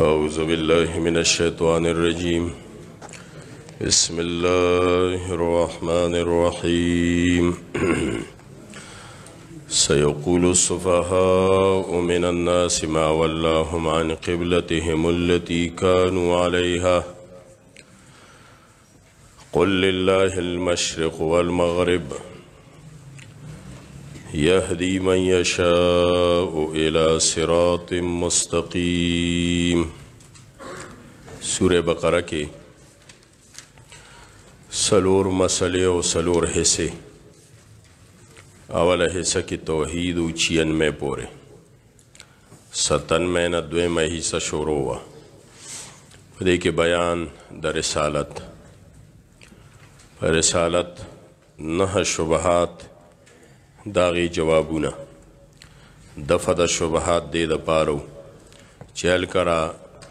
أعوذ بالله من الشيطان الرجيم بسم الله الرحمن الرحيم سيقول السفهاء من الناس ما ولاهم عن قبلتهم التي كانوا عليها قل لله المشرق والمغرب يهدي من يشاء إلى صراط مستقيم سورة بقرة کے سلور مسئلے و سلور حصے اول حصہ کی توحید و چین میں پورے ستن میں نہ دوے میں حصہ شروع ہوا پدے کے بیان در رسالت رسالت نہ شبہات داغي جوابونه دفه د شبهات دې د پارو چل کرا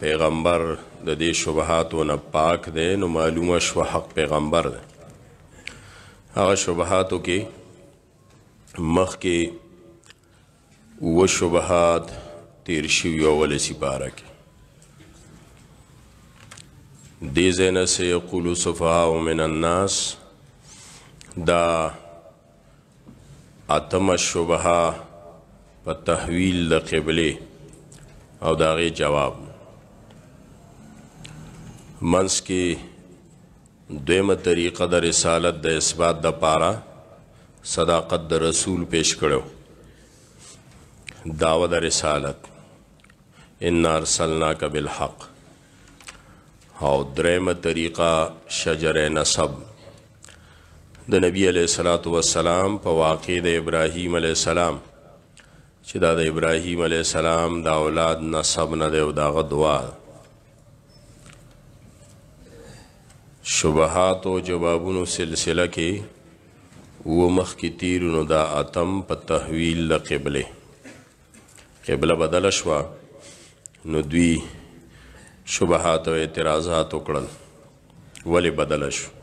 پیغمبر د دې شبهاتو نه پاک دی نو معلومه شو حق پیغمبر دی هغه شبهاتو کې مخ کې و شبهات تیر شو یو ول سپاره کې دې زنه سيقول صفاه من الناس دا اتم شبهه په تحویل د قبله او داغه جواب منس کې دویمه طریقه د رسالت د اثبات د پاره صداقت د رسول پیش کړو داوه د رسالت ان ارسلناک بالحق او دریمه طریقه شجر نسب د نبی علیہ الصلات والسلام په واقع د ابراهیم علیہ السلام چې دا د ابراهیم علیہ السلام دا اولاد نسب نه دی او دا دعا شبهات او جوابونو سلسله کې و مخ کې تیرونو دا اتم په تحویل د قبله قبله بدل شو نو دوی شبهات او اعتراضات وکړل ولی بدل شو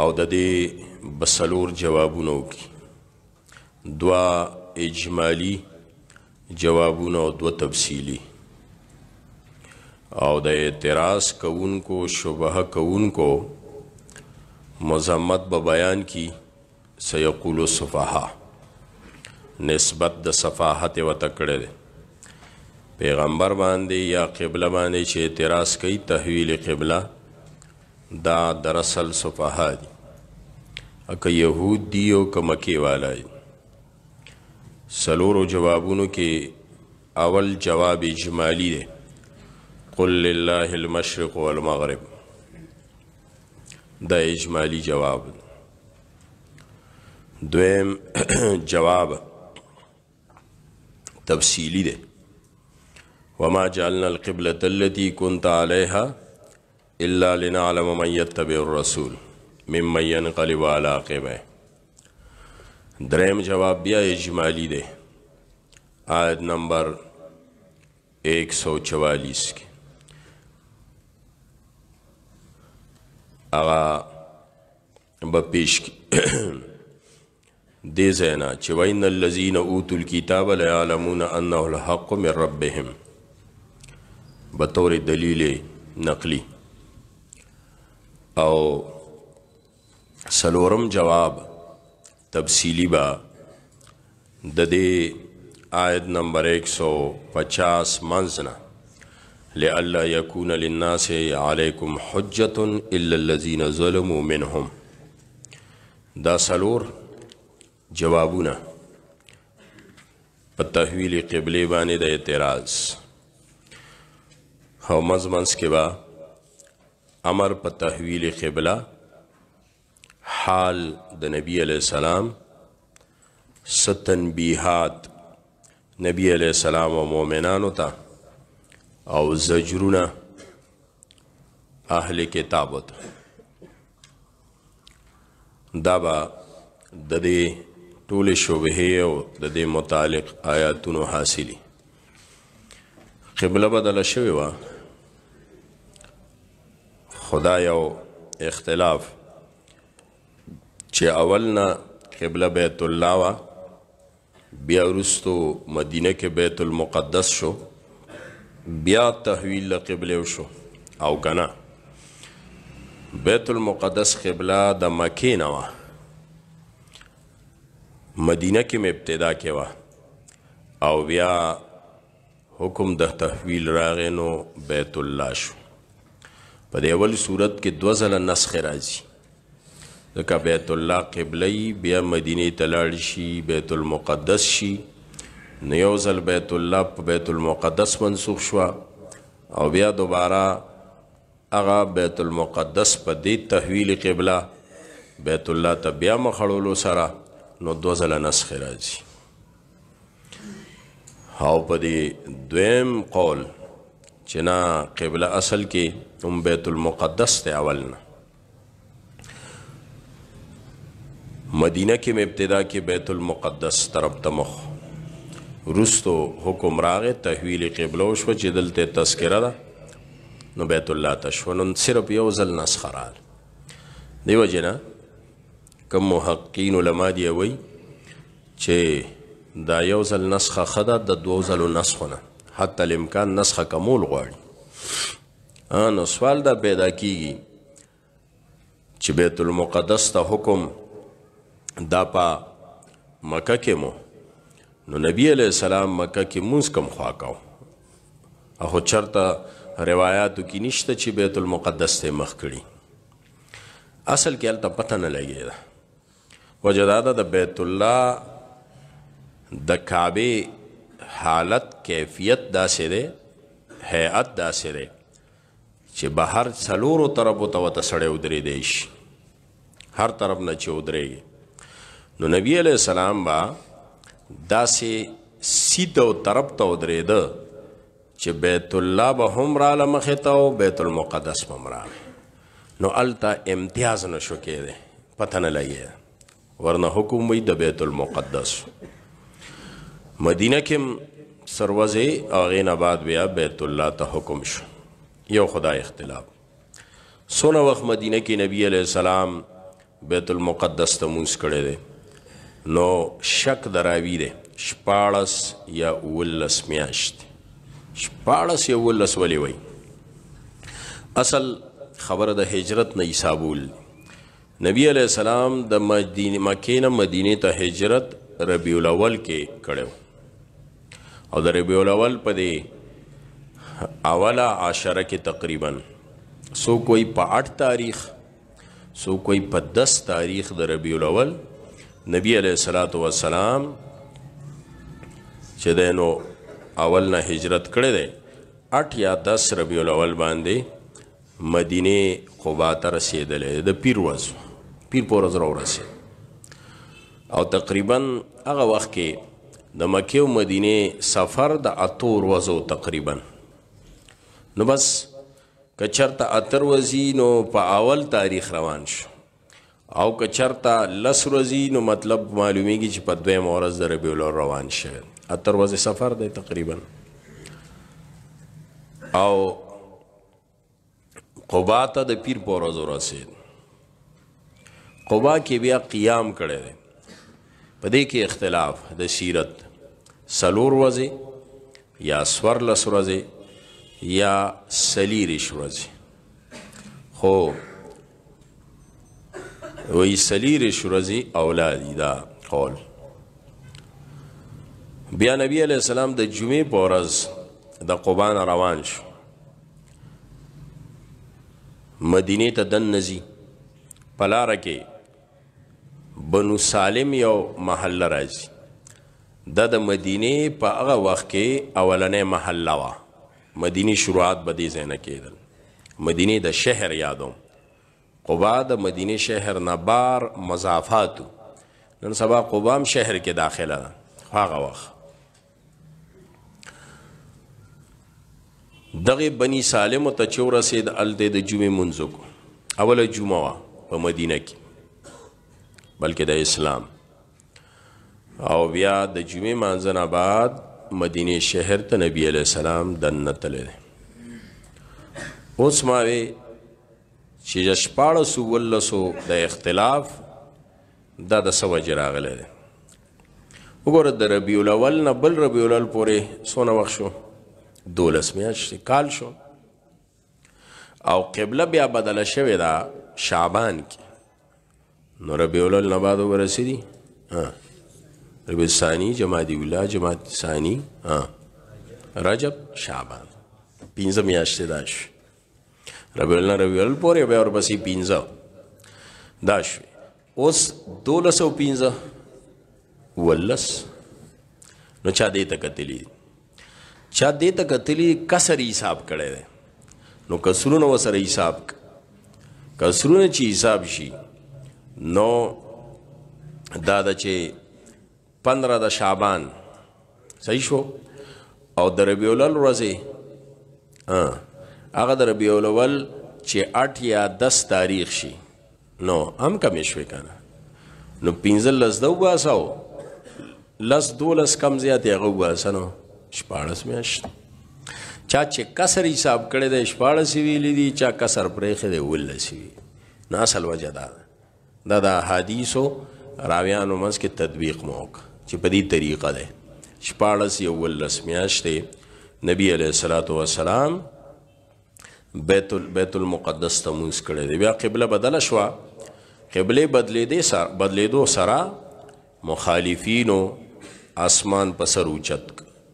او د دې بسلور جوابونه وکړي دوا اجمالی جوابونه او دو تفصیلی او د اعتراض کوونکو شبهه کوونکو مذمت به بیان کی سیقول صفحه نسبت د صفاحت و تکړه پیغمبر باندې یا قبله باندې چې اعتراض کوي تحویل قبله دا در اصل صفحه دی اکا یهود دی او که مکی والا دی سلورو جوابونو کې اول جواب اجمالی دی قل لله المشرق والمغرب دا اجمالی جواب دی دویم جواب تفصیلی دی وما جعلنا القبلة التي كنت عليها الا لنعلم من يتبع الرسول ممن ينقلب على عقبه دریم جواب بیا اجمالی دی آیت نمبر 144 کې اغا به پیش دې زینا چې وین الذین اوتوا الكتاب لا يعلمون انه الحق من ربهم بطور دلیل نقلی او سلورم جواب تفصیلی با د دې آیت نمبر 150 منځنا لئلا یکون للناس علیکم حجه الا الذين ظلموا منهم دا سلور جوابونه په تحویل قبله باندې د اعتراض او مزمنس کې با امر په تحویل قبله حال د نبی علیہ السلام ستنبیحات نبی علیہ السلام و مؤمنانو ته او زجرونه اهل کتابو ته دا با د دې ټول شوبه او د دې متعلق آیاتونو حاصلی قبله بدل شوی و خدا یو اختلاف چې اول نه قبله بیت الله وا بیا ورستو مدینه کې بیت المقدس شو بیا تحویل له قبله شو او کنه بیت المقدس قبله د مکې نه وا مدینه کې مې ابتدا کې وا او بیا حکم د تحویل راغې نو بیت الله شو په دې اول صورت کې دو ځله نسخ راځي ځکه بیت الله قبله بیا مدینه تلاړ شي بیت المقدس شي نو یو ځل بیت الله په بیت المقدس منسوخ شو او بیا دوباره هغه بیت المقدس په دې تحویل قبله بیت الله ته بیا مخړولو سره نو دو ځله نسخ راځي او په دې دویم قول چې نه قبله اصل کې هم بیت المقدس ته اول نه مدینه کې مې ابتدا کې بیت المقدس طرف ته مخ روستو حکم راغې تحویل قبله وشوه چې دلته تذکره ده نو بیت الله ته شوه نن صرف یو ځل نسخه راغله دی وجې نه کم محققین علما دي وایي چې دا یو ځل نسخه ښه ده د دوو ځلو نسخو نه حتی الامکان نسخه کمول غواړي نو سوال در پیدا کیږي چې بیت المقدس ته حکم دا پا مکه کې مو نو نبی علیہ السلام مکه کې مونږ کم خوا کاو اخو چرته روایتو کې نشته چې بیت المقدس ته مخ کړي اصل کې البته پته نه لګی وجداده د بیت الله د کعبه حالت کیفیت داسې ده هيئت داسې ده چې بهر څلورو طرفو ته وته سړی ودرې دی شي هر طرف نه چې ودرېږي نو نبی علیہ السلام با داسې سیده طرف ته ودرېده چې بیت الله به هم راله مخې ته او بیت المقدس به هم راغی نو هلته امتیاز نه شو کېدی پته نه لګېده ورنه حکم وي د بیت المقدس مدینه کې سروزې هغې نه بعد بیا بیت الله ته حکم شو یو خدای اختلاف سونه وخت مدینه کې نبی علی السلام بیت المقدس ته مونږ کړي دي نو شک دراوی دي شپارس یا ولس میاشت شپارس یا ولس ولی وای اصل خبره د هجرت نه حسابول نبی علی السلام د مدینه مکه نه مدینه ته هجرت ربیع الاول کې کړو او د ربیع الاول په دې اولا عشره کې تقریبا سو کوئی په 8 تاریخ سو کوئی په 10 تاریخ د ربیع الاول نبی علیہ الصلوۃ والسلام چې دینو اول نه هجرت کړی دی 8 یا 10 ربیع الاول باندې مدینه قباء ته رسیدلې د پیر ورځ پیر پور ورځ راورسید او تقریبا هغه وخت کې د مکه او مدینه سفر د اتور وزو تقریبا نو بس کچرته اتر وزي نو په اول تاریخ روان شو او کچرته لس ورځې نو مطلب معلومیږي چې په دویم ورځ د ربیع الاول روان شوی اتر ورځې سفر دی تقریبا او قبا ته د پیر په ورځ ورسید قبا کې بیا قیام کړی دی په دې کې اختلاف د سیرت سلور ورځې یا سور لس ورځې یا سلیرش ورځي خو وی سلیرش ورځي اولادی دا قول بیا نبی علیہ السلام د جمعې په ورځ د قبان روان شو مدینه ته دن نزی پلاره کې بنو سالم یو محله راځي دا د مدینه په هغه وخت کې اولنې محله وه مدینی شروعات بدی زینه کېدل مدینه د شهر یادوم قبا د مدینه شهر نه بار مضافاتو نن سبا قبا هم شهر کې داخله ده هغه وخت دغه بنی سالم ته چې ورسېد هلته د جمعې منځ کو اوله جمعه وه په مدینه کې بلکې د اسلام او بیا د جمعې مانځنه بعد مدینه شهر ته نبی علیہ السلام دنه تللی دی اوس ما وی چې شپاړس ولسو د اختلاف دا د سو جراغله دی وګوره د ربیع الاول نه بل ربیع الاول پورې سونه وخت شو دولس میاشتې کال شو او قبله بیا بدله شوې ده شعبان کې نو ربیع الاول نه بعد وګوره سړي ربیع ثانی جمادی اولا جماد ثانی رجب شعبان پنځه میاشتې دا شوې ربیع الاول نه ربیع الاول پورې بیا ورپسې پنځه دا شوې اوس دولس او پنځه ولس نو چا دې ته کتلی چا دې ته کتلی کسر حساب کړی دی نو کسرونه وسره حساب کسرونه چې حساب شي نو دا د چې 15 د شعبان صحیح شو او د ربیع الاول ورځې هغه د ربیع الاول چې 8 یا 10 تاریخ شي نو هم کمې شوې کنه نو 15 لس دو واساو لس دولس کم زیات هغه واسنو شپارس میاشت چا چې کسر حساب کړی دی شپارس ویلې دي چا کسر پرېخې دی ولس وی نو اصل وجه دا دا د حدیثو راویانو منځ کې تطبیق موکه چې په دې طریقه ده شپاړس یو ولس میاشتې نبی علیه الصلاۃ والسلام بیت بیت المقدس ته مونږ کړی دی بیا قبله بدله شوه قبله بدلېدې سره بدلېدو سره مخالفینو اسمان په سر اوچت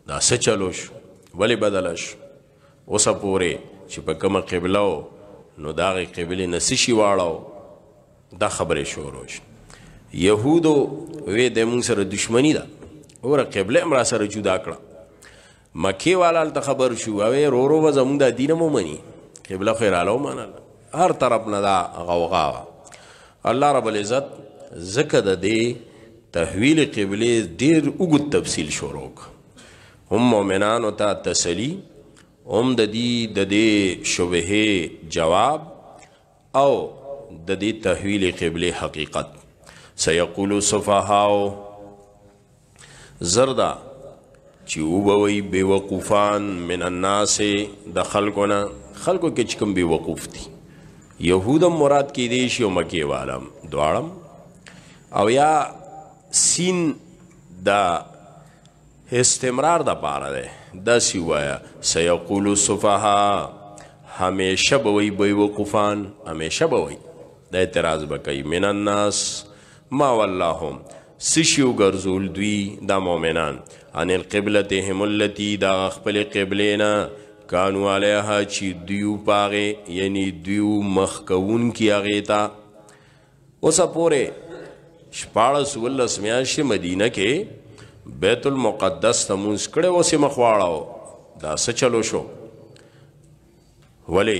دا څه چلو شو ولې بدله شو اوسه پورې چې په کومه قبله نو داغې قبلې نه څه شي واړه دا خبرې شروع شو يهودو وې د موږ سره دښمنی ده اوره قبله امرا سره جدا کړه مکی والال ته خبر شو او رورو و زموږ د دین مو مني قبله خیر الو منل هر طرف نه دا غوغا الله رب العزت زکه د دې تحویل قبله ډیر وګت تفصیل شروع هم مؤمنانو ته تسلی هم د دې د دې شوبه جواب او د دې تحویل قبله حقیقت سيقول صفهاو زردا چې وبوي بے وقوفان من الناس د خلقنا خلقو کې چکم بے وقوف دي يهودم مراد کې دي شي او مکی والم دواړم او یا سین دا استمرار د پاره ده د سی وایا سيقول صفها همیشه بوي بے وقوفان همیشه بوي د اعتراض بکای من الناس ما واللهم سشیو ګرځول دوی دا مؤمنان ان القبلتهم التي دا خپل قبلینا کانو علیها چی دیو پاغه یعنی دیو مخکون کی هغه تا اوسه پوره شپاړس ولس میاشې مدینه کې بیت المقدس ته مونږ کړه اوسه مخواړو دا څه چلو شو ولی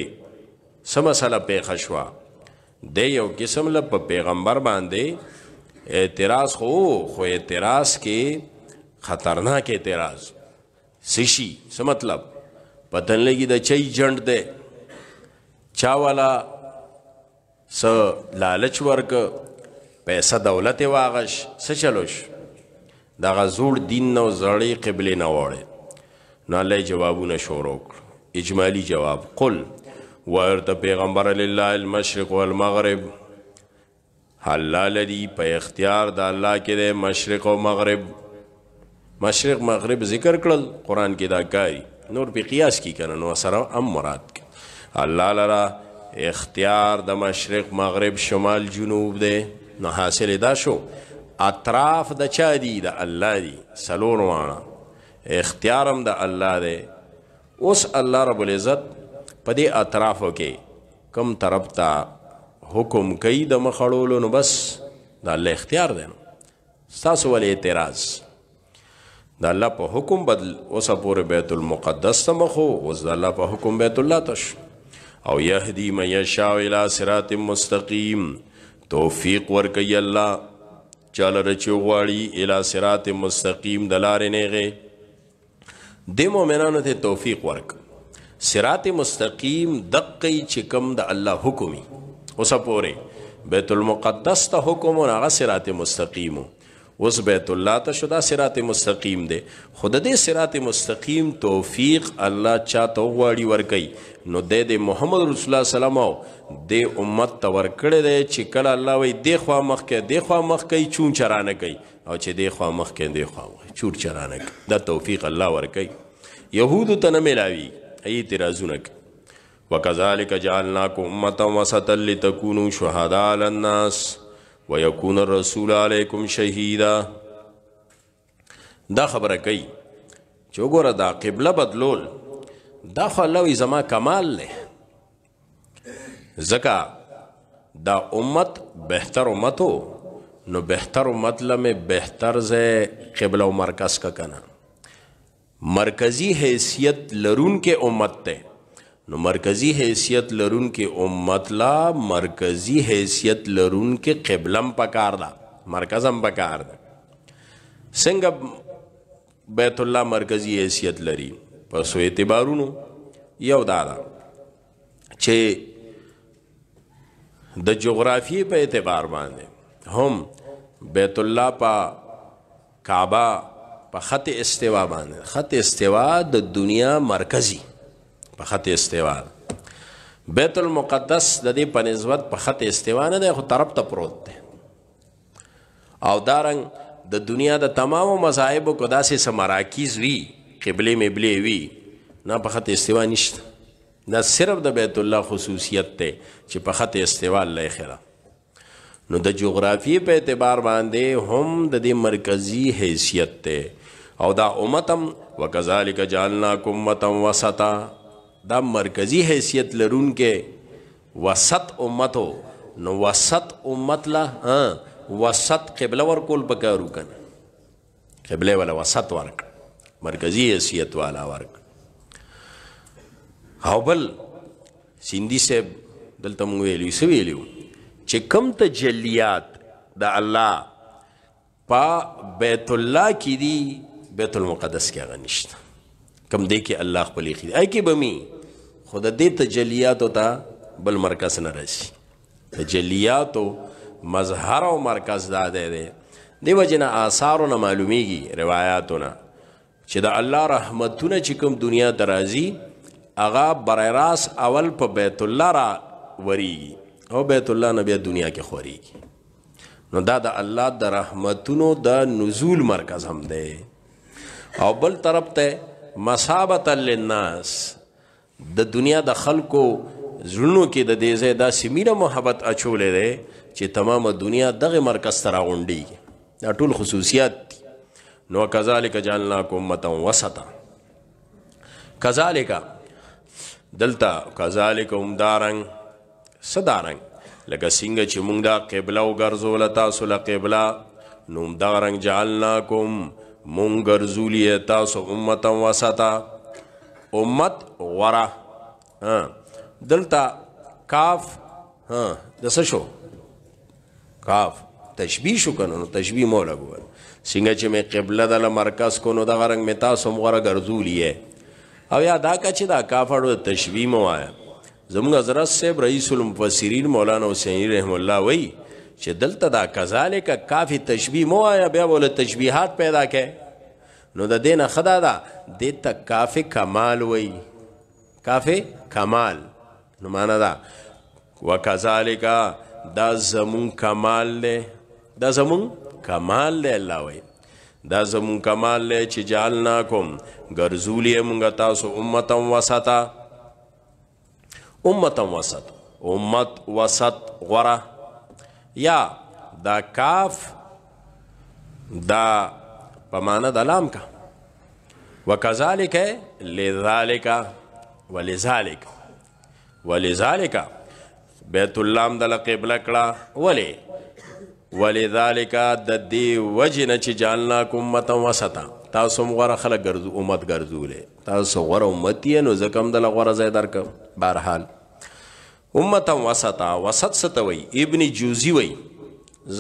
سم مسله پیښ شو د یو قسم له پیغمبر باندې اعتراض خو خو اعتراض کې خطرناک اعتراض سشي څه مطلب پتن لګي د چي جند ده چا والا س لالچ ورک پیسې دولت واغش څه چلوش دا غزور دین نو زړې قبله نه وړه نه لای جوابونه شروع اجمالی جواب قل ورته پیغمبر علی الله المشرق والمغرب حلال دی په اختیار د الله کې د مشرق او مغرب مشرق مغرب ذکر کړل قران کې دا کاری نور په قیاس کې کنه نو سره ام مراد کې الله لرا اختیار د مشرق مغرب شمال جنوب دی نو حاصل دا شو اطراف د چا دی د الله دی سلور وانه اختیارم د الله دی اوس الله رب العزت په دې اطرافو کې کم طرف ته حکم کوي د مخړولو نو بس د الله اختیار دی نو تاسو ولې اعتراض د الله په حکم بدل اوسه پورې بیت المقدس ته مخو اوس د الله په حکم بیت الله تش او يهدي من يشاء الى صراط مستقيم توفیق ورکي الله چاله رچو غواړي الى صراط مستقيم د لارې نهغه د مؤمنانو ته توفیق ورک صراط مستقيم دقې چې کم د الله حکمي اوس پورې بیت المقدس ته حکم او هغه صراط مستقیم اوس بیت الله ته شدا صراط مستقیم دی خود دې صراط مستقیم توفیق الله چاته غواړي ورکي نو د محمد رسول الله سلام او د امت ته ورکړي دی چې کله الله وي د خوا مخ کې د خوا مخ کې چون چرانه کوي او چې د خوا مخ کې د خوا چور چرانه کوي دا توفیق الله ورکي يهود ته نه ملاوي اي اعتراضونه کوي وكذلك جعلناكم امه وسطا لتكونوا شهداء على الناس ويكون الرسول عليكم شهيدا دا خبره کوي چې وګوره دا قبله بدلول دا خلوی زما کمال نه زکا دا امت بهتر امتو نو بهتر امت لمه بهتر ز قبله او مرکز کا کنه مرکزی حیثیت لرون کې امت ته نو مرکزی حیثیت لرون کې امت لا مرکزی حیثیت لرون کې قبلم پکار دا مرکزم پکار دا څنګه بیت الله مرکزی حیثیت لري پس اعتبارونو یو دا دا چې د جغرافي په اعتبار باندې هم بیت الله په کعبه په خط استوا باندې خط استوا د دنیا مرکزی په خط استوا بیت المقدس د دې په نسبت په خط استوا نه دی خو طرف ته پروت دی او دارنګ د دنیا د تمامو مذاهبو کو داسې سمراکیز وی قبله مبلی وی نه په خط استوا نشته دا صرف د بیت الله خصوصیت دی چې په خط استوا لای خیره نو د جغرافي په اعتبار باندې هم د دې مرکزی حیثیت ته او دا امتم وکذالک جعلناکم امتا وسطا دا مرکزی حیثیت لرونکې وسط امتو نو وسط امت له وسط قبله ورکول پکارو کنه قبله ولا وسط ورک مرکزی حیثیت والا ورک او بل سیندی صاحب دلته موږ ویلو څه ویلو چې کم تجلیات د الله په بیت الله کې دی بیت المقدس کې غنښت کم دی کې الله خپل خیر ای کې بمی خو د دې تجلیاتو ته بل مرکز نه رسی تجلیاتو مظهر او مرکز دا دی دی دیو جنا آثارو نه معلومیږي روایتو نه چې د الله رحمتونه چې کوم دنیا درازي اغا برای راس اول په بیت الله را وریږي او بیت الله نه بیا دنیا کې خوريږي نو دا د الله د رحمتونو د نزول مرکز هم دی او بل طرف ته مسابت للناس د دنیا د خلکو زړونو کې د دې ځای داسې مینه محبت اچولې دی چې تمامه دنیا دغه مرکز ته راغونډېږي دا ټول خصوصیات دي نو کذالک جعلناکم امتا وسطا کذالک دلتا کذالک همدارنګ صدارنګ لکه څنګه چې موږ دا قبله وګرځول تاسو له قبله نو همدارنګ جعلناکم موږ ګرځولې تاسو امتا وسطا امت ورا دلته کاف د څه شو کاف تشبیه شو کنه نو تشبیه مولا ګور څنګه چې مې قبله د مرکز کو نو د غرنګ مې تاسو مغره ګرځولې او یا دا کا چې دا کافړو تشبیه مو آیا زموږ حضرت صاحب رئیس المفسرین مولانا حسین رحم الله وای چې دلته دا کذالک کافی تشبیه مو آیا بیا ول تشبیحات پیدا کړي نو د دینه خدا دا د ته کافی کمال وای کافی کمال نو معنا دا وکذالک دا زمون کمال له دا زمون کمال له الله وای دا زمون کمال له چې جالناکم ګرزولی مونږ تاسو امتم وسطا امتم وسط امت وسط غره یا دا کاف دا په معنا د لام کا وکذالک لذالک ولذالک ولذالک بیت الله د قبله کړه ولی ولذالک د دې وجنه چې جاننا کوم مت وسطا تاسو غره خلک ګرځو امت ګرځولې تاسو غره امتی نو زکم د غره زې درک بهرحال امت وسطا وسط ستوي ابن جوزی وی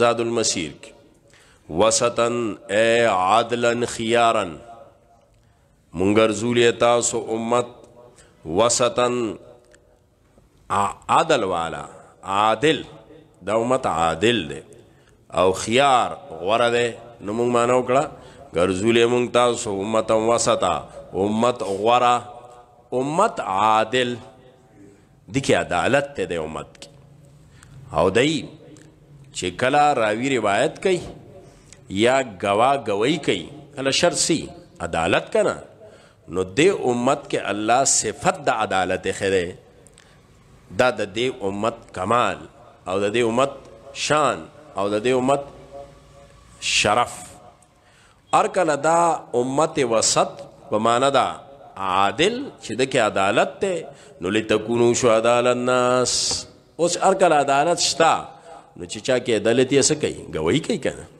زاد المسیر کی وسطن اے عادلن خیارن منگرزولی تاسو امت وسطن عادل والا عادل دا امت عادل دی او خیار غوره دی نو مونږ مانو کړه ګرځولې مونږ تاسو امت وسطا امت غوره امت عادل د کې عدالت ته د امت کی او دای چې کلا راوی روایت کوي یا گوا گوی کوي کله شر سی عدالت کنه نو دې امت کې الله صفت د عدالت خره دا د دې امت کمال او د دې امت شان او د دې امت شرف ارکل دا امت وسط بمانه دا عادل چې د کې عدالت ته نو لتكونو شهدا للناس اوس ارکل عدالت شتا نو چې چا کې عدالت یې سکی گوي کوي کنه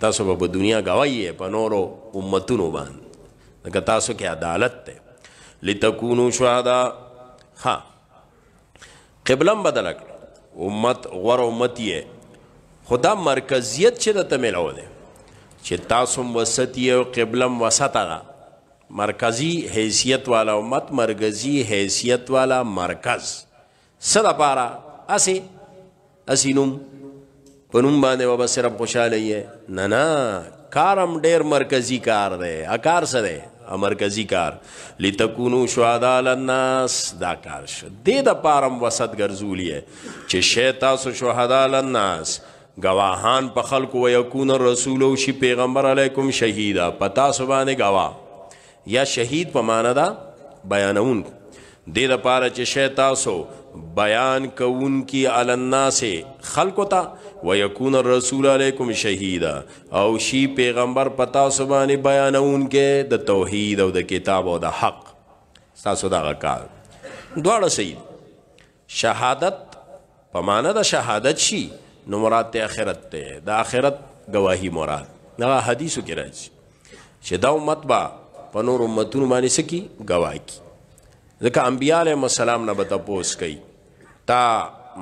تاسو به دنیا گواہی په نورو امتونو باندې لکه تاسو کې عدالت ته لتكونوا شهدا ها قبلم بدل کړ امت غور امتی خدا مرکزیت چې د تملو ده چې تاسو وسطی او قبلم وسطه مرکزی حیثیت والا امت مرکزی حیثیت والا مرکز صدا پارا اسی اسی نوم په نوم باندې وبا صرف خوشاله یې نه نه کارم ډیر مرکزی کار دی ا کار سره دی مرکزی کار لتكونوا شهدا للناس دا کار شه د د پارم وسط ګرځولې چې شیطان سو شهدا للناس گواهان په خلکو ويكون الرسول او شي پیغمبر علیکم شهیدا پتا سبانه گوا یا شهید په معنا دا بیانون دې د پاره چې شیطان سو بیان کوون کی علنا سے خلکو ته ويكون الرسول علیکم شهیدا او شی پیغمبر پتا سبانه بیانون کې د توحید او د کتاب او د حق تاسو دا کار دواړه صحیح شهادت په معنا د شهادت شي نو مراد ته اخرت ته د اخرت گواہی مراد دا حدیثو کې راځي چې دا امت با په نور امتونو باندې سکی گواہی کی ځکه انبیاء علیهم السلام نه به تاسو کوي تا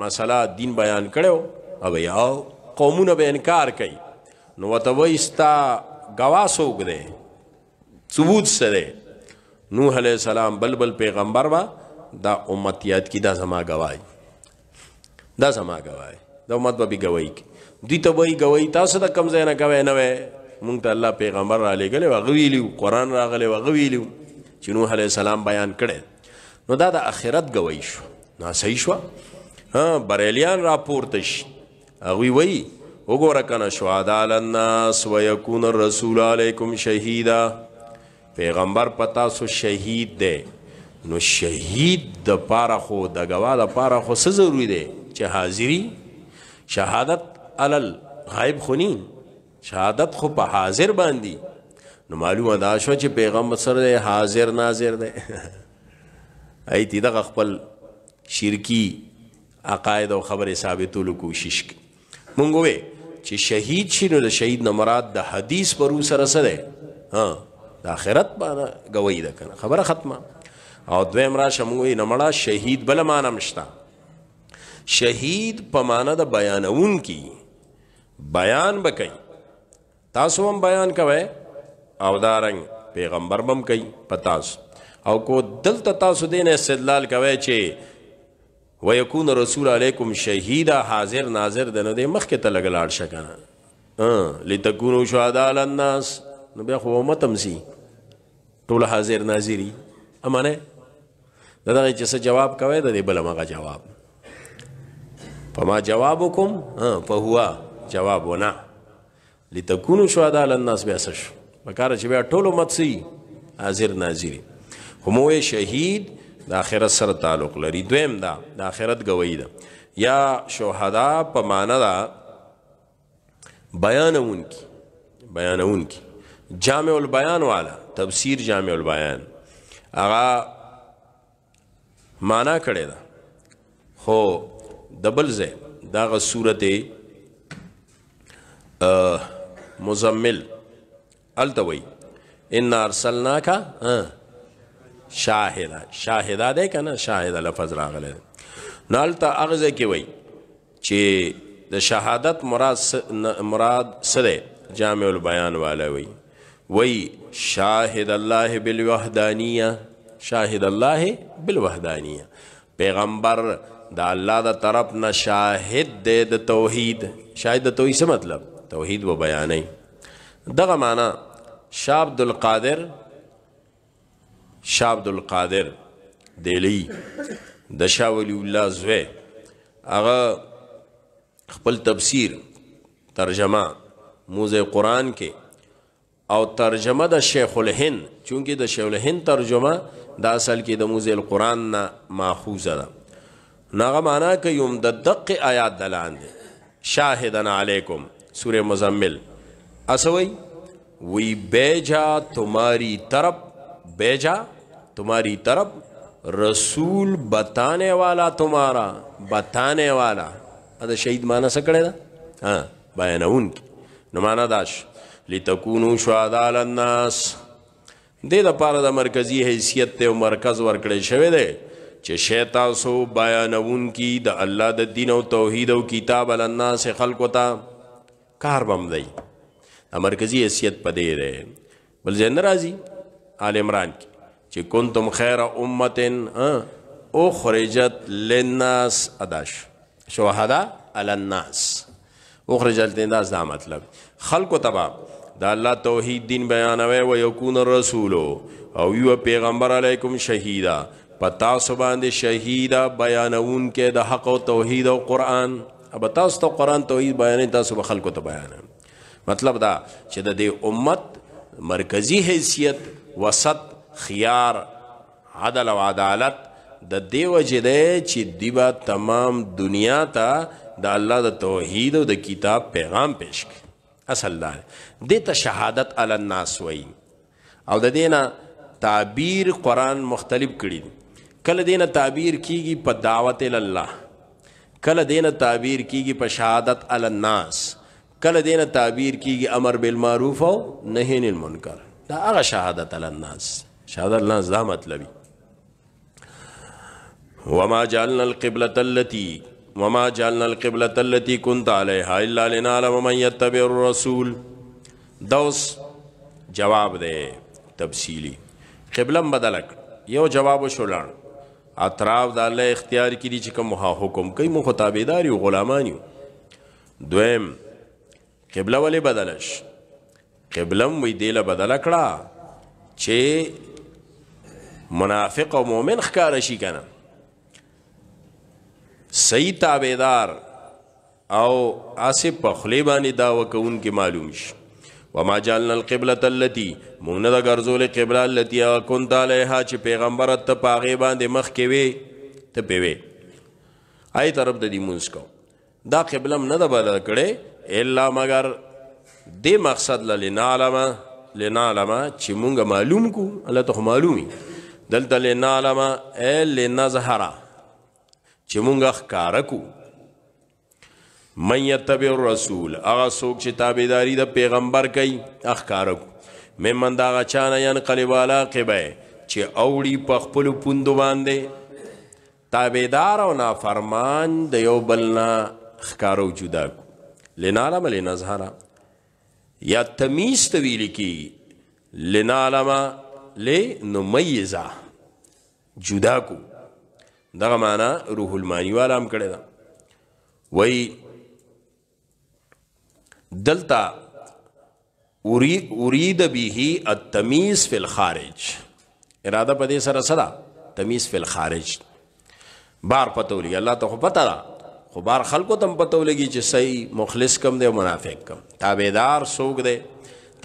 مسله دین بیان کړو او یو قومونه به انکار کوي نو وته وستا گواسوګ دے ثبوت سره نوح علیہ السلام بلبل پیغمبر وا دا امتیات کی دا زما گواہی دا زما گواہی دا امت به گواہی کی دوی ته وای گواہی تاسو ته کم زینا گواہی نه وای مونږ ته الله پیغمبر را لګلې وغویلو قران راغلې وغویلو چې نوح علیہ السلام بیان کړي نو دا د اخرت گواہی شو نو صحیح شو ها بریلیان راپورته شي اغوی وی وګوره کنه شهدا للناس ويكون الرسول علیکم شهیدا پیغمبر پتا سو شهید دی نو شهید د پاره خو د غوا د پاره خو څه ضروری دی چې حاضری شهادت علل غائب خونی شهادت خو په حاضر باندې نو معلومه دا شو چې پیغمبر سره حاضر ناظر دی ایتی دغه خپل شرکی عقاید او خبره ثابتولو کوشش کی مونږ وې چې شهید شي نو د شهید نه مراد د حدیث پر سره سره ها د آخرت باندې گواہی ده کنه خبره ختمه او دویم را شموي نمړه شهید بل معنا مشتا شهید په معنا د بیانون کی بیان بکای تاسو هم بیان کوي او دارنګ پیغمبر بم کوي پتاس او کو دل تاسو دین استدلال کوي چې و یکون رسول علیکم شهیدا حاضر ناظر دنه د مخ کې تلګ لاړ شکنه لتكونوا شهداء علی الناس نو بیا خو متمسی ټول حاضر ناظری امانه دا دغه چې جواب کوي د بل مغه جواب فما جوابکم فهو جوابنا لتكونوا شهداء على الناس بیاسش وکړه چې بیا ټول متسي حاضر ناظری همو شهید د آخرت سره تعلق لري دویم دا د آخرت گوی ده یا شهدا په معنا دا بیانون کی بیانون کی جامع البیان والا تفسیر جامع البیان اغا معنا کړی دا خو دبل زه داغه سورته مزمل التوی ان ارسلناک ها شاهده شاهده ده کنه شاهده لفظ راغله نالته اغزه کی وای چې د شهادت مراد س... مراد سره جامع البيان والا وای وای شاهد الله بالوحدانیه شاهد الله بالوحدانیه پیغمبر د الله د طرف نه شاهد د توحید شاهد د توحید څه مطلب توحید و بیانای دغه معنا شاه عبد القادر شاه عبدالقادر دیلی د شاه ولی الله زوی هغه خپل تفسیر ترجمه موزه قرآن کې او ترجمه د شیخ الهند چونکی د شیخ الهند ترجمه د اصل کې د موزه القرآن نه ماخوذه ده ناغه معنا کوي هم د دق آیات دلان دي شاهدنا علیکم سوره مزمل اسوي وی بیجا تمہاری طرف بیجا तुम्हारी तरफ रसूल बताने वाला तुम्हारा बताने वाला अदा शहीद माना सकड़े ना हाँ बयान उनकी नमाना दाश لتكونوا شهداء للناس د د پاره د مرکزی حیثیت ته مرکز ورکړی شوی دی چې شیطان سو بیانون کی د الله د دین او توحید او کتاب الناس خلقو ته کار بم دی د مرکزی حیثیت پدې دی بل جن راضی آل عمران کی چې کنتم خیر امه او خرجت للناس اداش شهدا علی الناس او خرجت للناس دا مطلب خلق تبا دا الله توحید دین بیانوي او یکون الرسول او یو پیغمبر علیکم شهیدا پتا سو باندې شهیدا بیانون کې د حق او توحید او قران اب تاسو ته قران توحید بیان تاسو به خلق ته بیان مطلب دا چې د دې امت مرکزی حیثیت وسط خيار عدل او عدالت د دیو جدې چې دیبا تمام دنیا ته د الله د توحید او د کتاب پیغام پېښ کړي اصل دا د ته شهادت علی الناس وای او د دینه تعبیر قران مختلف کړي کله دینه تعبیر کیږي په دعوت الله کله دینه تعبیر کیږي په شهادت عل الناس کله دینه تعبیر کیږي امر بالمعروف او نهی عن المنکر دا هغه شهادت عل الناس شهادت لنز دا مطلبی وما جعلنا القبلة التي وما جعلنا القبلة التي كنت عليها الا لنعلم من يتبع الرسول دوس جواب ده تفصیلی قبلم بدلک یو جواب شولان اطراف د الله اختیار کړي چې کوم حکم کوي مو خطابیداری او غلامانی دویم قبله ولې بدلش قبلم وی دیله بدل کړه چې منافق او مؤمن ښکار شي کنه صحیح تابعدار او اسی په خلی باندې دا وکون کې معلوم شي وما جعلنا القبلة التي مونږ د ګرځول قبله التي كنت عليها چې پیغمبر ته پاغه باندې مخ کې وي ته پیوي آی طرف د دې مونږ کو دا قبله نه د بدل کړي الا مگر دې مقصد لنعلم لنعلم چې مونږ معلوم کو الله ته معلومي دلته لنعلم ال لنظهر چې مونږه ښکارکو من یتبع الرسول هغه څوک چې تابعداري د پیغمبر کوي ښکارکو ممن دا غچانه ينقلب علا قبه چې اوړي په خپل پوند باندې تابعدار او نافرمان د یو بلنا ښکارو جدا لنعلم لنظهر یا تمیز تویل کی لنعلم لنمیزا جدا کو دغه معنا روح المانی والا هم کړی دا وای دلتا اريد به التمييز في الخارج اراده په دې سره سره تمیز فی الخارج بار پته ولګي الله ته خو پته ده خو بار خلکو تم پته ولګي چې صحیح مخلص کم دی منافق کم تابعدار سوق دی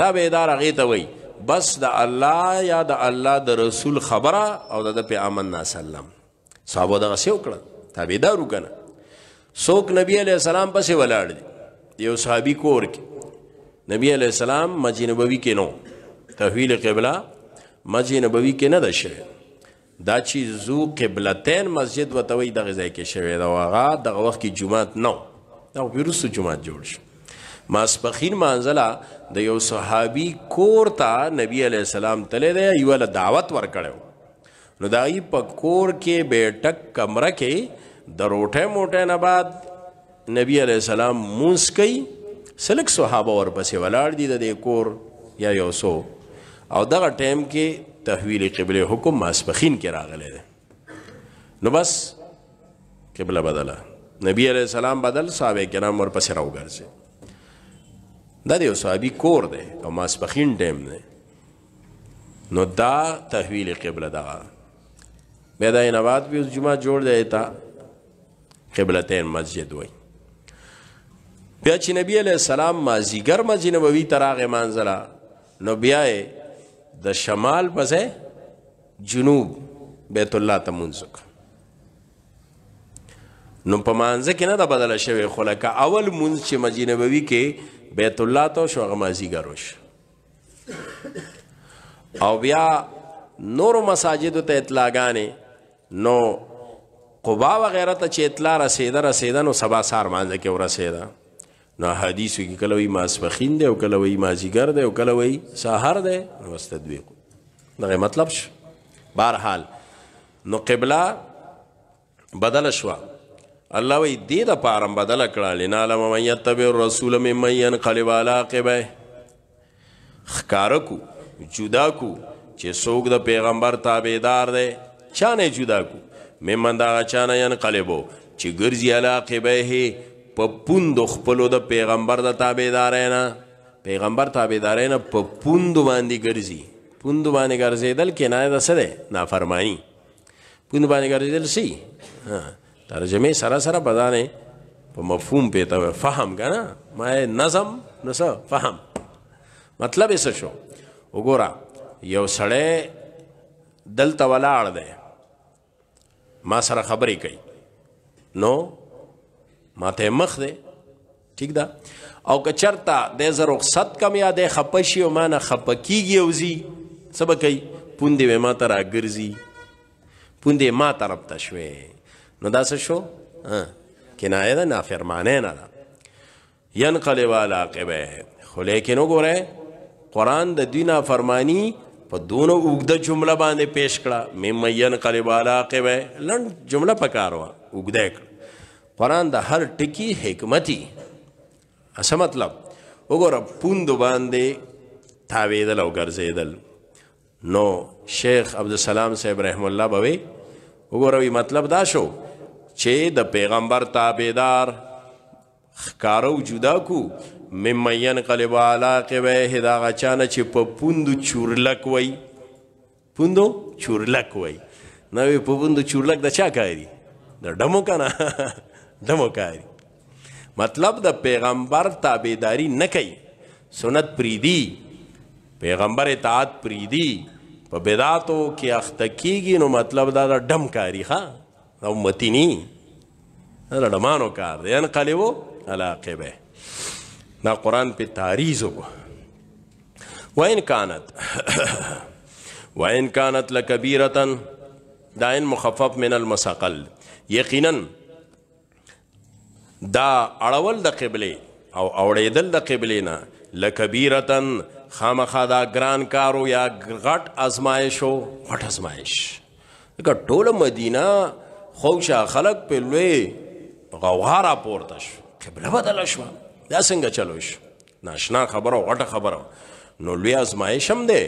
تابعدار هغه ته وای بس د الله یا د الله د رسول خبره او د پیغمبر نه سلام صحابه دا څه وکړه تابعدارو کنه څوک نبی علی السلام پسې ولاړ یو صحابي کور کې نبی علی السلام مدینه نبوي کې نو تحویل قبله مدینه نبوي کې نه ده شوی دا چې زو قبلتین مسجد وتوي د غزای کې شوی دا واغه دغه وخت کې جمعه نو دا ویروسو جمعه جوړ شو ماسپخین مانزلا د یو صحابي کور ته نبی علی السلام تله دی یو له دعوت ورکړو نو دای په کور کې بیٹک کمره کې د روټه موټه نه بعد نبی علی السلام مونږ کوي سلک صحابه ورپسې ولاړ دي د کور یا یو سو او دغه ټیم کې تحویل قبله حکم ماسپخین کې راغلی دی نو بس قبله بدله نبی علیہ السلام بدل صحابه کرام ورپسې راوګرځي دا د یو صحابي کور دی او ماسپخین ټیم دی نو دا تحویل قبله دغه بیا دا انواد بیا جمعه جوړ دی ته قبلتین مسجد وای بیا چې نبی علیہ السلام مازیګر مسجد نبوي تراغه منځله نو بیا د شمال پسې جنوب بیت الله ته منځک نو په مانځ کې نه دا بدله شوی خو لکه اول منځ چې مسجد نبوي کې بیت الله ته شو غمازی ګروش او بیا نور مساجد ته اطلاعګانې نو قبا وغیرہ ته چې اطلاع رسیده رسیده نو سبا سار مانځه کې ورسیده نو حدیثو کې کله وی ماسپخین دی او کله وی مازیګر دی او کله وی سحر دی نو استدویق دغه مطلب شو بهر حال نو قبله بدل شوه الله وی دې د پارم بدل کړه لنا لم من يتبع الرسول ممن ينقلب على عقبه خکارکو جدا کو چې څوک د پیغمبر تابعدار دی چانه جدا کو ممن دا چانه ينقلبو چې ګرځي على عقبه په پوند خپلو د پیغمبر د تابعدار نه پیغمبر تابعدار نه په پوند باندې ګرځي پوند باندې ګرځیدل کنایه ده څه ده نافرمانی پوند باندې ګرځیدل سي ها ترجمه سره سره بدانه په مفهوم پیدا و فهم کنه ما نظم نس فهم مطلب یې شو وګوره یو سړی دلته ولاړ دی ما سره خبرې کوي نو ما ته مخ دی ٹھیک ده او که چرته د زه رخصت کم یا د خپه شي او ما نه خپه کېږي او ځي څه به کوي پوندې به ما ته راګرځي پوندې ما طرف ته شوې نو دا څه شو کنایه ده نافرمانه نه ده ينقلب عاقبه خو لیکن وګوره قران د دینه فرمانی په دونو اوګده جمله باندې پیش کړه مم ينقلب عاقبه لند جمله پکارو اوګده کړه قران د هر ټکی حکمتي اصل مطلب وګوره پوند باندې تاویدل او ګرځیدل نو شیخ عبدالسلام صاحب رحم الله بوي وګوره مطلب دا شو چې د پیغمبر تابعدار خکارو جدا کو ممین قلب علاقه وه دا غچانه چې په پوندو چورلک وای پوندو چورلک وای نو په پوندو چورلک د چا کاری د دمو کنه دمو کاری مطلب د پیغمبر تابعداری نه کوي سنت پریدي پیغمبر اطاعت پریدي په بدعاتو کې اخته کیږي نو مطلب دا د ډم کاری ښا دا امتی نی دا لڑمانو کار دی انقلبو علاقبه دا قرآن پی تاریزو کو وین کانت وین کانت لکبیرتن دا ان مخفف من المساقل یقینا دا اړول د قبله او اوړېدل د قبله نه لکبیرتن خامخا دا ګران کارو یا غټ ازمایش او غټ ازمایش که ټول مدینه خوښه خلق په لوی غوغارا پورته شو قبله بدل شو دا څنګه چلو شو ناشنا خبره غټه خبره نو لوی ازمایش هم دی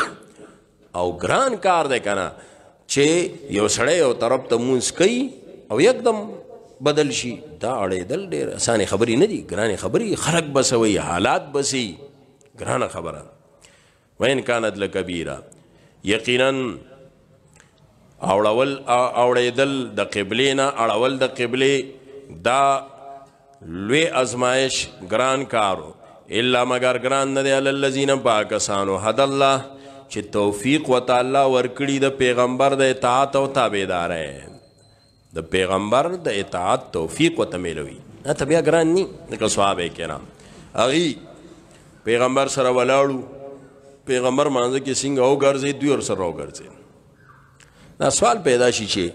او ګران کار دی کنه چې یو سړی یو طرف ته مونږ کوي او یکدم بدل شي دا اړېدل ډېر اسانه خبرې نه دي ګرانې خبرې خلق بسوي حالات بسي ګرانه خبره وین کانت لکبیره یقینا اوړول اوړېدل د قبلې نه اړول د قبلې دا لوی ازمایش ګران کارو الا مگر ګران نه دی الذین پاکسانو حد الله چې توفیق وتعالى ورکړي د پیغمبر د اطاعت او تابعدارې د پیغمبر د اطاعت توفیق وتمیلوي دا بیا ګران ني د صحابه کرام اغي پیغمبر سره ولاړو پیغمبر مانځه کې څنګه او ګرځي دوی ور سره او ګرځي دا سوال پیدا شي چې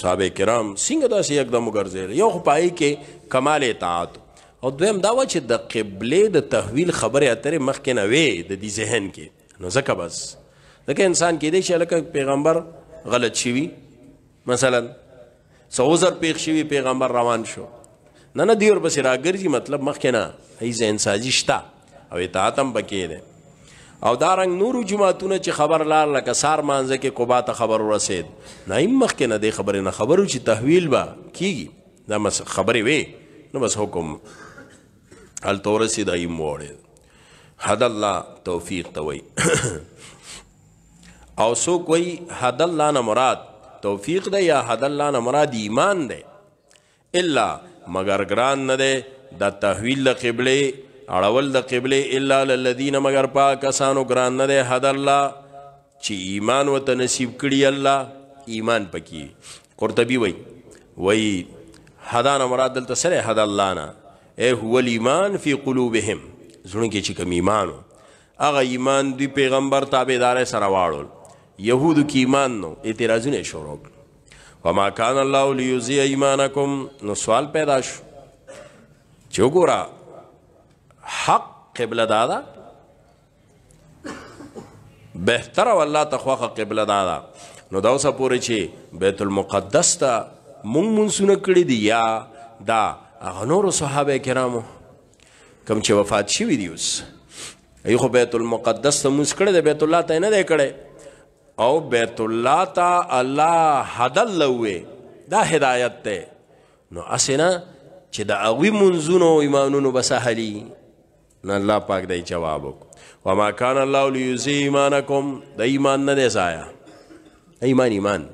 صحابه کرام څنګه داسې یکدم وګرځېدل یو خو پای کې کمال اطاعت او دویم دا و چې د قبلې د تحویل خبرې اترې مخکې نه وې د دې ذهن کې نو ځکه بس ځکه انسان کېدی شي لکه پیغمبر غلط شوي مثلا سوزر پیغ شوي پیغمبر روان شو نه نه دیور بس راګرځي مطلب مخکې نه ای ذهن سازي شته او اطاعت هم پکې دی او دا رنگ نورو جماعتونه چې خبر لار لکه سار مانځه کې کوبا ته خبر ورسید نایم مخ کې نه دی خبرې نه خبرو چې تحویل با کیږي دا مس خبرې وي نو بس حکم هل تورسی دای موړې حد الله توفیق توي او سو کوئی حد الله نه مراد توفیق ده یا حد الله نه مراد ایمان ده الا مگر ګران نه ده د تحویل قبله اړول د قبله الا للذین مگر پاکسانو ګران نه ده حد الله چې ایمان وته نصیب کړي الله ایمان پکې قرطبي وای وای حدان مراد دلته سره حد الله نه اے هو الايمان فی قلوبهم زړه کې چې کوم ایمان هغه ایمان دی پیغمبر تابعدار سره واړول يهود کې ایمان نو اعتراضونه شروع وما کان الله لیذی ایمانکم نو سوال پیدا شو چوغورا حق قبله دا ده بهتر او الله ته خوخه قبله دا ده نو دا اوسه پورې چې بیت المقدس ته مونږ مونږونه کړی دي یا دا هغه نورو صحابه کرامو کم چې وفات شوي دي اوس ای خو بیت المقدس ته مونږ کړی دی بیت الله ته نه دی کړی او بیت الله ته الله حدل لوي دا هدایت ته نو اسنه چې د اوی منځونو ایمانونو بسهلی نو الله پاک دای جواب وک وما کان الله لیزی ایمانکم د ایمان نه دی زایا ایمان ایمان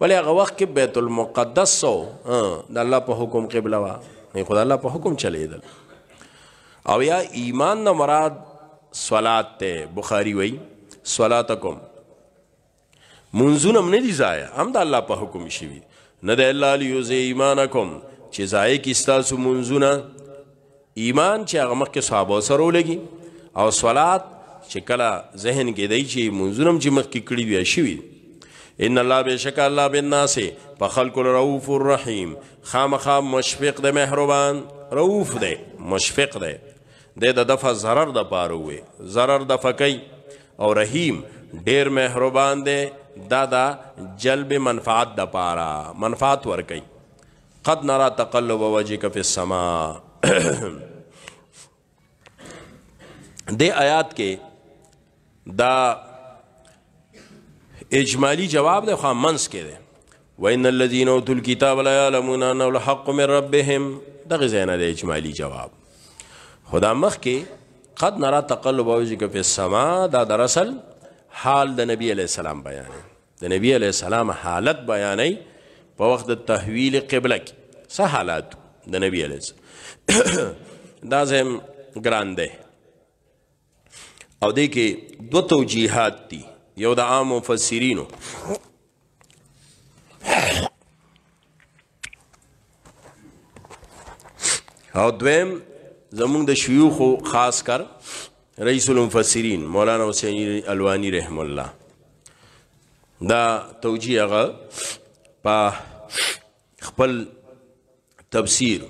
ولی هغه وخت کې بیت المقدس سو د الله په حکم قبله وا نه خدای الله په حکم چلیدل او یا ایمان نه مراد صلات ته بخاری وای صلاتکم منزونم نه دی زایا هم د الله په حکم شي نه دی الله لیزی ایمانکم چې زای کی ستاسو منزونه ایمان چې هغه مخکې صحابه سره ولګي او صلات چې کله ذهن کې دی چې منځونم چې مخکې کړي وي شوي ان الله بشک الله بالناس په خلق الرؤوف الرحیم خامخا مشفق د مهربان رؤوف دی مشفق دی د د دفع zarar د پاره وي zarar د فکای او رحیم ډیر مهربان دی دا دا جلب منفعت د پاره منفعت ور کوي قد نرا تقلب وجهک فی السما د آیات کې دا اجمالی جواب د خامنس کې ده وان الذين اوتوا الكتاب لا يعلمون انه الحق من ربهم دغه زینه د اجمالی جواب خدا مخ کې قد نرا تقلب وجهك في السماء دا در اصل حال د نبی علی السلام بیان د نبی علی السلام حالت بیانې په وخت د تحویل قبله کې سه حالات د نبی علی السلام دا زم ګران دی او دې کې دو توجیهات دي یو د عام مفسرینو او دویم زمونږ د شيوخ خاص کر رئیس المفسرین مولانا حسین الوانی رحم الله دا توجیه هغه په خپل تفسیر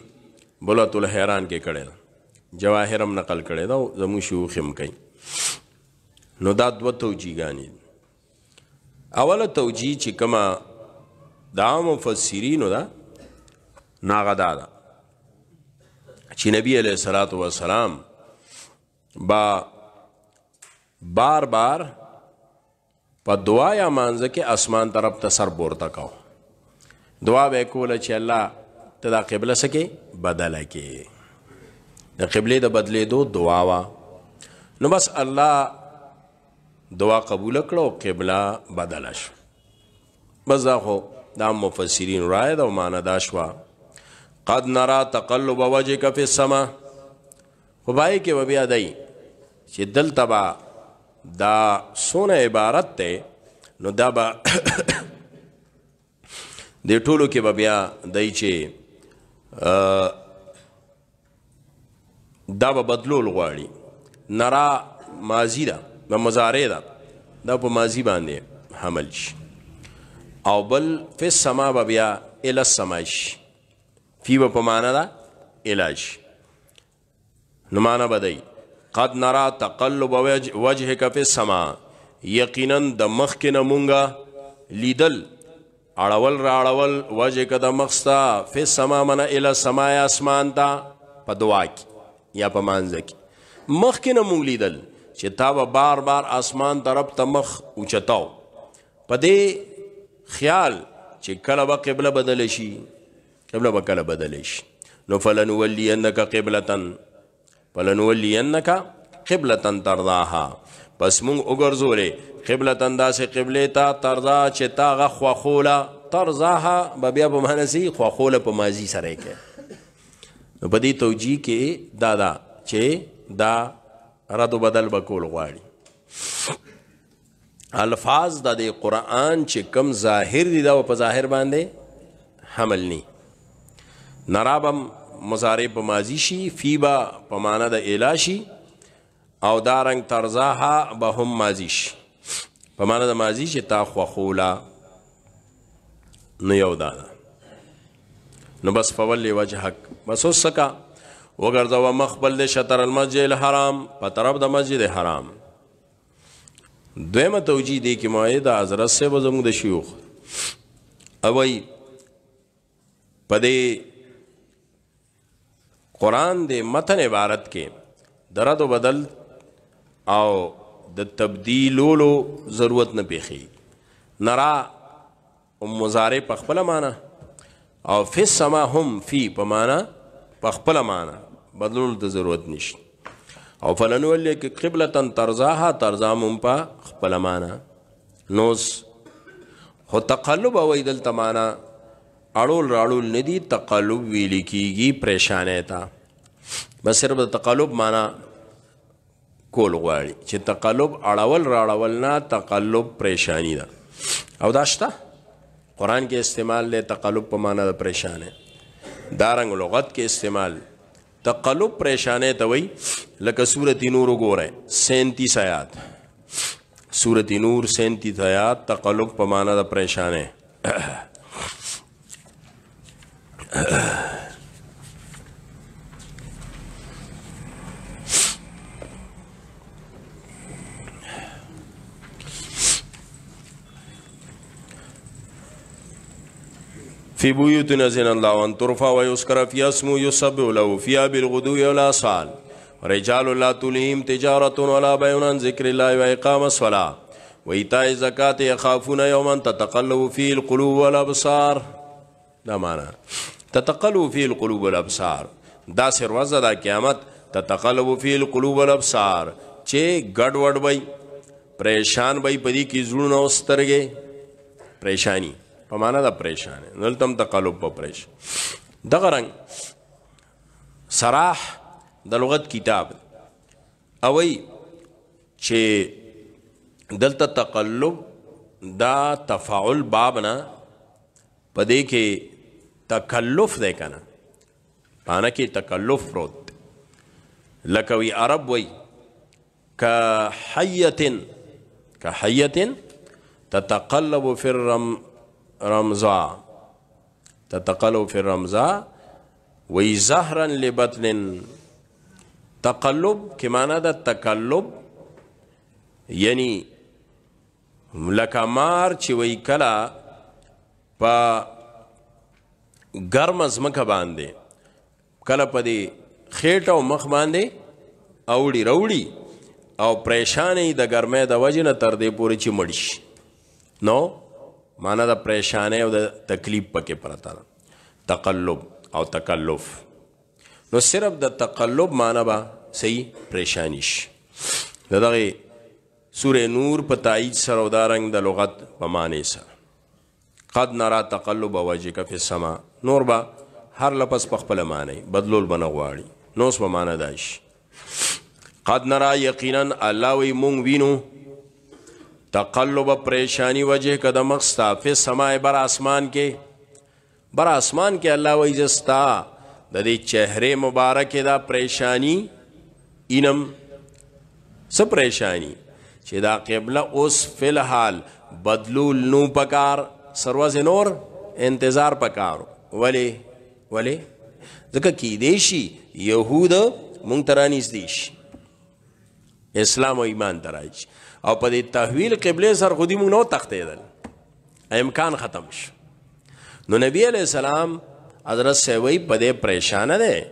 بلوت الحیران کې کړی ده جواهر هم نقل کړی ده زموږ شیوخ هم کوي نو دا دوه توجیهګانې دي اوله توجیه چې کومه د عامو مفسرینو ده نو هغه دا ده چې نبی علیه الصلاة وسلام با بار بار په دعا یا مانځه کې اسمان طرف ته سر بورته کو دعا به کوله چې الله ته دا قبله سکی بدله کی د قبله د بدلیدو دعا وا نو بس الله دعا قبول کړو قبله بدله شو بس دا خو دا مفسرین رائے دا معنا دا شوا قد نرا تقلب وجهک فی السما خو بای کې وبیا دای چې دل تبا دا سونه عبارت ته نو دا با د ټولو کې بیا دای چې دا به بدلول غواړي نرا ماضی ده د مضارع ده دا په ماضی باندې حمل شي او بل فی السما به بیا الی السما شي فی به په معنا ده الی شي نو معنا بدی قد نرا تقلب وجهک فی السما یقینا د مخ کې نه مونږه لیدل اړول راړول وجه کده مخستا فی سما من الی سما اسمان تا په دعا کې یا په مانځ کې مخ کې نه مونږ لیدل چې تا به بار بار اسمان طرف ته مخ اوچتاو په دې خیال چې کله به قبله بدل شي قبله به کله بدل شي نو فلنولینک قبلتن فلنولینک قبلتن ترضاها پس مونږ وګرځولې قبله انداسه قبله تا ترزا چې تا غ خواخوله ترزاها به بیا به معنی سي خواخوله په ماضي سره کې نو په دې توجیه کې دادا چې دا رد و بدل بکول غواړي الفاظ د قرآن چې کم ظاهر دي دا په ظاهر باندې حمل ني نرابم مضارع په ماضي شي فیبا په معنا د اعلی شي او دارنګ ترزاها به هم ماضی شي په معنا د ماضی چې تا خوخولا نو یو دا نو بس فول وجهک بس وسکا وګرځو مخبل د شطر المسجد الحرام په طرف د مسجد حرام دویمه توجیه دی کې مایده حضرت سے وزمو د شیوخ او ای پدې قران دې متن عبارت کې درد و بدل او د تبدیلولو ضرورت نه پیخي نرا مضارع په خپل معنا او فی السما هم فی په معنا په خپل معنا بدلول د ضرورت نشته او فلنو الیک قبلتا ترزاها ترزامم په خپل معنا نوس هو تقلب او ایدل تمانا اړول راړول ندی تقلب ویل کیږي پریشانه تا بس صرف تقلب معنا کول غواړي چې تقلب اړول راړول نه تقلب پریشانی ده او دا شته قران کې استعمال له تقلب په معنا د پریشانه دارنګ لغت کې استعمال تقلب پریشانه ته وای لکه سورۃ نور وګوره 37 آیات سورۃ نور 37 آیات تقلب په معنا د پریشانه فی بیوتنا زین الله وان ترفع ويذكر في اسمه يسبح له فيها بالغدو والآصال رجال لا تلهم تجارة ولا بيع عن ذكر الله وإقام الصلاة وإيتاء الزكاة يخافون يوما تتقلب فيه القلوب والأبصار دا معنا تتقلب فيه القلوب والأبصار دا سر وزه دا قیامت تتقلب فيه القلوب والأبصار چې ګډوډ وای پریشان وای پدې کې زړونه اوسترګې پریشانی په معنا د پریشان دلته هم تقلب په پریش دغه رنګ صراح د لغت کتاب او چې دلته تقلب دا تفاعل باب نه پدې کې تکلف دی کنه پانه کې تکلف پروت لکوي عرب وي كحية كحية تتقلب في الرم رمزا تتقلب فی الرمزا وی زهرن لبطن تقلب که معنی ده تقلب یعنی لکه مار چې وی کلا په ګرم ځمکه باندې کله په دې خېټه او مخ باندې اوړي روړي او پریشانې د ګرمۍ د وجې نه تر دې پورې چې مړ شي نو معنا د پریشانه او د تکلیف پکې پرتا ده تقلب او تکلف نو صرف د تقلب معنا با صحیح پریشانیش د دغه سوره نور په تایید سره او دارنګ د لغت په معنی سره قد نرا تقلب وجهک فی السما نور با هر لپس په خپل معنی بدلول بنه غواړي نو اوس په معنی داش قد نرا یقینا الله وی مونږ وینو تقلب پریشانی وجه کده مخستا فی سماع بر آسمان کې بر آسمان کې الله وی زستا د دې چهره مبارک دا پریشانی اینم څه پریشانی چې دا قبله اوس فل حال بدلول نو پکار سرواز نور انتظار پکار ولی ولی ځکه کې دیشي يهود مونږ ترانیز دیش اسلام او ایمان ترایچ او په دې تحویل قبله سر خودی مونږ نو تختیدل امکان ختم شو نو نبی علیہ السلام حضرت سیوی په دې پریشان ده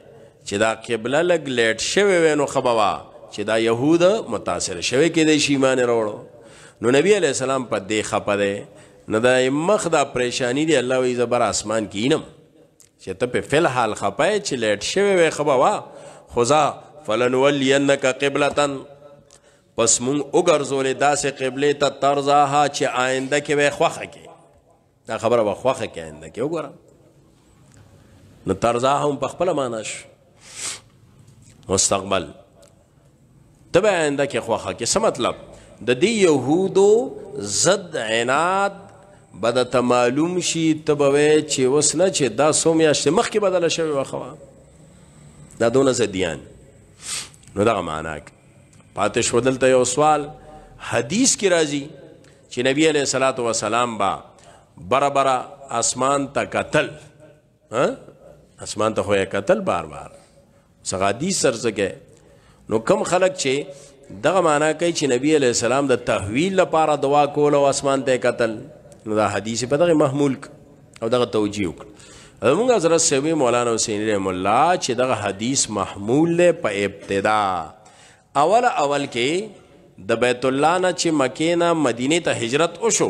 چې دا قبله لګ لیټ شوی وینو خبوا چې دا يهود متاثر شوی کې د شیمان وروړو نو نبی علیہ السلام په دې خپه ده نه دا مخ دا پریشانی دی الله وی زبر اسمان کینم چې ته په فل حال خپه چې لیټ شوی وې خبوا خدا فلنولینک قبلتن پس مونږ وګرځولې داسې قبلې ته طرزها چې آینده کې به خوښه کې دا خبره به خوښه کې آینده کې وګوره نو طرزها هم په خپله معنا شو مستقبل ته به آینده کې خوښه کې څه مطلب د دې یهودو ضد عناد به درته معلوم شي ته به وایې چې اوس نه چې دا څو میاشتې مخکې بدله شوې وه خوا دا دونه ضدیان نو دغه معنا کې پاتې شو دلته یو سوال حدیث کې راځي چې نبی علیہ الصلوۃ والسلام با برابر اسمان ته قتل اسمان ته هوې قتل بار بار څنګه حدیث سرڅګه نو کم خلک چې دغه معنا کوي چې نبی علیہ السلام د تحویل لپاره دعا کول او اسمان ته قتل نو دا حدیث په دغه محمول او دغه توجیه وکړه موږ حضرت سیوی مولانا حسین رحم الله چې دغه حدیث محمول له په ابتدا اول اول کې د بیت الله نه چې مکې نه مدینه ته هجرت وشو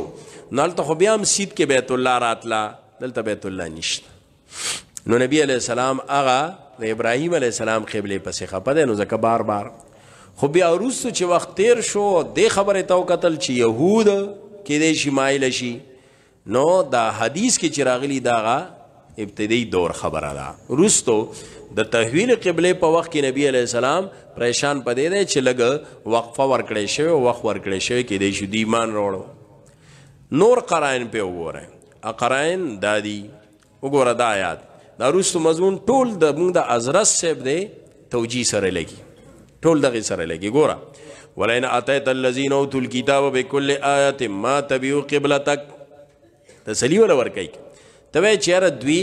نلته خو بیا هم سید کې بیت الله راتلا دلته بیت الله نشته نو نبی علی السلام هغه د ابراهیم علی السلام قبله پسې خپده نو ځکه بار بار خو بیا وروسته چې وخت تیر شو د خبره تو قتل چې يهود کې د شمایل شي نو دا حدیث کې چراغلی داغه ابتدی دور خبره ده وروسته د تحویل قبله په وخت کې نبی علی السلام پریشان پدې دی چې لګ وقفه ورکړې شوی وقف ورکړې شوی کې د شو ایمان وروړو نور قرائن په وګوره ا قرائن دادی وګوره دا آیات دا روستو مضمون ټول د موږ د ازرس سیب دی توجی سره لګي ټول دغه سره لګي ګوره ولئن اتیت الذین اوتوا الكتاب بكل آیه ما تبعوا قبلتک تسلی ولا ورکای ته چیرې دوی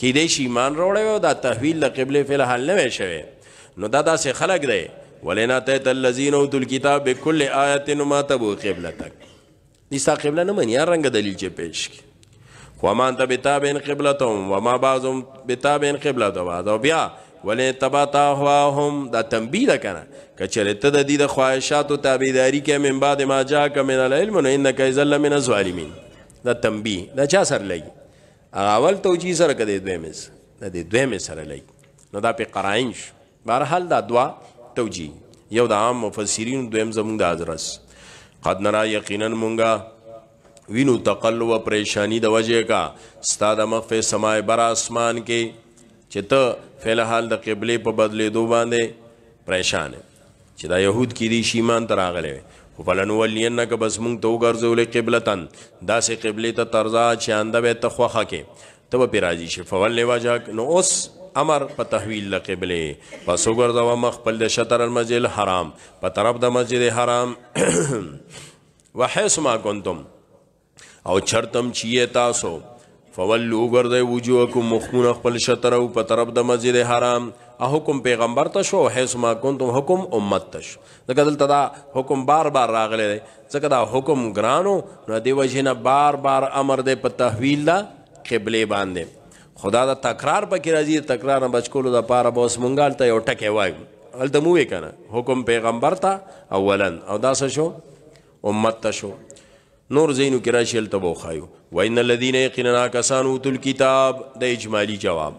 کې دې شي ایمان وروړې دا تحویل لقبله فی الحال نه شوی نو دا داسې خلق دی ولینا تیت الذین اوتل کتاب بكل آیه ما تبو قبلتک دې ستا قبله نه منیا رنگ دلیل چې پېښ کی وما انت بتابن قبلتهم وما بعضهم بتابن قبلته بعض او بیا ولې تباتا هواهم دا تنبیه ده کنه کچره ته د دې د خواهشاتو تابعداري کې من بعد ما جاء من العلم انك اذا من الظالمین دا تنبیه دا چا سر لګي هغه اول توجیه سره کده دوی مز د دې دوی مز سره لګ نو دا په قرائن شو بهرحال دا دوا توجیه یو د عام مفسرین دویم زمونږ د حضرت قد نرا یقینا مونږه وینو تقلب او پریشانی د وجه کا ستا د مخ په سماي بر اسمان کې چې ته فعل حال د قبله په بدلې دوه باندې پریشان چې دا يهود کې دي شیمان تراغله فلن ولینک بس مونږ ته وګرځول قبلتن داسې قبله ته طرزا چې انده به ته خوخه کې ته به راځي چې فول لواجک نو اوس امر په تحویل لقبله پس وګرځوا مخ خپل د شطر المسجد الحرام په طرف د مسجد حرام وحیث ما کنتم او چرتم چیه تاسو فولو ګرځي وجوهکم مخمون خپل شطر او په طرف د مسجد حرام ا حکم پیغمبر ته شو هیڅ ما کنتم حکم امت ته شو دا کدل تدا حکم بار بار راغله ځکه دا حکم ګرانو نو دی وجنه بار بار امر دې په تحویل لا قبله باندې خدا دا تکرار پکې راځي تکرار بچ کولو دا پاره بوس مونګال ته یو ټکه وایو هلته مو وکنه حکم پیغمبر ته اولا او دا څه شو امت ته شو نور زینو کې راشل ته بوخایو وان الذين يقيننا كسانو تل کتاب د اجمالی جواب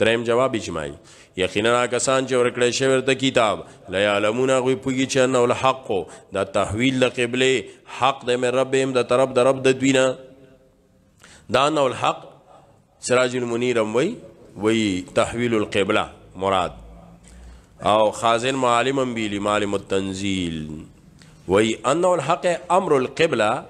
دریم جواب اجمالی یقینا کسان چې ورکړی شوی ته کتاب لا يعلمون غوی پوی چې نو الحق د تحویل د قبله حق د مې ربهم د طرف د رب د دوینه دا نو الحق سراج المنیر وی وی تحویل القبله مراد او خازن معلم بیلی معلم التنزیل وی انه الحق امر القبله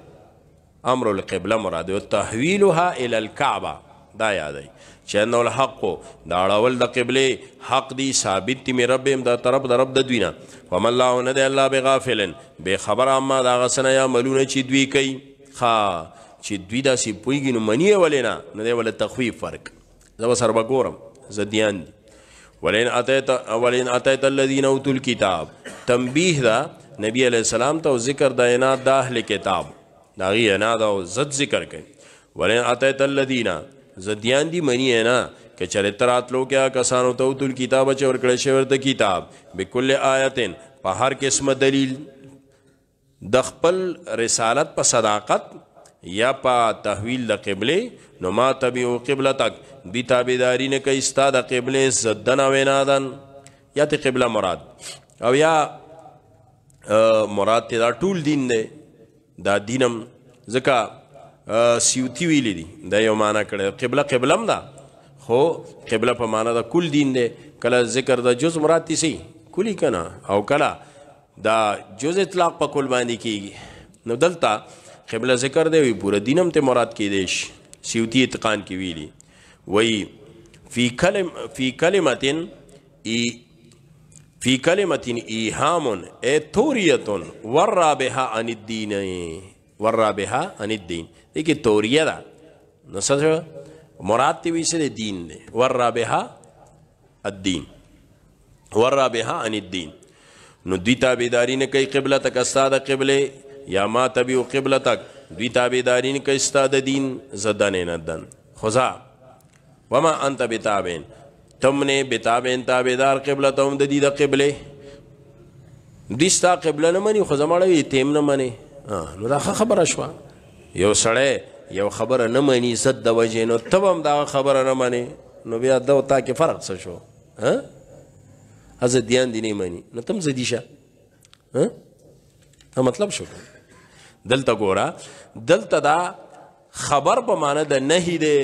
امر القبله مراد او تحویلها الى الكعبه دا یادای چې انه الحق دا اړول د قبله حق دی ثابت دی مې رب دا طرف د رب د دوینا وم الله نه دی الله بغافلن به خبر اما دا غسنه یا ملونه چې دوی کوي خا چې دوی دا سی پویږي نو منی ولینا نه دی ول تخویف فرق زو سر بګورم زدیان دی ولین اتیت ولین اتیت الذین اوتل کتاب تنبیه دا نبی علیہ السلام ته ذکر د عنایت د اهل کتاب داغي عنایت او زد ذکر کوي ولئن اتیت الذین زدیان دی منی نه که چره تراتلو کې کسانو ته تل کتاب چې ور کړی شوی ورته کتاب بكل آیتن په هر قسمه دلیل د خپل رسالت په صداقت یا په تحویل د قبله نو ما تبعو قبله تک دی تابعداري نه کوي ستاد قبله زدن او نادن یا ته قبله مراد او یا مراد ته دا ټول دین دی دا دینم ځکه سیوتی ویلی دی دا یو معنا کړی قبله قبلم دا خو قبله په معنا دا کل دین دی کله ذکر دا جز مراد تی سی کلی کنه او کله دا جز اطلاق په کل باندې کیږي نو دلته قبله ذکر دی وی پورا دینم ته مراد کې دیش سیوتی اتقان کې ویلی وی فی کلم فی کلمتن ای فی کلمت ایهام ایتوریت ورا بها عن الدین ورا بها عن الدین دیکھیں توریہ دا نسج مراد تیوی سے دین دے ورا بها الدین ورا بها عن الدین نو دوی تابیداری نه کوي قبله تک استاد قبله یا ما تبیو قبله تک دوی تابیداری نه کوي استاد دین زدن نه دن خدا وما انت بتابین تم نے بتابین تابیدار قبله ته هم د دې د قبله دستا قبله نه مني خو زماړه یې تیم نه مني نو دا خبره شوه یو سړی یو خبره نه مني صد د وجې نو ته هم دا خبره نه مني نو بیا دا تا کې فرق څه شو ها از دیان دی نه مني نو تم زدي شه ها مطلب شو دلته ګوره دلته دا خبر په معنی د نهي دی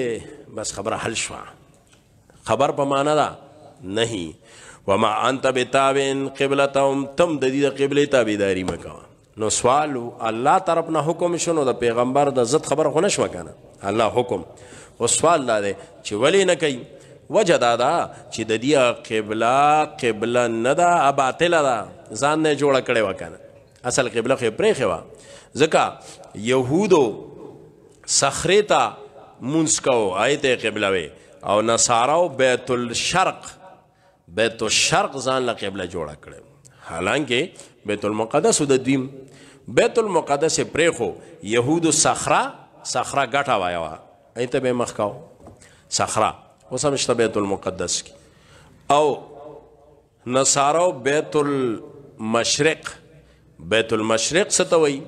بس خبره حل شوه خبر په معنا ده نه وما انت بتابن قبلتهم تم د دې قبله تابعداري مکوه نو سوال الله طرف نه حکم شنو د پیغمبر د ضد خبر خو نشو کنه الله حکم او سوال دا دی چې ولی نه کوي وجه دا ده چې د دې قبله قبله نه ده باطله ده ځان نه جوړه کړې وکنه اصل قبله خو پرې خو ځکه يهودو صخره ته مونږ کو آیت قبله وي او نصاراو بیت الشرق بیت الشرق ځان له قبله جوړه کړې حالانکه بیت المقدس د دیم بیت المقدس پرې خو يهود صخرا صخرا ګټه وایو ایته به مخکاو صخرا اوس هم شته بیت المقدس کی او نصاراو بیت المشرق بیت المشرق څه ته وایي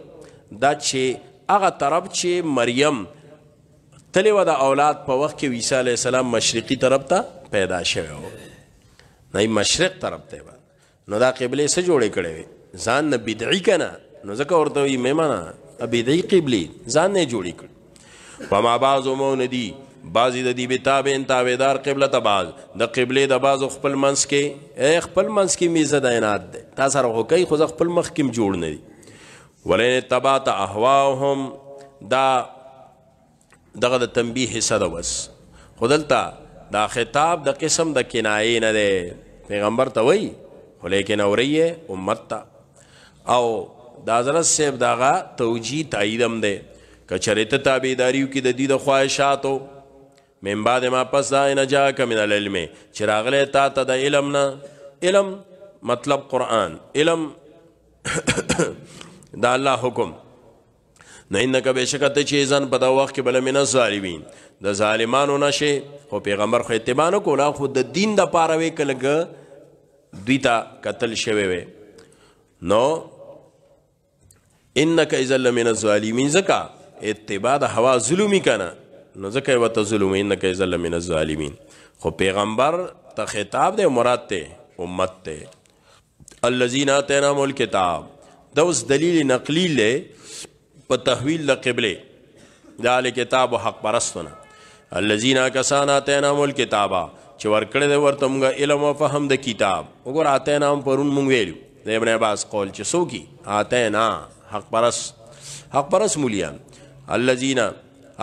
دا چې هغه طرف چې مریم تلی و د اولاد په وخت کې عیسی علی السلام مشرقي طرف ته پیدا شوی و نه مشرق طرف ته نو دا قبله سره جوړې کړې وي ځان نه بدعي کنه نو ځکه ورته وي میمانه بدعي قبلي ځان نه جوړې کړې وما بعض مو ندي بعضی د دې بتابین تابعدار قبله ته بعض د قبله د بعض خپل منس کې خپل منس کې میزه د عنایت ده تا سره هوکې خو خپل مخ کې جوړ نه دي ولین تبات احواهم دا دغه د تنبیه حصہ ده بس خدلته دا خطاب د قسم د کنایې نه دی پیغمبر ته وایي خو لیکن اوري امت ته او د حضرت صاحب دغه توجیه تاییدم دی که چېرې ته تابعداریو کې د دوی د خواهشاتو من بعد ما پس دا نه جاک من العلم چې راغلی تا ته د علم نه علم مطلب قرآن علم دا الله حکم نه انک بشک ته چې ځان په دا وخت کې بل من ظالمین د ظالمانو نشي خو پیغمبر خو اتباع نه کولا خو د دین د پاره وی کلګ دوی تا قتل شوی وي نو انک اذا لمن الظالمین زکا اتباع د هوا ظلمي کنه نو زکه وته ظلم انک اذا لمن الظالمین خو پیغمبر ته خطاب دی مراد ته امت ته الذين اتيناهم الكتاب دا اوس دلیل نقلی له په تحویل د قبله د کتاب حق پرستونه الذين كسان اتينا الكتاب چې ورکړې د ورته موږ علم او فهم د کتاب وګور اتينا هم پرون موږ ویلو د ابن عباس قول چې سوګي اتينا حق پرس حق پرس مولیان الذين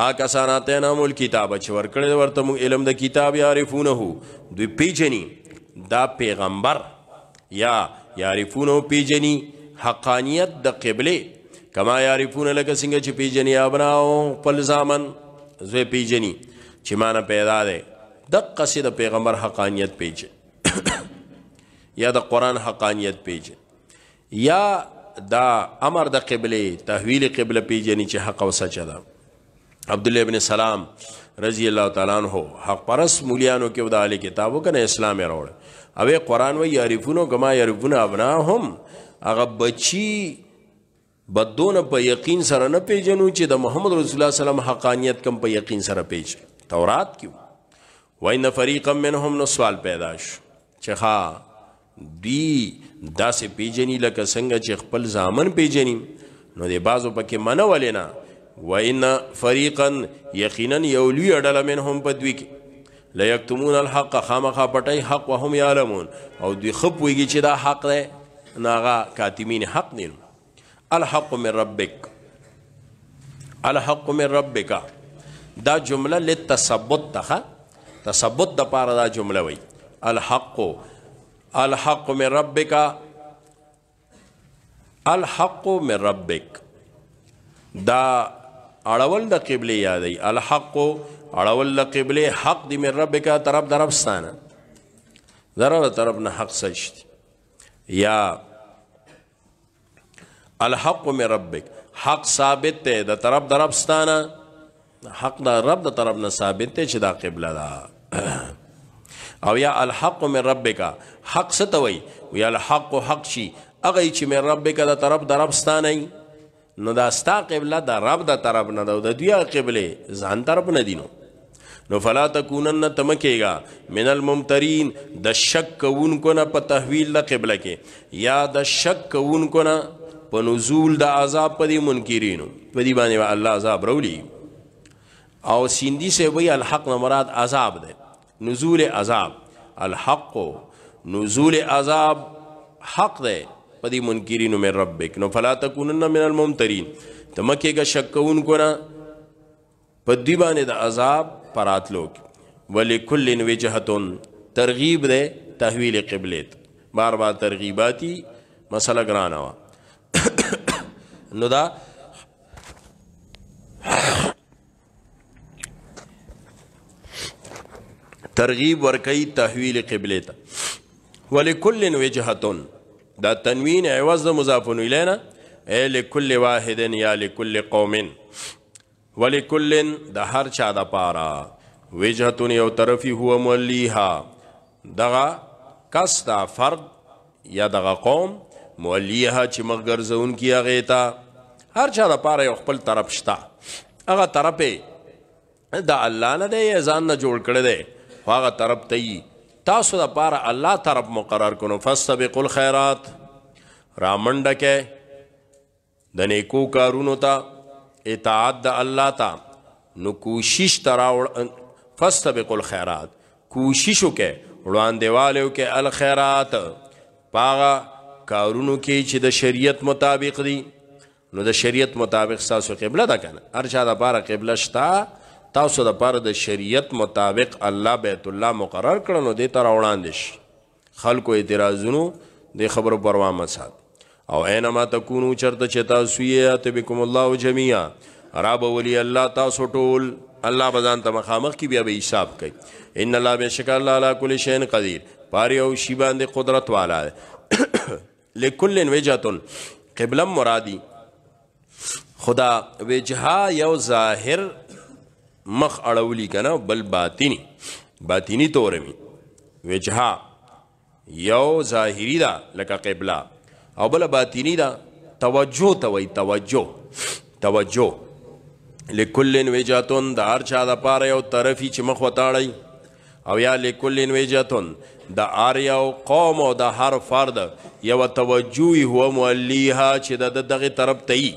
آکسان اتینا مول کتاب چې ورکړې ورته موږ علم د کتاب یعرفونه دوی پیجنی دا پیغمبر یا یعرفونه پیجنی حقانیت د قبله کما یعرفون لکه څنګه چې پیجنې ابناو خپل ځامن زوی پیجنې چې معنی پیدا ده د قصې د پیغمبر حقانیت پیجن یا د قران حقانیت پیجن یا دا امر د قبله تحویل قبله پیجنې چې حق او سچ ده عبد الله ابن سلام رضی الله تعالی عنہ حق پرس مولیانو کې وداله کتابو کنه اسلام راوړ اوی قران و یعرفونو کما یعرفون ابناهم هغه بچی بدون په یقین سره نه پیژنو چې د محمد رسول الله سلام حقانیت کم په یقین سره پیژ تورات کیو وای نه فریقا منهم نو سوال پیدا شو چې ها دی داسې پیژنی لکه څنګه چې خپل ځامن پیژنی نو د بازو پکې منه ولې نه وان فریقا یقینا یو لوی ډله منهم په دوی کې لا یکتمون الحق خامخا پټي حق وهم یعلمون او دوی خپويږي چې دا حق دی ناغه کاتمین حق نه الحق من ربک الحق من ربک دا جمله لتثبت تخه تثبت د پاره دا جمله وای الحق الحق من ربک الحق من ربک دا اړول د قبله یادې الحق اړول د قبله حق دی من ربک طرف دربستانه ضرر طرف نه حق سجدي یا الحق من ربک حق ثابت ته د طرف د رب ستانه حق د رب د طرف نه ثابت ته چې دا قبله ده او یا الحق من ربک حق ستوي یا الحق حق شي اغه چې من ربک د طرف د رب ستانه نو دا ستا قبله د رب د طرف نه ده د دوی قبله ځان طرف نه دینو نو فلا تکونن تمکیگا من الممترین د شک کوونکو نه په تحویل د قبله کې یا د شک کوونکو نه په نزول د عذاب په دې منکرینو په دې باندې الله عذاب رولی او سیندی سے وی الحق نه مراد عذاب ده نزول عذاب الحق نزول عذاب حق ده پدی منکرینو من ربک نو فلا تکونن من الممترین تمکه گا شکون کنا پدی باندې د عذاب پراتلو ولکل وجهتون ترغیب ده تحویل قبلت بار بار ترغیباتی مسله ګرانه نو دا ترغیب ورکی تحویل قبله ته ولکل وجهتون دا تنوین عوض د مضافون الینا ای لکل واحد یا لکل قوم ولکل د هر چا د پارا وجهتون یو طرفی هو مولیها دغه کس دا فرد یا دغه قوم مولیها چې مغرزون کیه غیتا هر چا د پاره یو خپل طرف شتا هغه طرف دا الله نه دی ځان نه جوړ کړی دی هغه طرف ته تاسو د پاره الله طرف مقرر کونو فسبق الخيرات رامنډه کې د نیکو کارونو ته اطاعت د الله ته نو کوشش تراوړ فسبق الخيرات کوشش وکې وړاندېوالو کې الخيرات پاغه کارونو کې چې د شریعت مطابق دي نو د شریعت مطابق تاسو قبله ده کنه هر چا د پاره قبله شتا تاسو د پاره د شریعت مطابق الله بیت الله مقرر کړ نو د تر وړاندې شي خلکو اعتراضونو د خبرو پروا مې سات او اينما تکونو چرته چتا سویات بكم الله جميعا رب ولي الله تاسو ټول الله بزان ته مخامخ کی بیا به حساب کوي ان الله بشک الله علی کل شین قدیر پاری او شی باندې قدرت والا لکل وجهتون قبلم مرادی خدا وجها یو ظاهر مخ اړولی کنه بل باطینی باطینی تورمی وجها یو ظاهری دا لکه قبله او بل باطینی دا توجه توي توجه توجه لکل وجاتون د هر چا د پاره یو طرفی چې مخ وتاړی او یا لکل وجاتون د ار یو قوم او د هر فرد یو توجه هو موليها چې د دغه طرف ته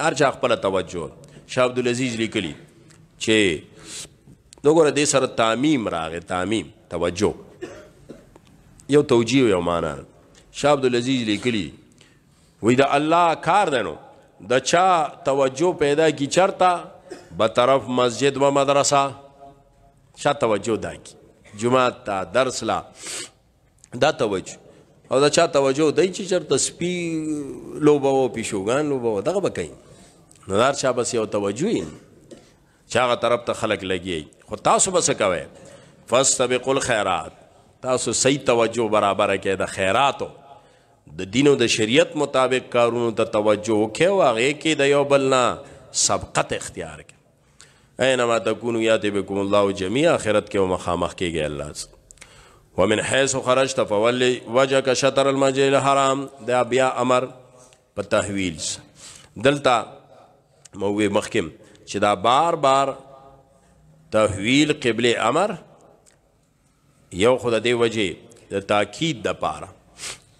هر چا خپل توجه شاه عبد العزيز لیکلی چې وګوره دې سره تعمیم راغې تعمیم توجه یو توجیه یو معنا شاه عبد العزيز لیکلی وې دا الله کار دنو د چا توجه پیدا کی چرته به طرف مسجد و مدرسه چا توجه دا کی جمعه تا درس لا دا توجه او دا چا توجه دای چې چرته سپی لوبو پیشوګان لوبو دغه بکاین نظر چا بس یو توجهی چاغه طرف ته خلق لګي خو تاسو بس کوي فاستبقوا الخيرات تاسو صحیح توجه برابر کې د خیراتو د دینو د شریعت مطابق کارونو ته توجه وکي واغې کې د یو بل نه سبقت اختیار کړي اينما تكونوا ياتي بكم الله جميعا اخرت کې او مخامخ کېږي الله ومن حيث خرجت فولي وجهك شطر المسجد الحرام دا بیا امر په تحویل دلته مو مخکم چې دا بار بار تحویل قبل امر یو خود دی وجه د تاکید د پاره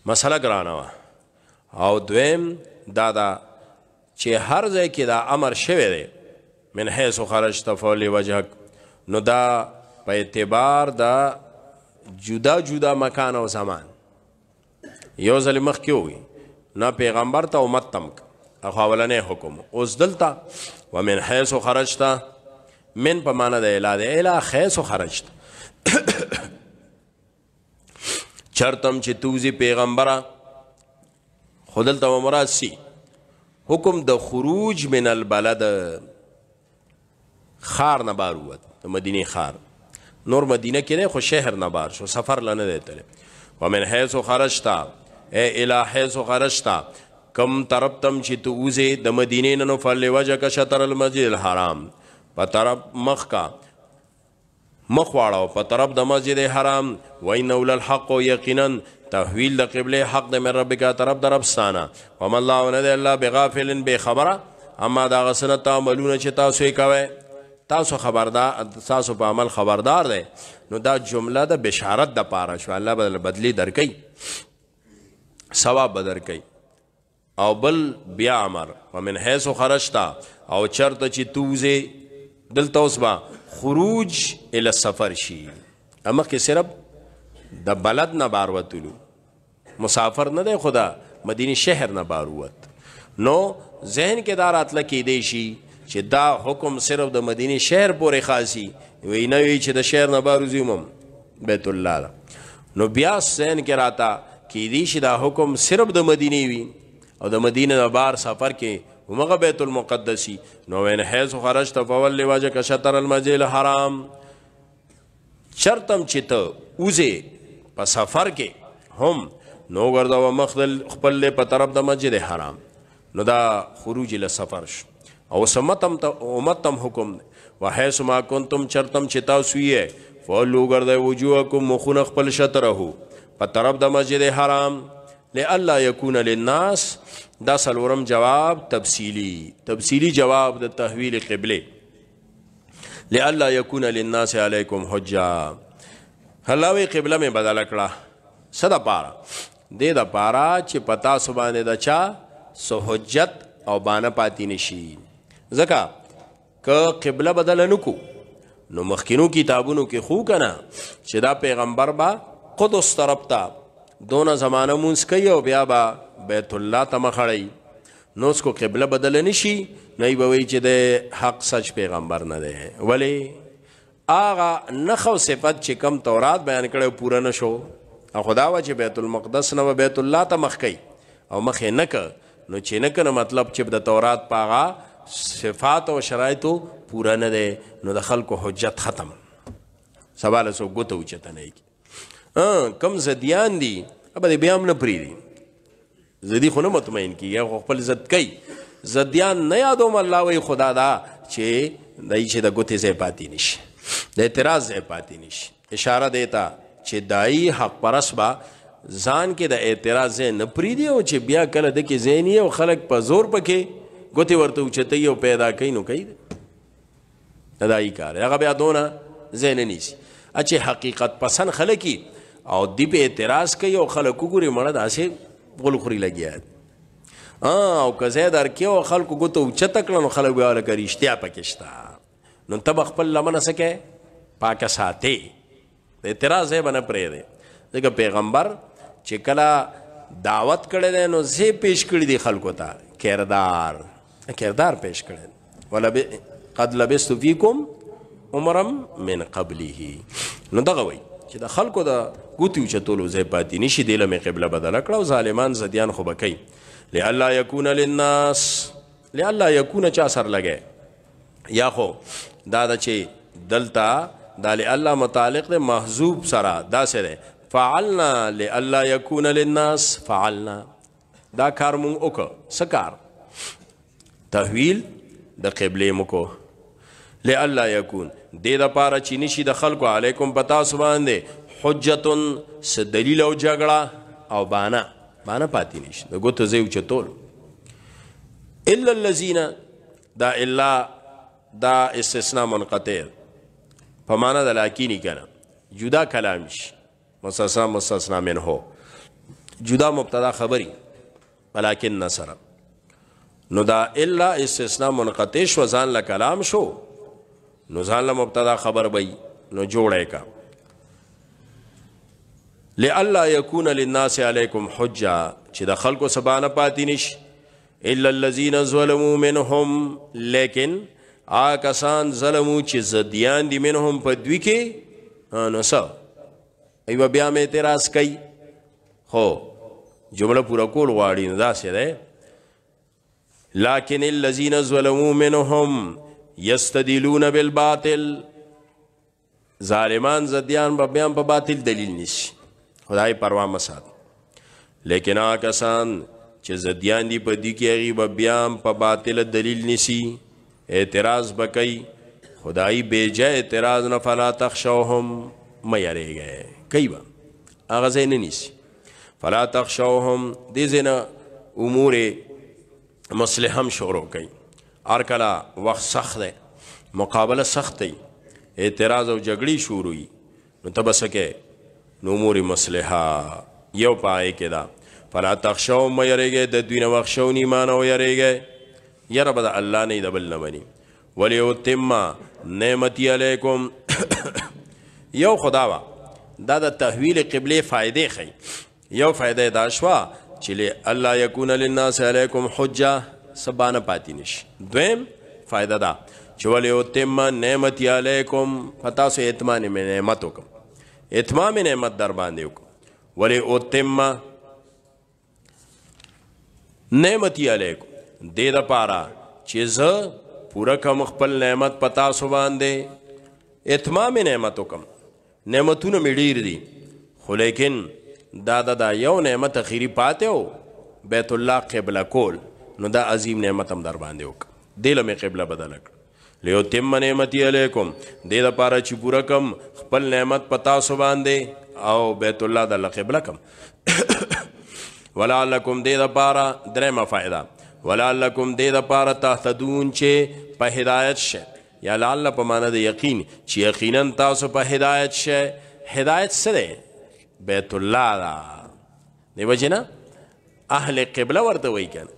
مسله ګرانه وا او دویم دا دا چې هر ځای کې دا امر شوی دی من حیث خرجت فول وجهک نو دا په اعتبار دا جدا جدا مکان او زمان یو ځل مخ کې وي نه پیغمبر ته امت تمک اخوالنه حکم اوس دلتا ومن حيث خرجت من په معنا د اله د اله حيث خرجت چرتم چې توزي پیغمبره خدل ته مراد سي حکم د خروج من البلد خار نه بار ووت د مدینه خار نور مدینه کې نه خو شهر نه بار شو سفر لنه دی تل ومن حيث خرجت اے الہ حيث خرجت کم طرف تم چې تو اوزه د مدینه نن فل وجه کا شطر المسجد الحرام په طرف مخ کا مخ واړو په طرف د مسجد حرام وین اول الحق یقینا تحویل د قبله حق د رب کا طرف در افسانه وم الله ولد الله بغافل به خبره اما دا غسنه تعملون چې تاسو یې کوي تاسو خبردار تاسو په عمل خبردار دی نو دا جمله د بشارت د پاره شو الله بدل بدلی درکې ثواب بدر کئ او بل بیا امر ومن حيث خرجت او چرته چې توځي دلته اوس با خروج ال سفر شي اما کې صرف د بلد نه بار وتلو مسافر نه دی خدا مدینه شهر نه بار وت نو ذهن کې دارات لکې دی شي چې دا حکم صرف د مدینه شهر پورې خاصي وی نه وی چې د شهر نه بار وزومم بیت الله نو بیا سین کې راتا کې دی شي دا حکم صرف د مدینه وی او د مدینه نه بار سفر کې همغه بیت المقدسی نو وین حیث خرجت فول لواجه ک شطر المسجد الحرام شرطم چې ته اوزه په سفر کې هم نو ګرځاو مخدل خپل له په طرف د مسجد حرام نو دا خروج له سفر شو او سمتم ته امتم حکم وحیث ما کنتم چرتم چتا سویه فولو ګرځاو وجوهکم مخون خپل شطرهو په طرف د مسجد حرام لالا یکون للناس دا سلورم جواب تفصیلی تفصیلی جواب د تحویل قبله لالا یکون للناس علیکم حجه هلاوی قبله می بدل کړه صدا پارا دې دا پارا چې پتا سبانه دا چا سو حجت او بانه پاتې نشي زکا ک قبله بدل نکو نو مخکینو کتابونو کې خو کنه چې دا پیغمبر با قدس طرف ته دونه زمانه مونږ کوي او بیا با بیت الله ته مخړی نو اس کو قبله بدل نه شي نه وي چې د حق سچ پیغمبر نه ده ولی آغا نخو صفت چې کم تورات بیان کړو پوره نشو او خدا وا چې بیت المقدس نه بیت الله ته مخ کوي او مخ نه ک نو چې نه کنه مطلب چې د تورات پاغا صفات او شرایطو پوره نه ده نو د خلکو حجت ختم سوال سو ګوتو چته نه کی کم زدیان دي به بیا هم نه پریدي زدي خو نه مطمئن کیږي خو خپل زد کوي زدیان نه یادوم الله وی خدا دا چې دای چې د ګوتې ځای پاتې نشي د اعتراض ځای پاتې نشي اشاره دیتا چې دای حق پرس با ځان کې د اعتراض نه پریدي او چې بیا کله د کې زینی او خلک په زور پکې ګوتې ورته اوچتې او پیدا کوي نو کوي دای کار هغه بیا دونه زین نه نیسی اچھے حقیقت پسند خلکی او دی په اعتراض کوي او خلک وګوري مړه داسې غلخوري لګیا او که زه درکې او خلکو ګوته اوچته کړه نو خلک به لکه رښتیا پکې شته نو ته به خپل لمنه څه کوې پاکه ساتې د اعتراض یې به نه پرېږدې ځکه پیغمبر چې کله دعوت کړی دی نو زه پیش کړي دي خلکو ته کردار کردار پیش کړی ولا قد لبستو فیکم عمرم من قبله نو دغه وایي چې د خلکو د ګوتیو چتولو ځای پاتې نشي دی لمې قبله بدله کړه او ظالمان زدیان خو بکی لئلا یکون للناس لئلا یکون چا سر لګي یا خو دا د چې دلتا دا لئلا متعلق د محذوب سره دا سره فعلنا لئلا یکون للناس فعلنا دا کار مونږ وکړه سکار تحویل د قبله مکو لئلا یکون دې د پاره چې نشي د خلکو علیکم پتا سبحان دې حجتن س دلیل او جګړه او بانا بانا پاتې نشي د ګوتو زیو چتول الا الذين دا الا دا استثناء منقطع په معنا د لاکینی کنه جدا کلام شي مستثنا مستثنا من هو جدا مبتدا خبري ولكن نصر نو دا الا استثناء منقطع شو ځان له کلام شو نو ځان له مبتدا خبر وي نو جوړه کا لئلا يكون للناس عليكم حجه چې د خلکو سبانه پاتې نش الا الذين ظلموا منهم لیکن آ کسان ظلمو چې زديان دي منهم په دوی کې نو سو ایو بیا مې اعتراض کوي خو جمله پورا کول غواړي نو دا څه ده لكن الذين ظلموا منهم یستدلون بالباطل ظالمان زدیان به بیان په باطل دلیل نشي خدای پروا مسات لیکن آکسان چې زدیان دی په دی کې هغه به بیان په باطل دلیل نشي اعتراض بکئی خدای بیجه اعتراض نه فلا تخشوهم مېریږي کوي به هغه ځای نه نشي فلا تخشوهم دې ځنه امور مصلحم شروع کوي ار کلا وخت سخت دی مقابله سخت دی اعتراض او جګړې شروع وي نو تب سکه نو امور مصلحه یو پای کې دا فلا تخشو مې یریږي د دوی نه وښو نی مان او یریږي یره بد الله نه دبل نه بني ولی او تیمه نعمتي علیکم یو خداوا دا د تحویل قبله فائدې خي یو فائدې دا شوا چې الله یکون للناس علیکم حجه سبانه پاتې نشي دویم فائدہ دا چې ولې او تم نعمت علیکم پتا سو اتمان می نعمت وکم اتمام نعمت در باندې وکم ولې او تم نعمت علیکم دې د پاره چې زه پورا کم خپل نعمت پتا سو باندې اتمام نعمت وکم نعمتونه می ډیر دي خو لیکن دا دا یو نعمت اخیری پاتې او بیت الله قبله کول نو دا عظیم نعمت هم در باندې وک دله می قبله بدل کړ لیو تیم نعمتي علیکم دې د پاره چې پورا کم خپل نعمت پتا سو باندې او بیت الله د قبله کم ولعلکم دې د پاره درېمه فائدہ ولعلکم دې د پاره تهتدون چې په هدایت شه یا لعل په معنا د یقین چې یقینا تاسو په هدایت شه هدایت سره بیت الله دا دیو جنا اهل قبله ورته وای کنه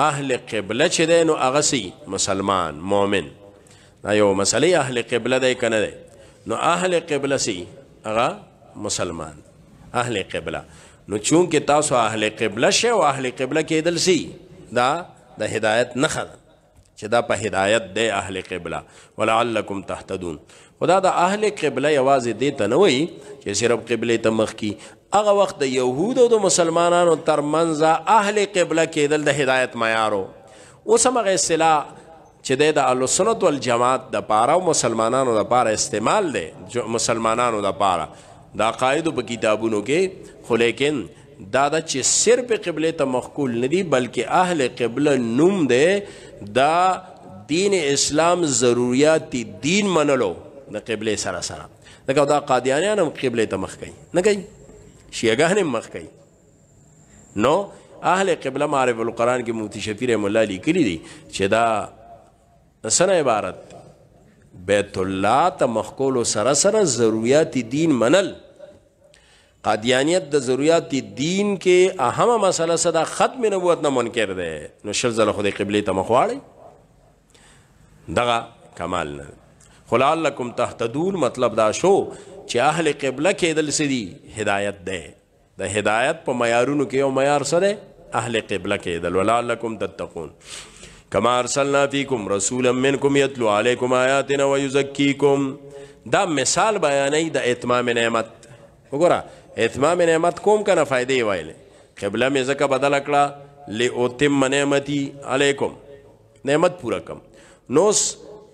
اهل قبله چې دی نو هغه سي مسلمان مؤمن دا یو مسلې اهل قبله دی کنه دی نو اهل قبله سي هغه مسلمان اهل قبله نو چون کې تاسو اهل قبله شه او اهل قبله کېدل سي دا د هدایت نخره چې دا په هدایت دی اهل قبله ولعلکم تهتدون خدا د اهل قبله یوازې دې ته نه وایي چې صرف قبله ته مخ کی هغه وخت د يهودو او د مسلمانانو ترمنځ اهل قبله کېدل د هدایت معیارو اوس هم هغه اصطلاح چې د اهل سنت والجماعت د پاره او مسلمانانو د پاره استعمال دی مسلمانانو د پاره د عقایدو په کتابونو کې خو لیکن دا دا چې صرف قبله ته مخکول نه دی بلکې اهل قبله نوم دی دا دین اسلام ضروریات دین منلو د قبله سره سره دغه دا قادیانیان هم قبله ته مخ کوي نه کوي شیعهګان هم مخ کوي نو اهل قبله معرف القرآن کې مفتی شفیع رحم الله لیکلی دي چې دا سنه عبارت بیت الله ته مخکول سره سره ضرورت دین منل قادیانیت د ضرورت دین کې اهمه مسله صدا ختم نبوت نه منکر ده نو شل زله خدای قبله ته مخواړي دغه کمال نه خلال لکم تحتدون مطلب دا شو چې اهل قبله کېدل سدي هدایت ده د هدایت په معیارونو کې یو معیار سره اهل قبله کېدل ولعلکم تتقون کما ارسلنا فیکم رسولا منکم یتلو علیکم آیاتنا ویزکیکم دا مثال بیانې د اتمام نعمت وګوره اتمام نعمت کوم کنه فائدې وایلې قبله مې زکه بدل کړه لئتم نعمتي علیکم نعمت پورا کم نوس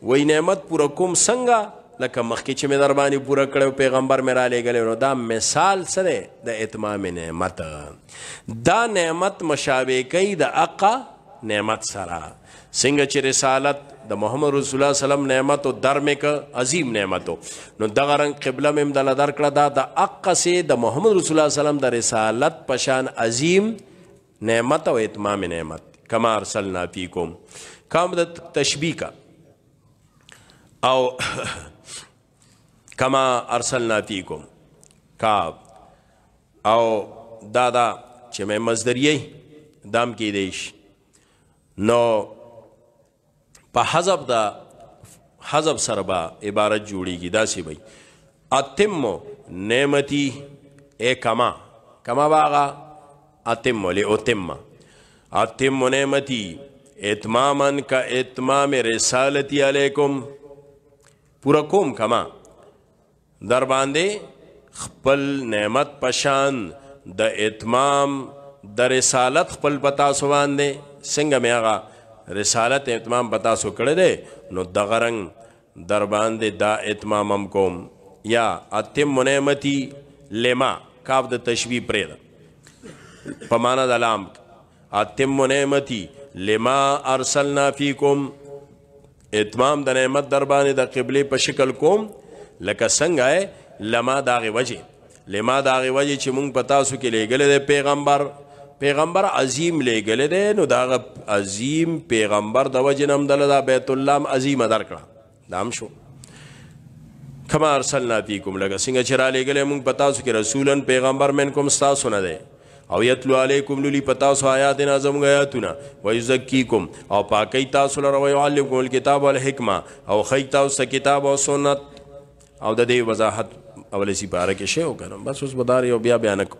وای نعمت پورا کوم څنګه لکه مخکې چې مې در باندې پورا کړو پیغمبر مې را لېږلی نو دا مثال څه دی د اتمام نعمت دا نعمت مشابه کوي د عقا نعمت سره څنګه چې رسالت د محمد رسول الله سلام نعمت او درمه ک عظیم نعمت نو دغه رنگ قبله مم د لدار کړه دا د اقصه د محمد رسول الله سلام د رسالت پشان عظیم نعمت او اتمام نعمت کما ارسلنا فیکم کام د تشبیه او کما ارسلنا فیکم کاب او دا دا چې مې مصدریه دام کې دیش نو په حذف دا حذف سره با عبارت جوړیږي دا سی وي اتم نعمتي اے کما کما باغا اتم لئتم اتم نعمتي اتمامن کا اتمام رسالتی علیکم پورا کوم کما در باندې خپل نعمت پشان د اتمام د رسالت خپل پتا سو باندې څنګه مې هغه رسالت اتمام پتا سو کړه دې نو د غرنګ در باندې دا اتمامم کوم یا اتم نعمتي لما کاف د تشبیه پرې پمانه د لام اتم نعمتي لما ارسلنا فیکم اتمام د نعمت در باندې د قبله په شکل کوم لکه څنګه لما داغه وجه لما داغه وجه چې مونږ پتا سو کې لګل د پیغمبر پیغمبر عظیم لګل دی نو دا عظیم پیغمبر د وجنم دل دا بیت الله عظیم درکړه نام شو کما ارسلنا فیکم لگا څنګه چې را لګل موږ پتا سو کې رسولن پیغمبر من کوم تاسو نه دی او یتلو علیکم للی پتا سو آیات نازم غیاتنا و یزکیکم او پاکی تاسو لره و یعلمکم الکتاب والحکمه او خی تاسو کتاب او سنت او د دې وضاحت اولې سی بارے کې شی وکړم بس اوس بدار یو بیا بیان کو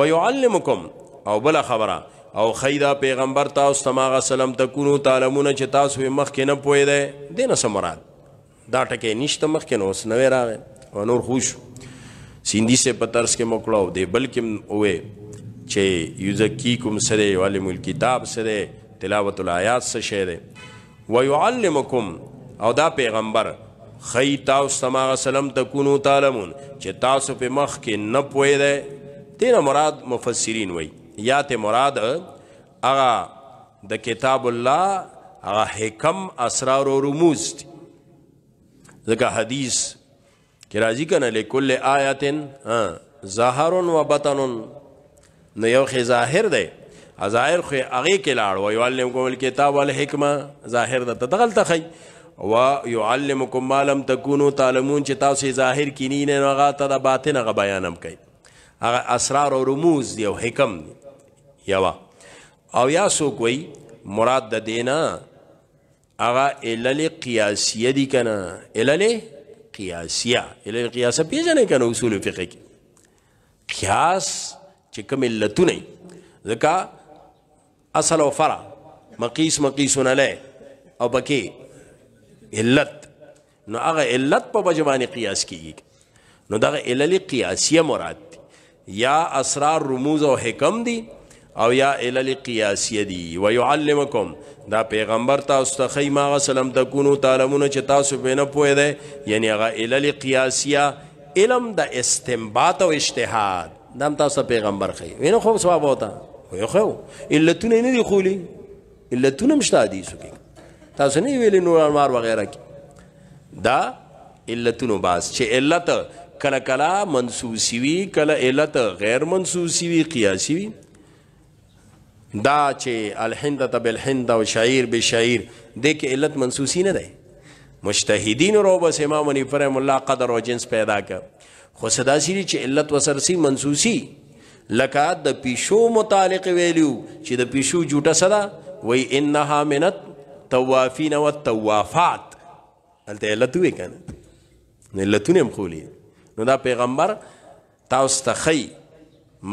و یعلمکم او بلا خبره او خیدا پیغمبر تاسو تماغه سلام تکونو تعلمون چې تاسو مخ کې نه پوي دی دینه سمراد دا ټکه نشته مخ کې نو اوس نوې راغې او نور خوش سیندی سے پترس کې مکړو دی بلکې وې چې یذکیکم سره علم الكتاب سره تلاوت الایات سره شه ويعلمکم او دا پیغمبر خی تاسو سما سلام تکونو تعلمون چې تاسو په مخ کې نه پوي ده تینا مراد مفسرین وای یا ته مراد اغا د کتاب الله اغا حکم اسرار او رموز دي ځکه حدیث کې راځي کنه لکل آیاتن ظاهر و بطن نو یو خې ظاهر دی ظاهر خو هغه کې لاړ وي علمکم الکتاب والحکمه ظاهر د تدغل ته خي و يعلمکم ما لم تكونوا تعلمون چې تاسو ظاهر کینی نه هغه ته د باطن هغه بیانم کوي هغه اسرار او رموز دی او حکم دی یوا او یا سو کوئی مراد د دینا هغه علل قیاسیه دي کنه علل قیاسیه علل قیاسه پیژنې کنه اصول فقه کې قیاس چې کوم علتونه ځکه اصل او فرع مقیس مقیسونه لې او بکی علت نو هغه علت په بجوانی قیاس کیږي نو دغه علل قیاسیه مراد دی یا اسرار رموز او حکم دی او یا علل قیاسیه دی ويعلمکم دا پیغمبر تاسو ته خیمه غسلم تکونو تعلمونه چې تاسو به نه پوهیدئ یعنی هغه علل قیاسیه علم د استنباط او اجتهاد دم تاسو پیغمبر خي وینو خو ثواب وتا خو خو علتونه نه دي خولي علتونه مشته دي سږي تاسو نه ویلي نور انوار وغیرہ کی دا علتونو باز چې علت کله کله منسوسی وی کله علت غیر منسوسی وی قیاسی وی دا چې الحند بالحند او شعیر بشعیر د کې علت منسوسی نه ده مجتهدین رو بس امام ونی فرهم الله قدر او جنس پیدا کړ خو صدا سری چې علت وسرسی منسوسی لکه د پیشو متعلق ویلو چې د پیشو جوټه صدا وای انها منت توافین والتوافات هلته علت وی کنه نو علتونه هم خولی نو دا پیغمبر تاسو ته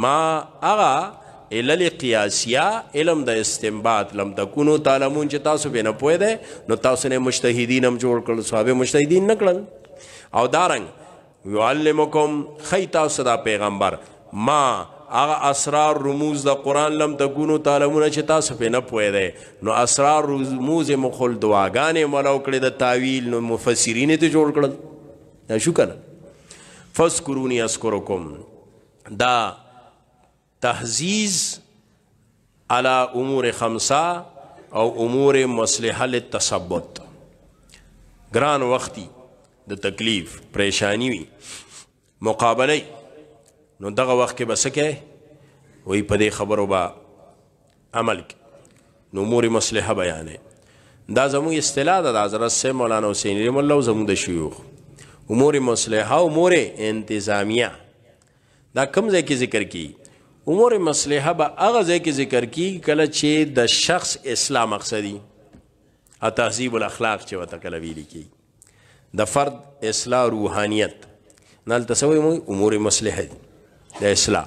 ما هغه علل قیاسیه علم د استنباط لم تکونو تعلمون چې تاسو به نه پوهیدئ نو تاسو نه مجتهدین هم جوړ کړل صحابه مجتهدین نکړل او دارنګ يعلمكم خيتا صدا پیغمبر ما هغه اسرار رموز د قران لم تګونو تعلمونه چې تاسو په نه پوي دی نو اسرار رموز مخول دعاګانې ملو کړې د تعویل نو مفسرین ته جوړ کړل دا شو کنه فذكروني اذكركم دا تحزیز علی امور خمسه او امور مصلحه للتثبت ګران وختي د تکلیف پریشانی وي مقابله نو دغه وخت کې بس کې وای په دې خبرو با عمل نو امور مصلحه بیانې دا زموږ اصطلاح ده د حضرت سید مولانا حسین رحم الله زموږ د شيوخ امور مصلحه او امور انتظامیه دا کم ځای کې ذکر کی امور مصلحه به هغه ځای کې ذکر کی کله چې د شخص اسلام مقصدی ا تهذیب الاخلاق چې وته کله ویل کی د فرد اصلاح روحانیت نل تسوی مو امور مصلحه د اصلاح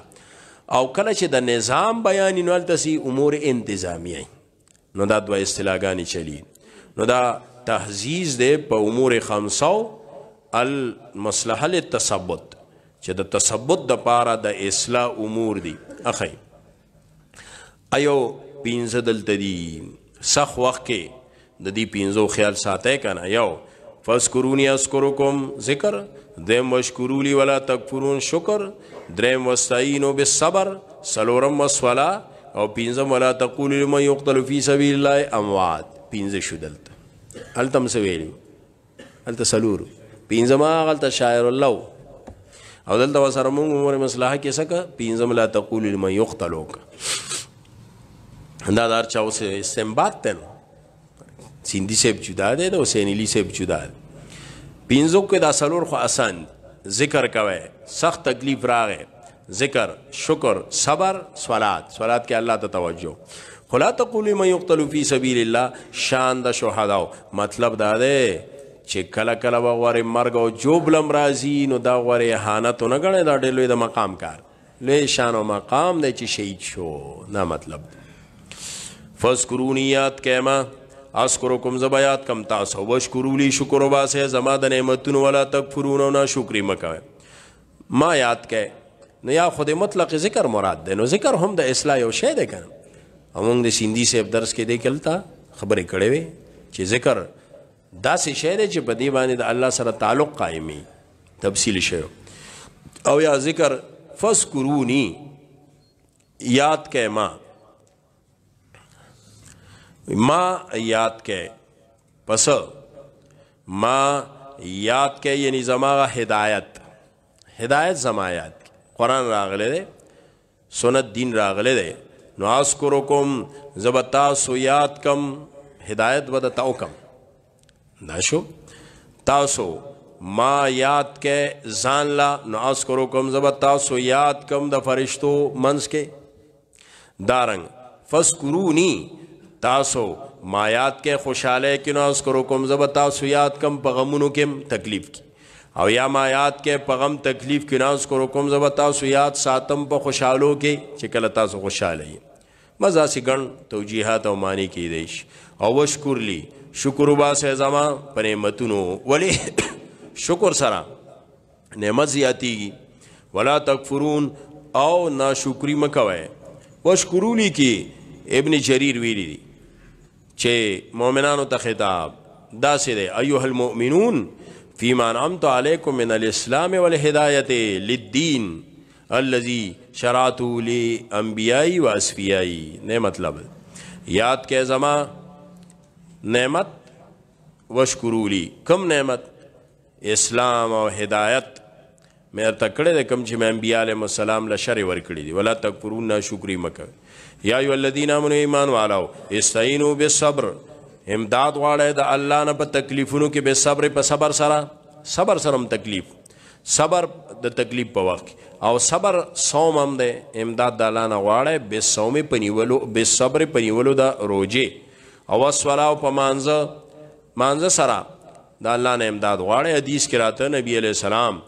او کله چې د نظام بیان نو تسی امور انتظامیه نو دا دوه اصطلاحګانی چلی نو دا تحزیز ده په امور خمسو المصلحه للتثبت چې د تثبت د پاره د اصلاح امور دي اخی ایو پینځه دلته دي سخ وخت کې د دې پینځو خیال ساته کنه یو فذكروني اذكركم ذکر دیم وشکرولی ولا تکفرون شکر دریم واستعینوا بالصبر سلورم وسلا او پینځم ولا تقولوا لمن يقتل في سبيل الله اموات پینځه شدلته التم سویلی الت سلور پینځم غلط شاعر الله او دلته وسره موږ عمر مصلحه کې سکه پینځم لا تقولوا لمن يقتلوک دا دار چاو سے استنباط تن سیندی سیب جدا دے دا حسین علی سیب جدا دے پینځو کې دا سلور خو آسان ذکر کوي سخت تکلیف راغې ذکر شکر صبر صلات صلات کې الله ته توجه خلا تقولی من یقتل فی سبیل الله شان د شهداو مطلب دا دی چې کله کله وغوړې مرګ او جوبلم راځي نو دا غوړې حانت نه غړې دا ډېر لوی د مقام کار لوی شان او مقام دی چې شهید شو نه مطلب فذكرونیات کما اذكركم زبيات کم تاسو وشکرو لي شکر واسه زما د نعمتونو ولا تکفرون او ناشکری مکه ما یاد کړه نو یا خود مطلق ذکر مراد ده نو ذکر هم د اصلاح یو شی ده کنه همون د سیندی سیب درس کې دی کلتا خبرې کړې وي چې ذکر داسې شی دی چې په دې باندې د الله سره تعلق قائمي تفصیل شی او یا ذکر فذكرونی یاد کړه ما ما یاد که پس ما یاد که یعنی زماغا هدایت هدایت زما یاد که قرآن راغلی ده سنت دین راغلی ده نو آسکرو کم زبتا سو یاد کم هدایت بدا تاو کم داشو تاسو ما یاد کې ځان لا ناس کرو کوم زبر تاسو یاد کم د فرشتو منس کې دارنګ فسکرونی تاسو ما یاد کې خوشاله کې نو اذکر کوم زب تاسو یاد کم په غمونو کې تکلیف کې او یا ما یاد کې په غم تکلیف کې نو اذکر کوم زب تاسو یاد ساتم په خوشالو کې چې کله تاسو خوشاله یې مزه سي ګڼ توجيهات او معنی کې دیش او وشکر لی شکر وباسه زما په نعمتونو ولی شکر سره نعمت زیاتیږي ولا تکفرون او ناشکری مکوي وشکرونی کې ابن جریر ویلی دی چې مؤمنانو ته خطاب دا سره ایها المؤمنون فيما انعمت عليكم من الاسلام والهدايه للدين الذي شرعت لانبيائي واسفيائي نه مطلب یاد کې زما نعمت وشکرولی کم نعمت اسلام او هدایت مې تکړه د کم چې مې انبياله مسالم له شر ور کړی دي ولا تکفرون شکرې مکه یا ایو الذین امنوا ایمان والو استعینوا بالصبر امداد غواړی د الله نه په تکلیفونو کې به صبر په صبر سره صبر سره هم تکلیف صبر د تکلیف په وخت او صبر صوم هم دی امداد د الله نه غواړی به صوم پنیولو به صبر پنیولو د روزه او وسوالا او پمانزه مانزه سره د الله نه امداد غواړی حدیث کې راته نبی علی السلام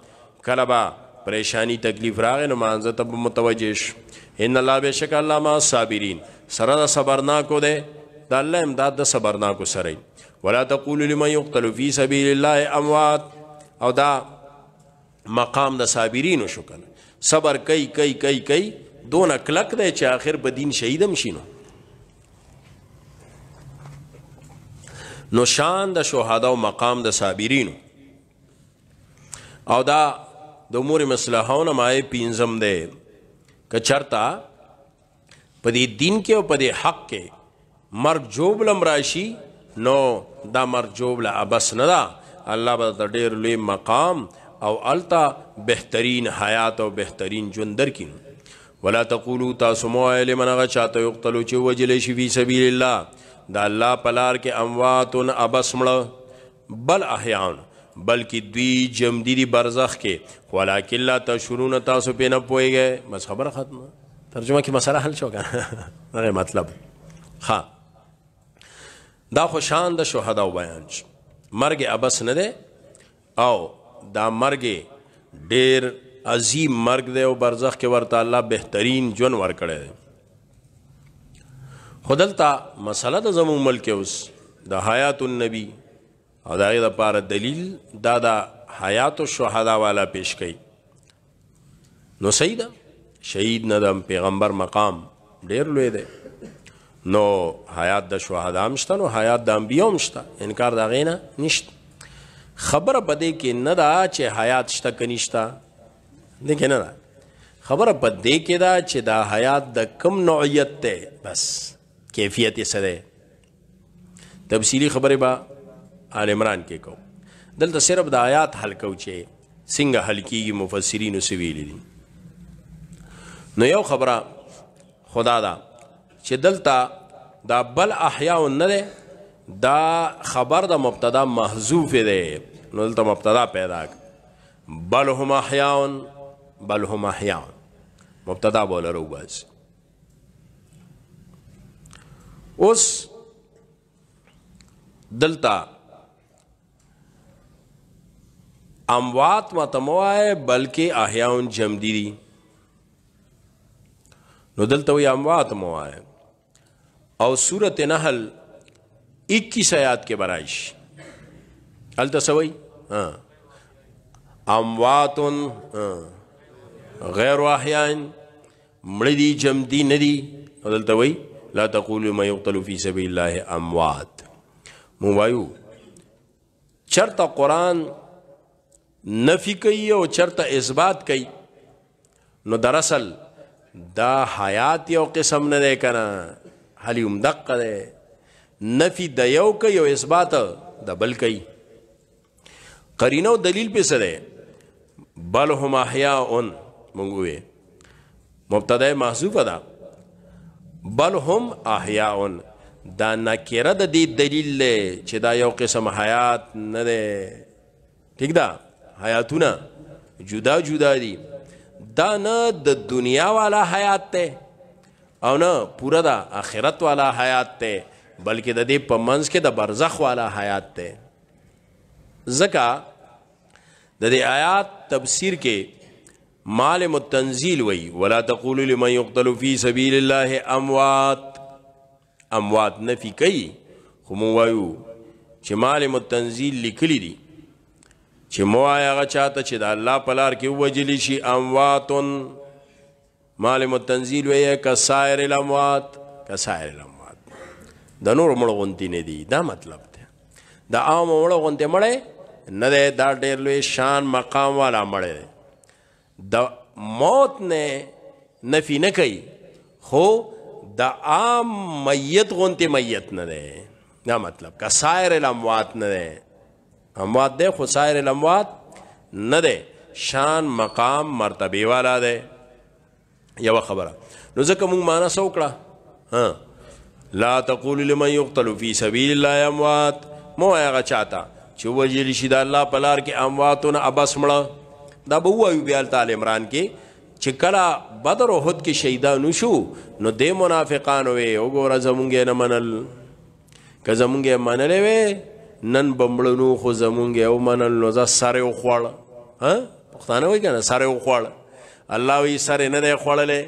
کله با پریشانی تکلیف راغی نو مانزه ته متوجه شه ان الله بشک الله ما صابرین سره د صبرناکو دی د الله امداد د صبرناکو سره ولا تقول لمن يقتل في سبيل الله اموات او دا مقام د صابرینو شو کنه صبر کوي کوي کوي کوي دون کلک دی چې آخر به دین شهیدم شینو نو شان د شهدا او مقام د صابرینو او دا د امور مصلحونو مای پینزم دی کچرتا په دې دین کې او په دې حق کې مرګ جوړبل مراشي نو دا مرګ جوړبل ابس نه دا الله به د ډېر لوی مقام او التا بهترین حیات او بهترین ژوند درکې ولا تقولوا تاسموا لمن غشات يقتلوا چې وجل شي فی سبیل الله دا الله پلار کې امواتن ابس مړه بل احیان بلکې دوی جمدی دی برزخ کې ولکن لا تشرون تاسو په نه پويږئ بس خبر ختمه ترجمه کې مسله حل شو کنه دا مطلب ها دا خوشان د شهدا بیان مرګ ابس نه ده او دا مرګ ډیر عظیم مرګ دی او برزخ کې ورته الله بهترین جون ور کړی دی خدلتا مسله د زمو ملک اوس د حیات النبی او دا غي د پاره دلیل دا د حیات الشهدا والا پیش کړي نو سیدا شهید نه د پیغمبر مقام ډیر لوی دی نو حیات د شهدا مشته نو حیات د انبیو مشته انکار دا غینه نشته خبره پدې کې نه دا چې حیات شته کنيشتا دغه نه خبره پدې کې دا چې دا حیات د کم نوعیت ته بس کیفیت یې سره تفصیلی خبره به آل عمران کې کو دلته صرف د آیات حل کو چې څنګه حل کیږي مفسرینو سویل دي نو یو خبره خدا دا چې دلته دا بل احیا نه ده دا خبر د مبتدا محذوف ده نو دلته مبتدا پیدا بل هم احیاون بل هم احیاون مبتدا بوله رو باز اوس دلته اموات متموای بلکې احیاون جمدی دي نو دلته وی اموات موای او سورت نحل 21 آیات کې برائش التسوی ها اموات غیر احیان مړی دي جمدی ندي دلته وی لا تقولوا ما يقتل في سبيل الله اموات مو وایو چرته قران نفی کوي او چرته اثبات کوي نو در اصل دا حیات یو قسم نه دی کنه حلی عمدق دی نفی د یو کوي او اثبات د بل کوي قرینه او دلیل په سره بل هم احیاء مونږوي مبتدا محذوف ده بل هم احیاء دا نکره د دې دلیل چې دا یو قسم حیات نه دی ٹھیک ده حیاتونه جدا جدا دي دا نه د دنیا والا حیات ته او نه پورا د آخرت والا حیات ته بلکې د دې په منځ کې د برزخ والا حیات ته زکا د دې آیات تفسیر کې مال متنزیل وی ولا تقولوا لمن يقتل في سبيل الله اموات اموات نفي کوي خو مو وایو چې مال متنزیل لیکلی دي چې مو هغه چاته چې د الله په لار کې وجلی شي امواتن مال متنزیل وې کسائر الاموات کسائر الاموات د نور مړ غونتی نه دی دا مطلب دی د عام مړ غونته مړ نه دی دا ډېر لوی شان مقام والا مړ د موت نه نفی نه کوي خو د عام میت غونته میت نه دی دا مطلب کسائر الاموات نه دی اموات دی خو سایر الاموات نه دی شان مقام مرتبه والا دی یو خبره نو ځکه مونږ معنا سوکړه ها لا تقول لمن يقتل في سبيل الله اموات مو هغه چاته چې وجل شي د الله په لار کې امواتون ابس مړه دا به وایو بیا تعالی عمران کې چې کله بدر او احد کې شهیدانو شو نو د منافقانو وي وګوره زمونږ نه منل که زمونږ منلې وي نن بمړنو خو زمونږ یو منل نو زه سره وخوړ ها پښتانه وایي کنه سره وخوړ الله وی سره نه دی خوړلې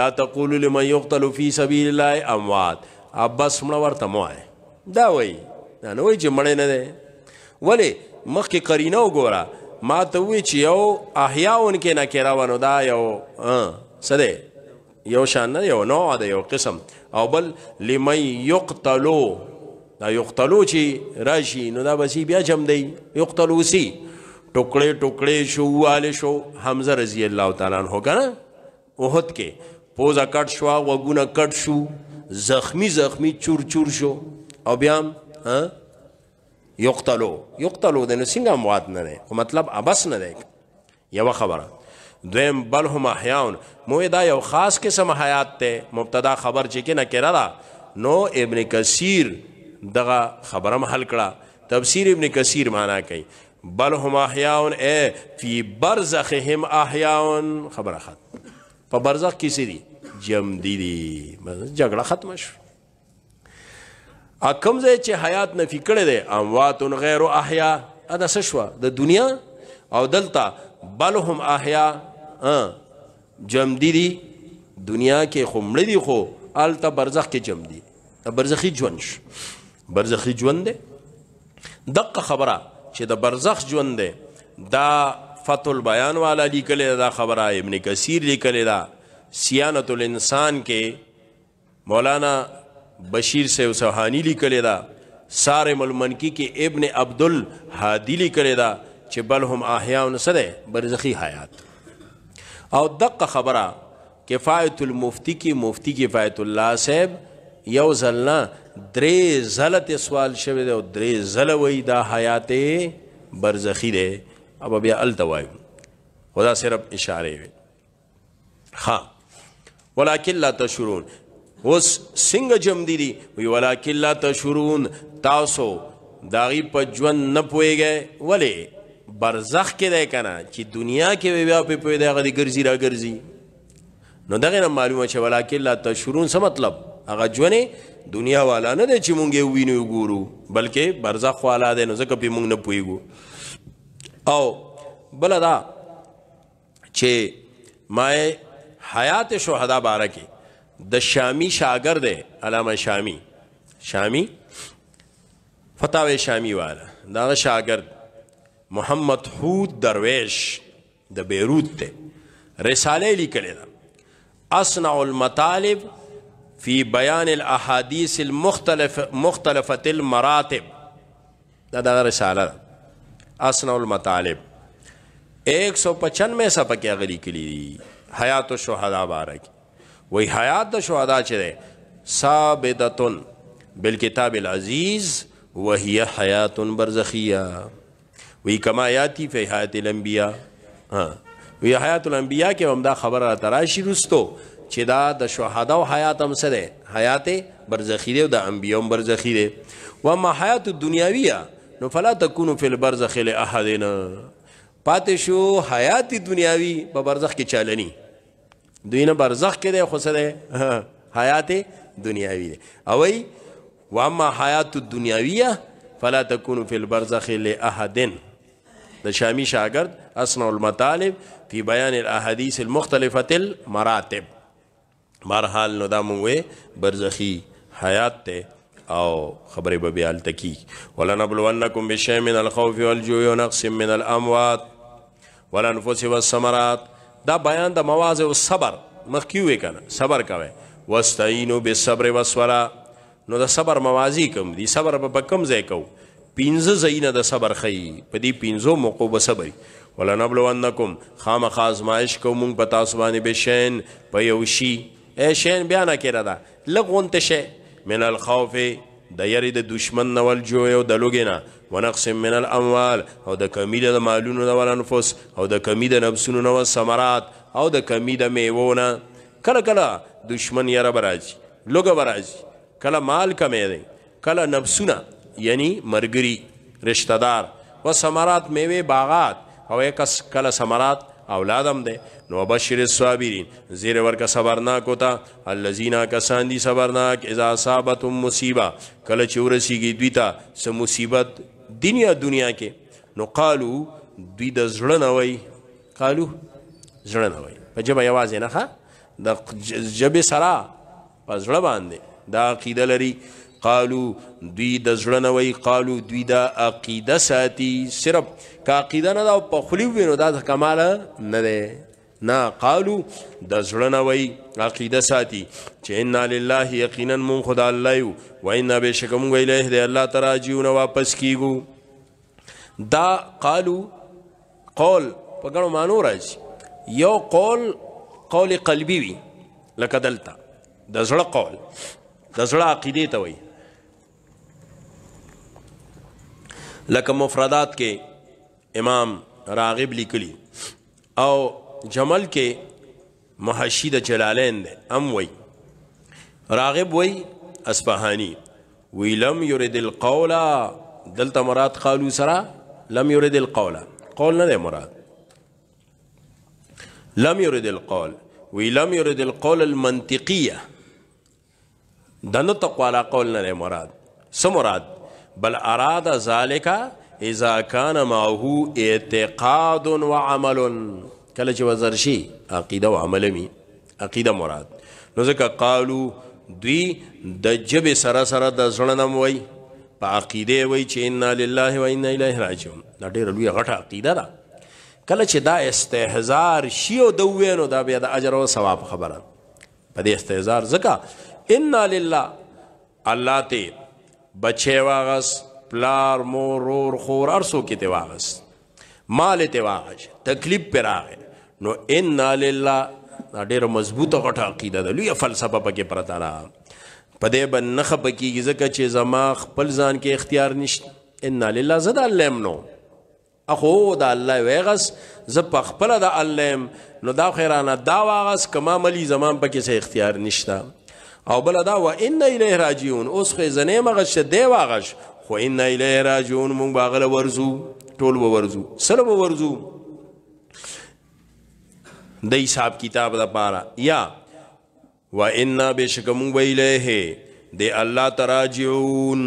لا تقول لمن يقتل في سبيل الله اموات ابس مړه ورته موای دا وایي دا نه وایي چې مړ نه دی ولی مخکې قرینه وګوره ما ته وی چې یو احیاون کې نه کېرا ونه دا یو سده یو شان نه یو نوع ده یو قسم او بل لمن يقتلوا دا یقتلو چې راشي نو دا بسی بیا جم دی یقتلو سی ټوکړې ټوکړې شو والے شو حمزه رضی الله تعالی عنہ کنه وحد کې پوزا کټ شو وګونه کټ شو زخمی زخمی چور چور شو او بیا ها یقتلو یقتلو د نسنګ اموات نه ده مطلب ابس نه ده یو خبره دویم بل هم احیاون مو دا یو خاص قسم حیات ته مبتدا خبر چې کنه کړه نو ابن کثیر دغه خبره محل کړه تفسیر ابن کثیر معنا کوي بل هم احیاون اے فی برزخهم احیاون خبره خط په برزخ کې سری جم دی دی جګړه ختم شو اکم ځای چې حیات نفی کړي دي اموات غیر احیا ادا سشوا د دنیا او دلته بل هم احیا جم دی دی دنیا کې خمړې دي خو الته برزخ کې جم دی برزخی ژوند شو برزخی ژوند دی دغه خبره چې د برزخ ژوند دی دا فتح البیان والا لیکلی دا خبره ابن کثیر لیکلی دا سیانت الانسان کې مولانا بشیر سے سوحانی لیکلی دا سارم المنکی کې ابن عبدالحادی لیکلی دا چې بل هم احیاون څه دی برزخی حیات او دقه خبره کفایت المفتی کی مفتی کفایت الله صاحب یو ځل نه درې ځله تې سوال شوی دی او درې ځله وایي دا حیات برزخي دی او بیا هلته وایو خو دا صرف اشارې وي ښه ولاکن لا تشعرون اوس څنګه جمدي دي وی ولاکن لا تشعرون تاسو د هغې په ژوند نه پوهېږئ ولې برزخ کې دی که نه چې دنیا کې بیا پې پوه دی هغه د ګرځي را ګرځي نو دغې نه معلومه چې ولاکن لا تشعرون څه مطلب هغه ژوند دنیا والا نه دی چې مونږ یې وینو ګورو بلکې برزخ والا دی نو ځکه پې مونږ نه پوهیږو او بله دا چې ما حیات شهدا باره کې د شامی شاګرد دی علامه شامی شامی فتاوی شامی والا دا شاګرد محمد حود درویش د بیروت ته رساله لیکلې ده اصنع المطالب في بيان الاحاديث المختلف مختلفه المراتب هذا دا رساله أصنع المطالب 195 صفحه غری کلی حیات الشهدا بارک وی حیات الشهدا چره ثابتتن بالکتاب العزیز وهي حیات برزخیه وی کما یاتی فی حیات الانبیاء وی حیات الانبیاء کې هم دا خبره راشي رستو چې دا د شهدا او حیات هم سره حیات برزخی دی او د انبیوم برزخی دی و ما حیات دنیاویه نو فلا تکونو فی البرزخ لاحدنا پاتې شو حیات دنیاوی په برزخ کې چالنی دوی نه برزخ کې دی خو سره حیات دنیاوی دی او ای و ما حیات دنیاویه فلا تکونو فی البرزخ لاحدن د شامی شاگرد اسنع المطالب فی بیان الاحادیث المختلفه المراتب مرحال نو دا مونږه برزخی حیات ته او خبرې به بیال تکي ولنبلونکم بشیء من الخوف والجوع ونقص من الاموات والانفس والثمرات دا بیان د مواز او صبر مخکې وې کنه صبر کوي واستعینوا بالصبر والصلاه نو د صبر موازی کم دي صبر په کم ځای کو پینځه زینه د صبر خي په دې پینځو موقو به صبر ولنبلونکم خامخ ازمائش کوم په تاسو باندې بشین په یو شی شین بیا نه کړه دا لغون ته شی من الخوف د یری د دشمن نول جو یو د لوګینا ونقص من الاموال او د کمی د مالونو د ولنفس او د کمی د نفسونو نو ثمرات او د کمی د میوونه کله کله دشمن یره براجي لوګه براجي کله مال کمې دی کله نفسونه یعنی مرګري رشتہ دار و ثمرات میوه باغات او کله ثمرات اولادم ده نو بشر الصابرین زیر ورکا صبرناک ہوتا الذین کسان دي صبرناک اذا اصابتهم مصیبه کله چې ورسیږي دوی ته سم مصیبت دنیا دنیا کې نو قالو دوی د زړه نه وای قالو زړه نه وای په جبه یوازې نه ښه د جبه سرا په زړه باندې دا عقیده لري قالو دوی د زړه نه وای قالو دوی د عقیده ساتي صرف کا عقیده نه دا په خلی وینو دا د کمال نه ده نه قالو د زړه نه وای عقیده ساتي چې ان لله یقینا من خدا الله یو و ان بشک مون ویله دی الله تراجیون واپس کیګو دا قالو قول په ګڼو مانو راځي یو قول قول قلبي وي لکه دلته د زړه قول د زړه عقیده ته وای لکه مفردات کې امام راغب لیکلی او جمل کې محشی د جلالین دی ام وی راغب وی اسپهانی وی لم یرد القول دلته مراد قالو سره لم یرد القول قول نه دی مراد لم يرد القول ولم يرد القول المنطقية دنو تقوى على قول نه مراد سمراد بل اراد ذالک اذا کان معه اعتقاد و عمل کله چې وزر شي عقیده او عمل می عقیده مراد نو ځکه قالو دوی د جب سره سره د زړه نم وای په عقیده وای چې ان لله و انا الیه راجعون دا ډېر لوی غټه عقیده ده کله چې دا استهزار شی او د وینو دا بیا د اجر او ثواب خبره په دې استهزار ځکه ان لله الله ته بچی واغس پلار مور رور خور ارسو کې ته واغس مال ته واغس تکلیف پر راغې نو ان لله دا ډېر مضبوطه غټه عقیده ده لوی فلسفه پکې پرته را پدې باندې خپ کېږي ځکه چې زما خپل ځان کې اختیار نشته ان لله زد علم نو اخو دا الله ویغس ز په خپل د علم نو دا خیرانه دا واغس کما ملي زمان پکې څه اختیار نشته او بل دا و ان الیه راجعون اوس خو زنه مغه شه دی واغش خو ان الیه راجعون مونږ باغله ورزو ټول ورزو سره ورزو د حساب کتاب د پاره یا و ان بشکم ویله د الله تراجعون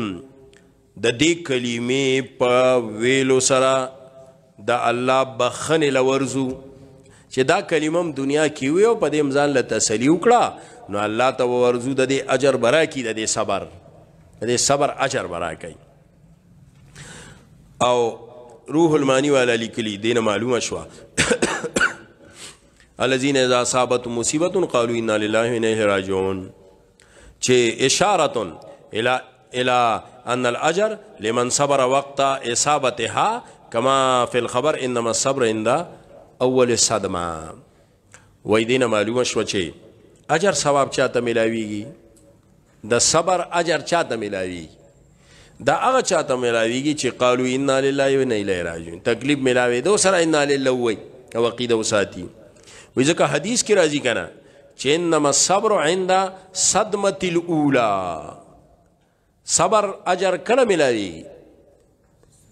د دې کلمې په ویلو سره د الله بخنه لورزو چې دا کلمم دنیا کې وي او په دې مزان له تسلی وکړه نو الله ته ورزو د دې اجر برا کی د دې صبر د دې صبر اجر برا کی او روح المانی والا لیکلی دینه معلومه شو الذين اذا اصابت مصیبت قالوا انا لله وانا الیه راجعون چې اشاره الى الى ان الاجر لمن صبر وقت اصابتها کما فی الخبر انما الصبر عند اول صدمه وای دینه معلومه شو چې اجر ثواب چاته ملاويږي د صبر اجر چاته ملاويږي دا هغه چاته ملاويږي چې قالو ان لله و انا الیه راجعون تکلیف ملاوي دو سره ان لله وای او عقیده وساتي وې ځکه حدیث کې راځي کنه چې انما الصبر عند صدمه الاولى صبر اجر کله ملاوي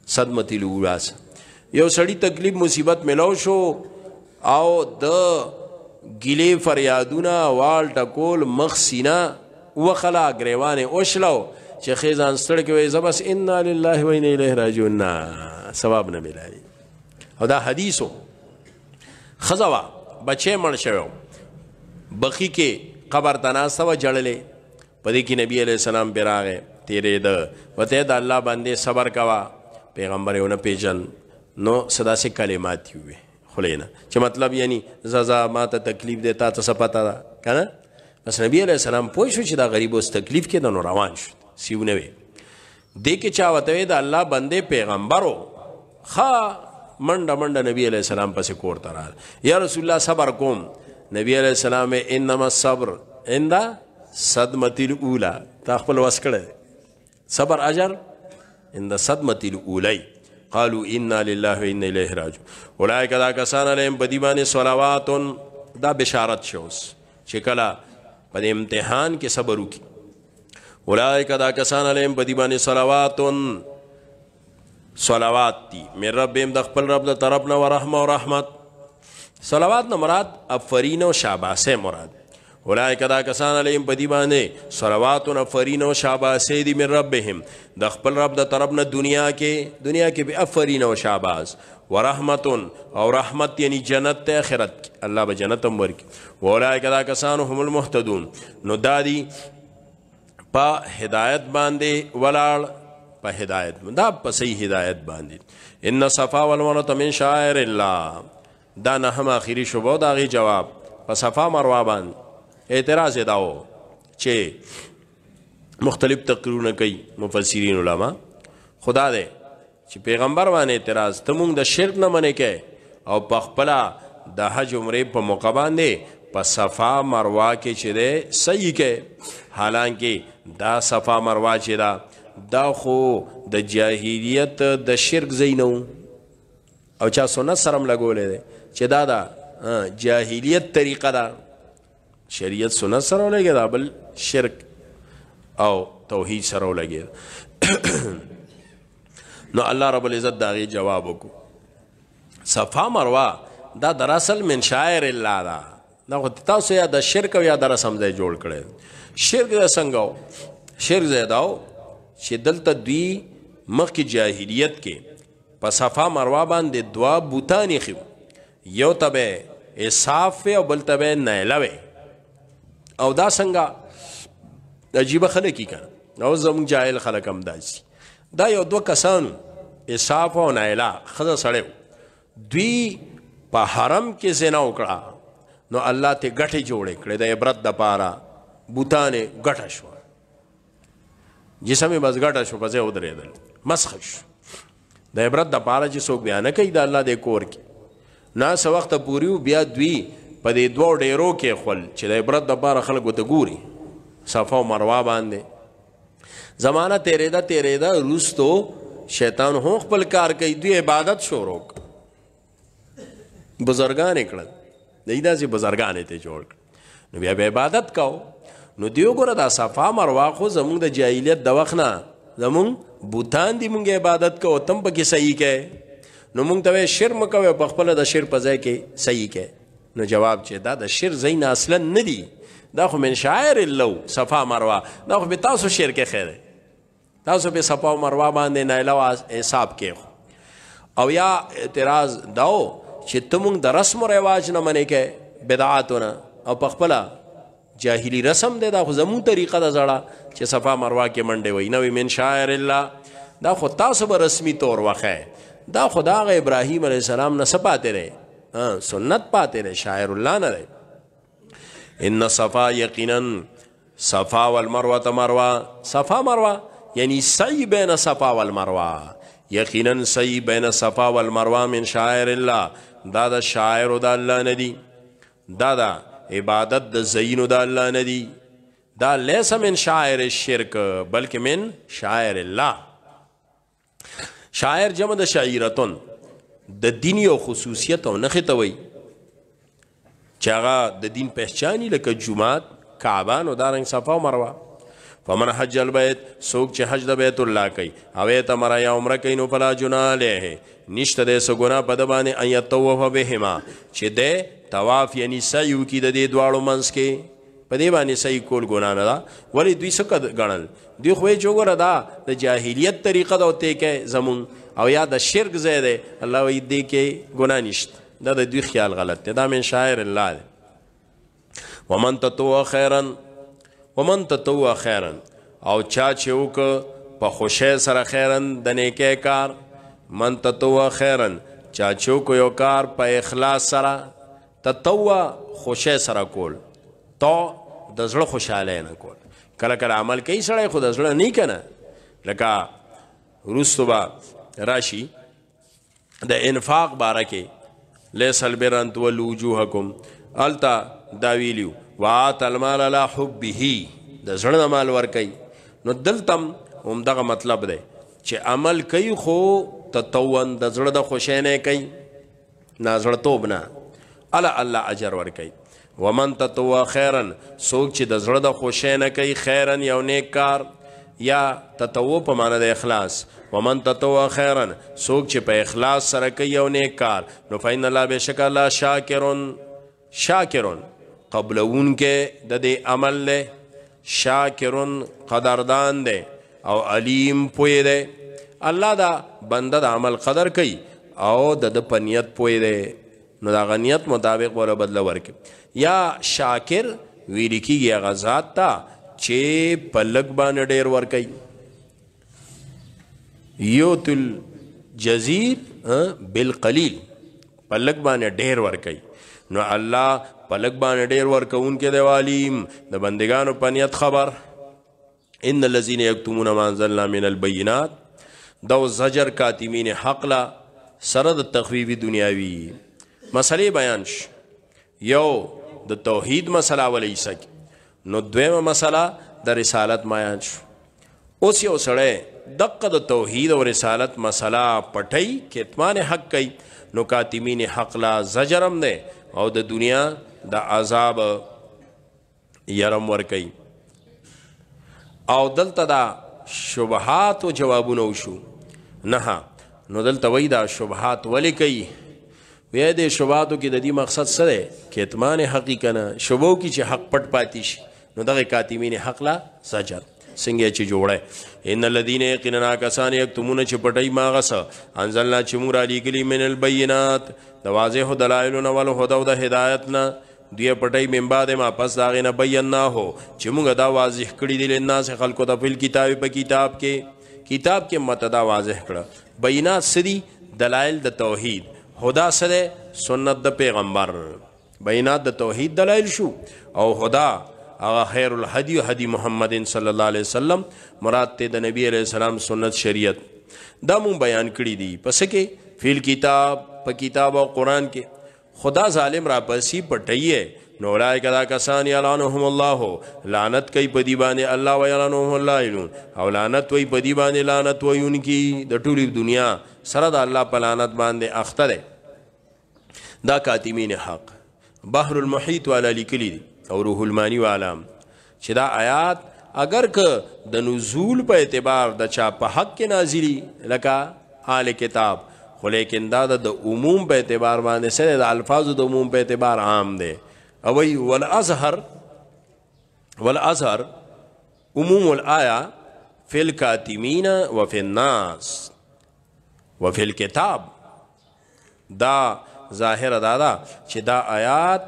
صدمه الاولى یو سړی تکلیف مصیبت ملاو شو او د گلی فریادونه وال ټکول مخ سینا وخلا گریوان اوشلو چې خیزان ستړ کې وي زبس ان لله و ان الیه راجعون ثواب نه ملایي او دا حدیثو خزوا بچې مړ شوی بخی کې قبر تناسه و جړلې پدې کې نبی علی السلام بیراغه تیرې ده وته د الله باندې صبر کوا پیغمبرونه پیجن نو صدا سے کلمات وي خلینا چې مطلب یعنی زازا ما ته تکلیف دی تا ته څه پته ده که نه بس نبی علیه السلام پوه شو چې دا غریب اوس تکلیف کې ده نو روان شو سیونه وی دې کې چا ورته وی د الله بندې پیغمبرو ښه منډه منډه نبی علیه السلام پسې کور ته راغله یا رسول الله صبر کوم نبی علیه السلام انما صبر عند صدمت الاولى تا خپل وس کړی صبر اجر عند صدمت الاولی قالوا انا لله و انا الیه راجعون اولئک دا کسان علیهم بدی باندې صلوات دا بشارت شوس چې کله په امتحان کې صبر وکي اولئک دا کسان علیهم بدی باندې صلوات صلوات دی مې رب هم د خپل رب له طرف نه و رحمه او رحمت صلوات نه مراد افرین او شاباسه مراد اولای کدا کسان علیم پدی باندې صلواتن افرین او شاباسه دی من ربهم د خپل رب د طرف نه دنیا کې دنیا کې به افرین او شاباس ورحمتن او رحمت یعنی جنت ته اخرت الله به جنت هم ورکی اولای کدا کسان هم المهتدون نو دادی په هدایت باندې ولاړ په هدایت دا په صحیح هدایت باندې ان صفا والمروه من شاعر الله دا نه هم اخیری شوبو دا غي جواب په صفا مروه باندې اعتراض داو چې مختلف تقریرونه کوي مفسرین علما خدا دې چې پیغمبر باندې اعتراض ته موږ د شرک نه منې کې او په خپل د حج عمره په موقع باندې په صفا مروه کې چې دې صحیح کې حالانکه دا صفا مروه چې دا دا خو د جاهلیت د شرک زینو او چا سنت سرم لګولې ده چې دا دا جاهلیت طریقه ده شریعت سنت سره ولګي دا بل شرک او توحید سره ولګي نو الله رب العزت داغي جواب وکړو صفا مروه دا در اصل من شاعر الله دا نو تاسو یا د شرک یا در سمځي جوړ کړي شرک څنګه شرک زیداو چې دلته دوی مخکې جاهلیت کې په صفا مروه باندې دوا بوتانی خو یو تبه اصاف او بل تبه نیلوه او دا څنګه عجیب خلک کړه او زموږ جاهل خلک هم داسي دا یو دوه کسانو اساف او نایلا خزه سړیو دوی په حرم کې زنا وکړه نو الله ته غټه جوړې کړې د عبرت د پاره بوتانه غټه شو جسمه بس غټه شو پځه ودرېدل مسخش د عبرت د پاره چې څوک بیان کوي د الله د کور کې نا سو وخت پوریو بیا دوی په دې دوه ډیرو کې خپل چې د عبرت د بار خلکو ته ګوري صفه او مروه باندې زمانہ تیرېدا تیرېدا روستو شیطان هو خپل کار کوي دوی عبادت شروع بزرگان کړل دایدا سي بزرگان ته جوړ نو بیا عبادت کاو نو دیو ګره دا صفه مروه خو زمونږ د جاهلیت د وخت نه زمونږ بوتان دی مونږ عبادت کوو تم پکې صحیح کې نو مونږ ته شرم کوي په خپل د شر په ځای کې صحیح کې نو جواب چې دا د شعر زین اصلا نه دی دا خو من شاعر اللو صفا مروه دا خو به تاسو شعر کې خیره تاسو به صفا او مروه باندې نه علاوه حساب کې او یا اعتراض داو چې تمون د رسم او رواج نه منې کې بدعاتونه او پخپلا جاهلی رسم دی دا خو زمو طریقه ده زړه چې صفا مروه کې منډه وي نو من شاعر الله دا خو تاسو به رسمي تور وخه دا خدای ابراهیم علی السلام نه سپاتره سنت پاتې دی شاعر الله نه دی ان صفا یقینا صفا والمروه مروه صفا مروه یعنی سعی بین صفا والمروه یقینا سعی بین صفا والمروه من شاعر الله دا دا شاعر د الله نه دی دا دا عبادت د زین د الله نه دی دا لیس من شاعر الشرک بلکې من شاعر الله شاعر جمع د شعیرتون د دین یو خصوصیت او نخې ته وایي چې هغه د دین پهچاني لکه جومات کعبه نو دارنګ صفا او مروه فمن حج البیت څوک چې حج د بیت الله کوي او تمرا یا عمره کوي نو فلا جنا له نشته د سګونا په د باندې ان یتوف بهما چې د طواف یعنی سعی کی د دې دواړو منځ کې په دې باندې صحیح کول ګنا نه دا ولی دوی څه غړل دوی خو یې جوړه دا د جاهلیت طریقه دا ته کې زمون او یا د شرک ځای دی الله وی دی کې ګناه نشته دا د دوی خیال غلط دی دا من شاعر الله دی ومن تطوع خیرا ومن تطوع خیرا او چا چې وک په خوشی سره خیرا د نیکه کار من تطوع خیرا چا چې وک یو کار په اخلاص سره تطوع خوشی سره کول تو د زړه خوشاله نه کول کله کله عمل کوي سړی خو د زړه نه کنه لکه روستو با راشي د انفاق باره کې لیسل برنت ولوجوهکم التا دا ویلیو وات المال لا حبه د زړه مال ور کوي نو دلتم هم دغه مطلب دی چې عمل کوي خو تطوان د زړه د خوشینه کوي نا زړه توب نه الله الله اجر ور کوي ومن تطوع خیرن سوک چې د زړه د خوشینه کوي خیرن یو نیک کار یا تطوع په معنی د اخلاص ومن تطوع خیرا سوک چې په اخلاص سره کوي او نیک کار نو فین الله بشک الله شاکرون شاکرون قبلون کې د دې عمل له شاکرون قدردان دی او علیم پوی دی الله دا بنده د عمل قدر کوي او د د پنیت پوی دی نو دا غنیت مطابق ولا بدل ورکي یا شاکر ویل کیږي غزاد تا چې پلک باندې ډیر ور کوي یوت الجزیر بالقلیل پلک باندې ډیر ورکي نو الله پلک باندې ډیر ورکوونکې دی والیم د بندگانو په نیت خبر ان الذين يكتمون ما انزلنا من البينات دو زجر کاتمین حق لا سره د تخویف دنیاوی مسلې بیان ش یو د توحید مسله ولې سک نو دویمه مسله د رسالت بیان ش اوس یو سړی دقه د توحید او رسالت مسله پټي کتمان حق کوي نو کاتمین حق لا زجرم نه او د دنیا د عذاب يرم ور کوي او دلته دا شبهات او جوابونه وشو نه نو دلته وای دا شبهات ولې کوي وې د شبهاتو کې د دې مقصد سره کتمان حقیقت نه شبو کې چې حق پټ پاتې شي نو دغه کاتمین حق لا زجر څنګه چې جوړه ان الذين يقيننا كسان يكتمون چې پټي ماغس انزلنا چې مور علي کلی من البينات د واضح دلایل نو ول هدا او د هدایت نه دوی پټي من بعد ما پس داغه نه بیان هو چې موږ دا واضح کړی دي لناس خلکو د فل کتاب په کتاب کې کتاب کې متدا واضح کړه بینات سری دلایل د توحید هدا سره سنت د پیغمبر بینات د توحید دلایل شو او هدا هغه خیر الهدی هدی محمد صلی الله علیه وسلم مراد ته د نبی علیہ السلام سنت شریعت دا مون بیان کړی دی پس کې فیل کتاب په کتاب او قران کې خدا ظالم را پسی پټیه نو لای کدا کسان یلانهم الله لعنت کوي په دی باندې الله ویلانهم الله یلون او لعنت وای په دی باندې لعنت وایون کی د ټولي دنیا سره د الله په لعنت باندې اختره دا کاتمین حق بحر المحیط والا لیکلی دی او روح المانی والام چې دا آیات اگر که د نزول په اعتبار د چا په حق کې نازلی لکه آل کتاب خو لیکن دا د عموم په اعتبار باندې سره د الفاظو د عموم په اعتبار عام دی او وی والازهر والازهر عموم الایا فی الکاتمین و فی الناس و فی الكتاب دا ظاهر دادا چې دا آیات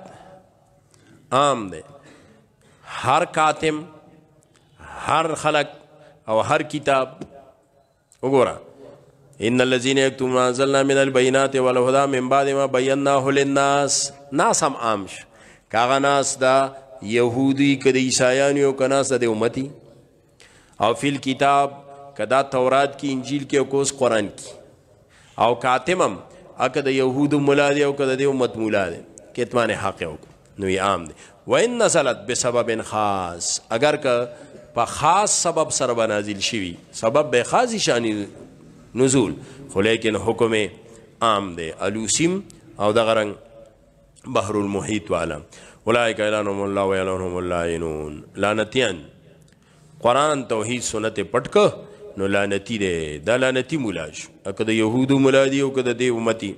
عام دی هر کاتم هر خلق او هر کتاب وګوره ان الذين يكتمون ما انزلنا من البينات والهدى من بعد ما بيناه للناس ناس هم عام شو کاغه ناس دا يهودي کدي عيسایانو یو کناس د امتي او فیل کتاب کدا تورات کی انجیل کې او کوس قران کی او کاتمم اکه د يهودو مولا دی او کده د امت مولا دی کتمان حق یو کو نو عام دی و ان نزلت بسبب خاص اگر که په خاص سبب سره بنازل شوی سبب به خاصی شانی نزول خو لیکن حکم عام دی الوسیم او دغه رنگ بحر المحیط والا اولئک اعلانهم الله و اعلانهم اللعینون لعنتیان قران توحید سنت پټک نو لعنتی دی دا لعنتی مولا شو اکه د يهودو مولا دی او کده دی امتی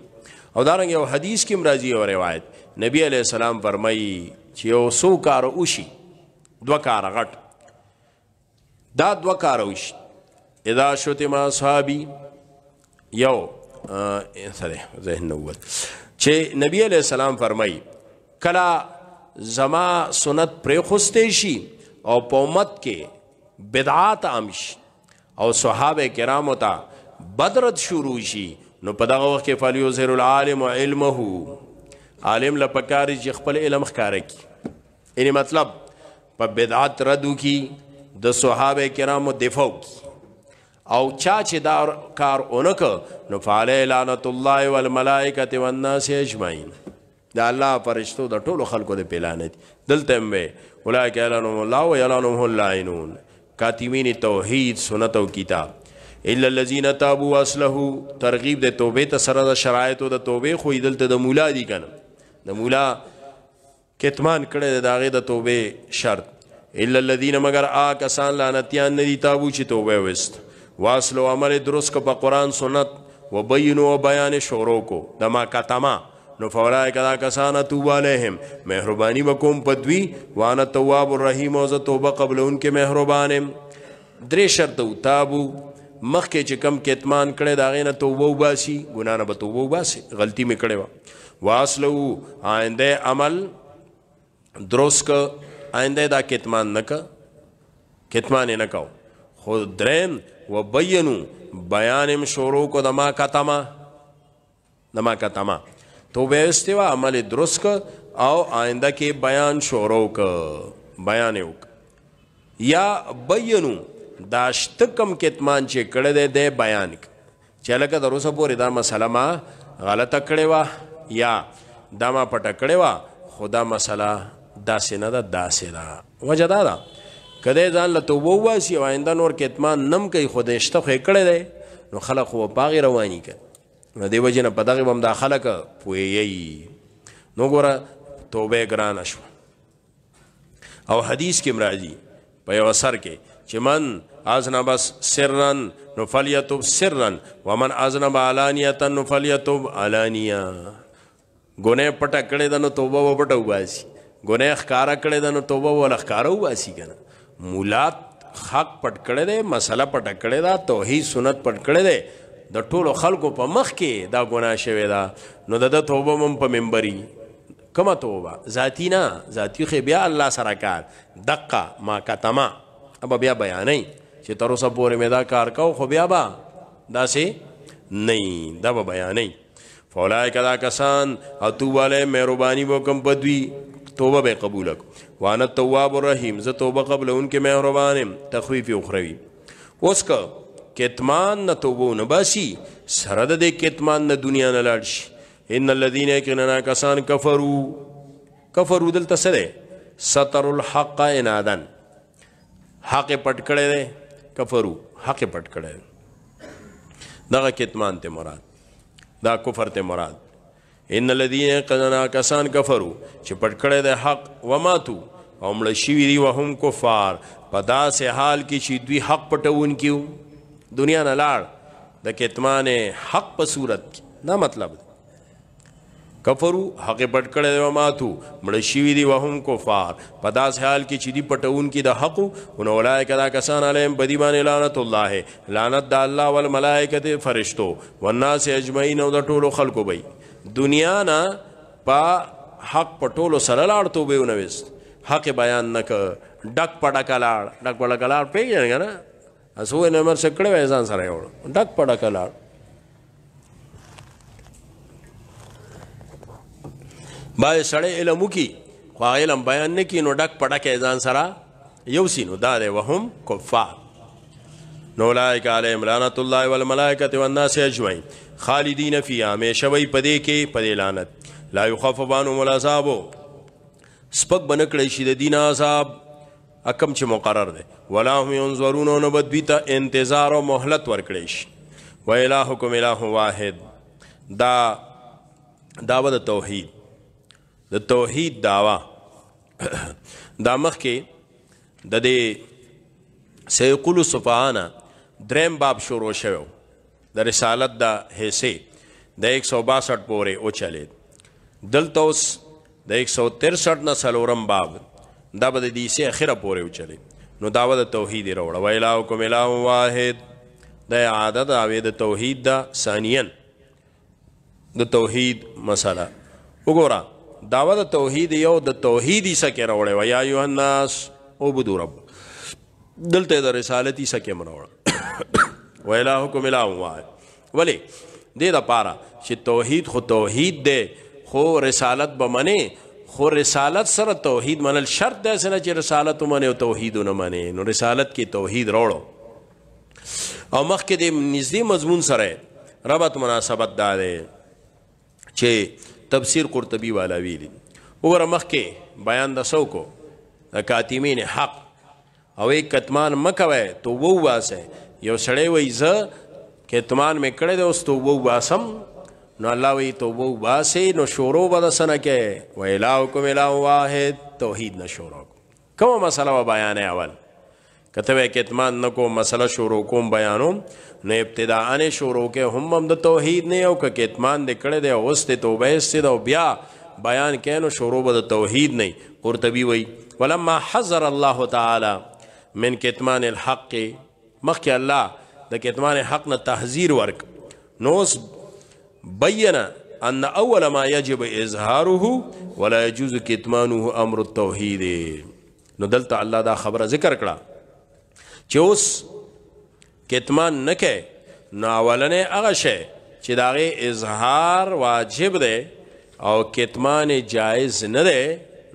او دارنګ یو حدیث کې مرضی او روایت نبی علیہ السلام فرمایي چې یو سو کار وشي دو کار غټ دا دو کار وشي اذا شتم اصحابي یو سره ذهن نوول چې نبی علیہ السلام فرمایي کلا زما سنت پرې خوستې شي او پومت کې بدعات امش او صحابه کرامو ته بدرت شروع شي نو په دغه وخت کې فلیو زهر العالم علمه عالم له پکاري چې خپل علم ښکارا کی یعنی مطلب په بدعت ردو کی د صحابه کرامو دفاع کی او چا چې دا کار اونک نو فعلی لعنت الله والملائکه والناس اجمعین دا الله فرشتو د ټولو خلکو د پیلانت دلته مې اولئک اعلانهم الله و اعلانهم اللائنون کاتمین توحید سنت او کتاب الا الذين تابوا واصلحوا ترغیب د توبې ته سره د شرایطو د توبې خو دلته د مولا دي کنه د مولا کتمان کړي د هغه د توبه شرط الا الذين مگر آ کسان لعنتیان ندي تابو چې توبه وست واصلو عمل درست کو په قران سنت وبینو بیان شورو کو دما کتما نو فورای کدا کسان توب علیہم مہربانی وکوم پدوی وانا تواب الرحیم او ز توبه قبل ان کے مہربانم درې شرط او تابو مخکې چې کم کتمان کړي دا غینه توبه وباسي ګنا نه به توبه وباسي غلطي مې کړې و واسلو آینده عمل درست که آینده دا کتمان نکا کتمان نکاو خود درین و بینو بیانم شروع کو دما کتما دما کتما تو بیستی و عمل درست که او آینده کې بیان شروع که بیان وک یا بینو داشت کم کتمان چې کړه دې بیان ک چې لکه دروسه پورې دا مسله ما غلطه کړې وه یا دا ما پټه کړې وه خو دا مسله داسې نه ده داسې ده وجه دا ده که دی ځان له توبه وباسي او آینده نور کې اطمان نم کوي خو د شته خو یې کړی دی نو خلک خو په هغې رواني که نو دې وجې نه په دغې به هم دا خلک پوهیږي نو ګوره توبه ګرانه شوه او حدیث کې مرادي په یو اثر کې چې من اذنب سرن نو فلیتوب سرن ومن اذنب علانیتن نو فلیتوب علانیه ګناه پټه کړې ده نو توبه و پټه وباسي ګناه ښکارا کړې ده نو توبه ول ښکارا وباسي کنه مولات حق پټ کړې ده مسله پټ کړې ده توحید سنت پټ کړې ده د ټولو خلکو په مخ کې دا ګناه شوی ده نو د توبه مم په منبري کما توبه ذاتی نه ذاتی خو بیا الله سره کار دقه ما کتما اب بیا بیانې چې تر اوسه پورې مې دا کار کاو خو بیا با داسې نه دا به بیانې فولای کدا کسان اتوباله مهرباني وکم بدوی توبه به قبول ک وانا تواب الرحیم ز توبه قبل انکه مهربانم تخفیف اخروی اوس ک کتمان نه توبو نه باسي سره د کتمان نه دنیا نه لاړ شي ان الذين كننا کسان کفروا کفروا دل تسره ستر الحق انادن حق پټ کړي کفروا حق پټ کړي دغه کتمان ته مراد دا کفر ته مراد ان الذين قذنا کسان کفرو چې پټکړې د حق و ماتو او مړ شي وی وهم کفار په داسې حال کې چې دوی حق پټون کیو دنیا نه لاړ د کتمان حق په صورت دا مطلب دی کفرو حق پټ کړی دی ماتو مړ شي دی وهم کفار په داس حال کې چې دی پټون کې د حق او اولای کدا کسان علیم بدی باندې لعنت الله لعنت د الله او ملائکه فرشتو والناس اجمعین او د ټولو خلکو بی دنیا نه په حق پټولو سره لاړ تو به ونوست حق بیان نک ډک پډک لاړ ډک پډک لاړ پیږي نه اسو نه مر سکړې وای ځان سره یو ډک پډک لاړ با سړی علم وکي خو علم بیان نه کینو ډک پډک ځان سره یو سینو دا دی وهم کفار نو لایک علی امرانۃ الله والملائکه والناس اجمعین خالدین فی همیشه وی پدې کې پدې لعنت لا یخففان ملعذاب سپک بنکړی شي د دین عذاب اکم چې مقرر دی ولا هم ينظرون نو بد بیت انتظار او مهلت ورکړي شي و الہکم الہ واحد دا داوود توحید د توحید داوا دا مخ کې د دې سیقول صفانا دریم باب شروع شوو د رسالت د حصے د 162 پورې او چلید دلته اوس د 163 نه سلورم باب دا به د دې سه اخره پورې او چلید نو داوا د توحید وروړ ویلاو کوم الهو واحد د عادت او د توحید د ثانیان د توحید مسله وګورئ داوا د توحید یو د توحیدی سکه راوړې و یا ایه الناس عبدو رب دلته د رسالتي سکه مروړ و الہکم الہ و ولی دې د پاره چې توحید خو توحید دی خو رسالت به منې خو رسالت سره توحید منل شرط دی سره چې رسالت منې او توحید نه منې نو رسالت کې توحید راوړو او مخکې د نږدې مضمون سره ربط مناسبت دا دی چې تفسیر قرطبی والا ویلی وګوره مخکې بیان د سو کو د کاتمین حق او یک کتمان مکوي تو وو واسه یو سړی وای ز کتمان مې کړه د اوس تو وو واسم نو الله وی تو وو واسه نو شورو بد سنه کې ویلاو کوم الہ واحد توحید نشورو کوم مسله بیان اول کته وې کتمان نکو مسله شروع کوم بیانوم نو ابتداء شروع کې هم هم د توحید نه او که کتمان دې کړه دې اوسته توبه ست او بیا بیان کینو شروع به د توحید نه قرطبي وای ولما حذر الله تعالی من کتمان الحق مخکې الله د کتمان حق نه تحذير ورک نوس بینا ان اول ما يجب اظهاره ولا يجوز كتمانه امر التوحید نو دلته الله دا خبره ذکر کړه چې اوس کتمان نه کې نو اولنې هغه شی چې د هغې اظهار واجب دی او کتمان جایز نه دی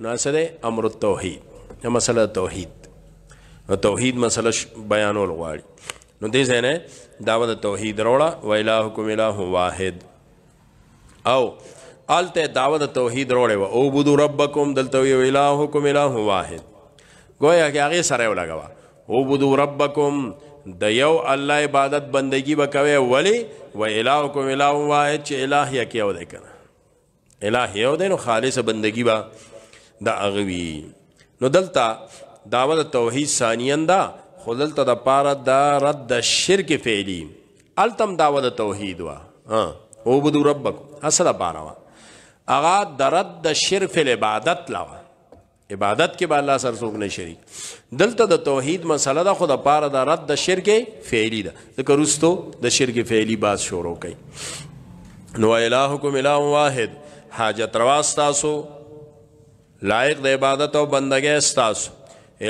نو څه دی امر التوحید دا مسله توحید نو توحید مسله بیانول غواړي نو دې ځای نه داوه د توحید وروړه و الهکم اله واحد او الته داوه د توحید وروړه و او بدو ربکم دلته و الهکم اله واحد گویا کې هغه سره ولګوا عبدو ربکم د یو الله عبادت بندگی وکوي ولی و الہکم الہ واحد چې الہ یک یو دی کنه الہ یو دی نو خالص بندگی با دا اغوی نو دلتا دعوت توحید ثانیان دا خدلته د پاره دا رد د شرک فعلی التم دعوت توحید وا ها عبدو ربکم اصل پاره وا اغا درد د شرف العبادت لاوه عبادت کې به الله سره څوک نه شریک دلته د توحید مسله ده خو د پاره د رد د شرک فعلی ده ځکه روستو د شرک فعلی باز شروع کوي نو الهکم اله واحد حاجت روا تاسو لایق د عبادت او بندګۍ تاسو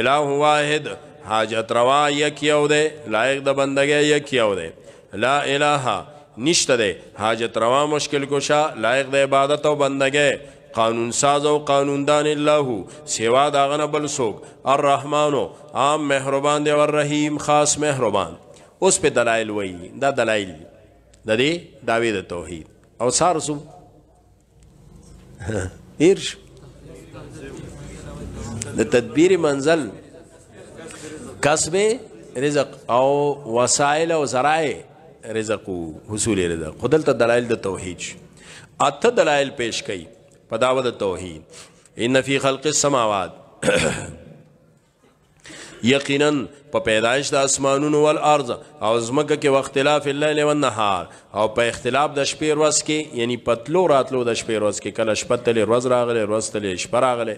اله واحد حاجت روا یک یو ده لایق د بندګۍ یک یو ده لا اله نشته ده حاجت روا مشکل کوشا لایق د عبادت او بندګۍ قانون ساز او قانوندان الله سوا دا غنه بل سوک الرحمنو عام مهربان دی او الرحیم خاص مهربان اوس په دلایل وای دا دلایل د دې داوی د توحید او سارسو ایرش د تدبیر منزل کسب رزق او وسایل او ذرای رزق حصول رزق خدل ته دلایل د توحید اته دلایل پیش کړي په داوته توحید ان فی خلق السماوات یقینا په پیدایش د اسمانونو او الارض او زمکه کې واختلاف الليل والنهار او په اختلاف د شپې ورځ کې یعنی پتلو راتلو د شپې ورځ کې کله شپه تلې ورځ راغله ورځ تلې شپه راغله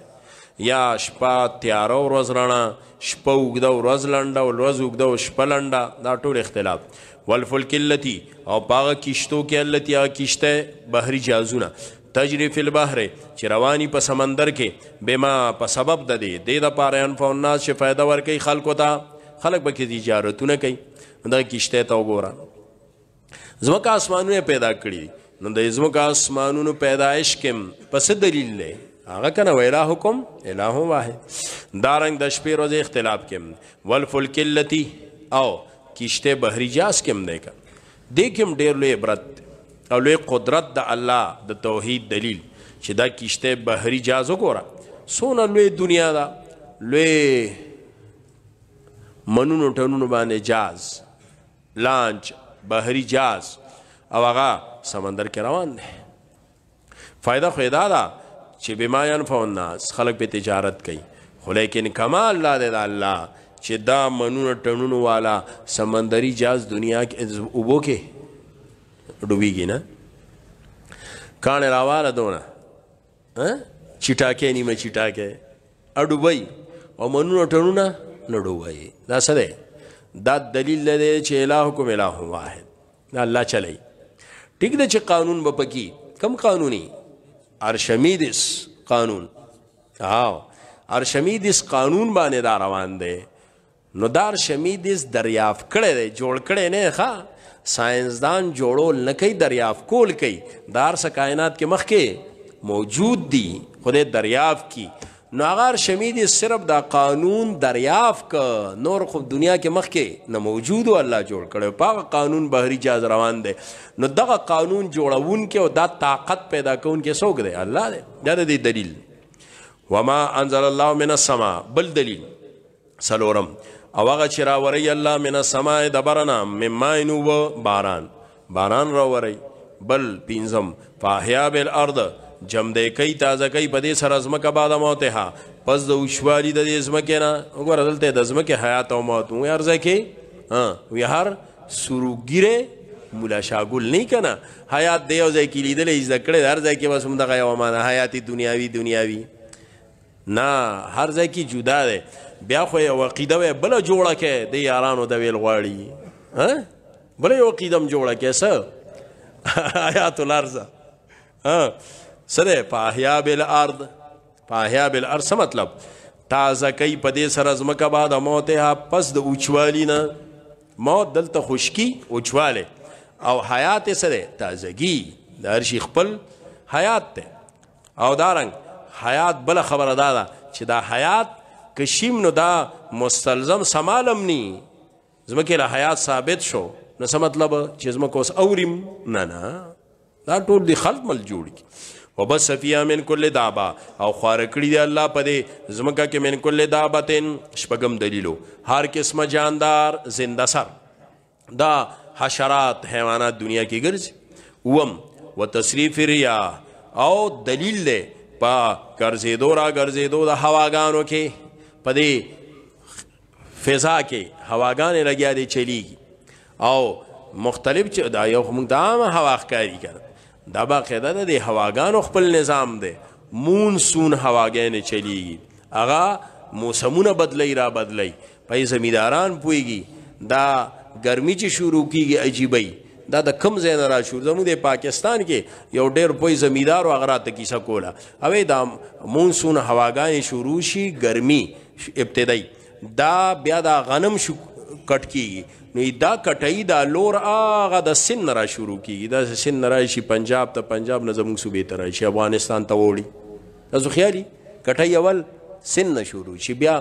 یا شپه تیارو ورځ رڼا شپه وګدو ورځ لنډه او ورځ وګدو شپه لنډه دا ټول اختلاف والفلک اللتی او باغ کشتو کې اللتی هغه کشته بحری جازونه تجری فی البحر چې رواني په سمندر کې بما په سبب د دې د د پاره ان فوناس چې فائدہ ورکړي خلکو ته خلک به کې تجارتونه کوي دا کیشته تا وګوره زمکه اسمانونه پیدا کړی نو د زمکه اسمانونو پیدایش کې پس دلیل نه هغه کنه ویلا حکم الہ واحد دارنګ د شپې ورځې اختلاف کې والفلک التی او کیشته بحری جاس کې هم دی کا دیکھم ډیر لوی عبرت او لوی قدرت د الله د توحید دلیل چې دا کیشته بهري جاز وګوره سونه لوی دنیا دا لوی منونو ټنونو باندې جاز لانچ بهري جاز او هغه سمندر کې روان دی فائدہ خو دا ده چې بمایان فوناس خلک په تجارت کوي خو لیکن کمال لا دی الله چې دا منونو ټنونو والا سمندري جاز دنیا کې اوبو کې ډوبېږي نه کاڼې راواله دونه چټاکې نیمه چټاکې اډوبوي او منونه ټڼونه نه ډوبوي دا څه دی دا دلیل دی چې الهکم الهو واحد دا الله چلی ټیک ده چې قانون به پکې کم قانوني ارشمیدس قانون او ارشمیدس قانون باندې دا روان دی نو دا ارشمیدس دریافت کړی دی جوړ کړی نه ښا ساينسدان جوړول نه کوي دریاف کول کوي دار س کائنات کې مخکې موجود دي خدای دریاف کی نو هغه شمیدي صرف دا قانون دریاف ک نور خو دنیا کې مخکې نه موجود الله جوړ کړو پاغه قانون بهري جاز روان دی نو دغه قانون جوړون کې او دا طاقت پیدا کون کې سوګ دی الله دی دا د دلیل وما انزل الله من السماء بل دلیل سلورم او هغه چې راوري الله من السماء دبرنا مماینو و باران باران راوري بل پینزم فاحیا بالارض جمدې کوي تازه کوي په دې سره ازمکه بعد موته پس د وشوالي د دې ازمکه نه وګوره دلته د ازمکه حیات او موت وي ارزه کې ها وی هر سروګیره مولا شاګل نه کنا حیات دی او ځکه لیدلې ذکرې هر ځکه بس هم دغه یو معنا حیاتی دنیاوی دنیاوی نه هر ځکه جدا ده بیا خو یو عقیده وی بل جوړه کې د یارانو د ویل غواړي ها بل یو عقیدم جوړه کې څه آیات الارض ها سره پاهیا بالارض پاهیا بالارض مطلب تازه کوي په دې سره ځمکه بعد موت ها پس د اوچوالی نه موت دلته خشکی اوچواله او حیات سره تازگی د هر شي خپل حیات ته او دارنګ حیات بل خبره ده چې دا حیات کشیم نو دا مستلزم سمالم نی زمکه له حیات ثابت شو نو څه مطلب چې زمکه اوس اوریم نه نه دا ټول دی خلق مل جوړي وبس فیا من کل دابا او خوار کړی دی الله پدې زمکه کې من کل دابتن شپغم دلیلو هر قسمه جاندار زنده سر دا حشرات حیوانات دنیا کې ګرځي وم وتصریف ریا او دلیل دی پا ګرځېدو را ګرځېدو د هواګانو کې په دې فضا کې هواګانې لګیا دي چلیږي او مختلف چې دا یو موږ د عام هوا ښکاري کړه دا باقاعده د دې هواګانو خپل نظام دی مونسون هواګانې چلیږي هغه موسمونه بدلی را بدلی په زمینداران پويږي دا ګرمي چې شروع کیږي عجیبای دا د کم زین را شروع زموږ د پاکستان کې یو ډېر پوي زمیندار او غرا ته کیسه کوله اوی دا مونسون هواګانې شروع شي ګرمي ابتدای دا بیا دا غنم شو کټ کیږي نو دا کټای دا لور هغه د سن را شروع کیږي دا سن را شي پنجاب ته پنجاب نه زموږ صوبې ته راشي افغانستان ته وړي تاسو خیالي کټای اول سن نه شروع شي بیا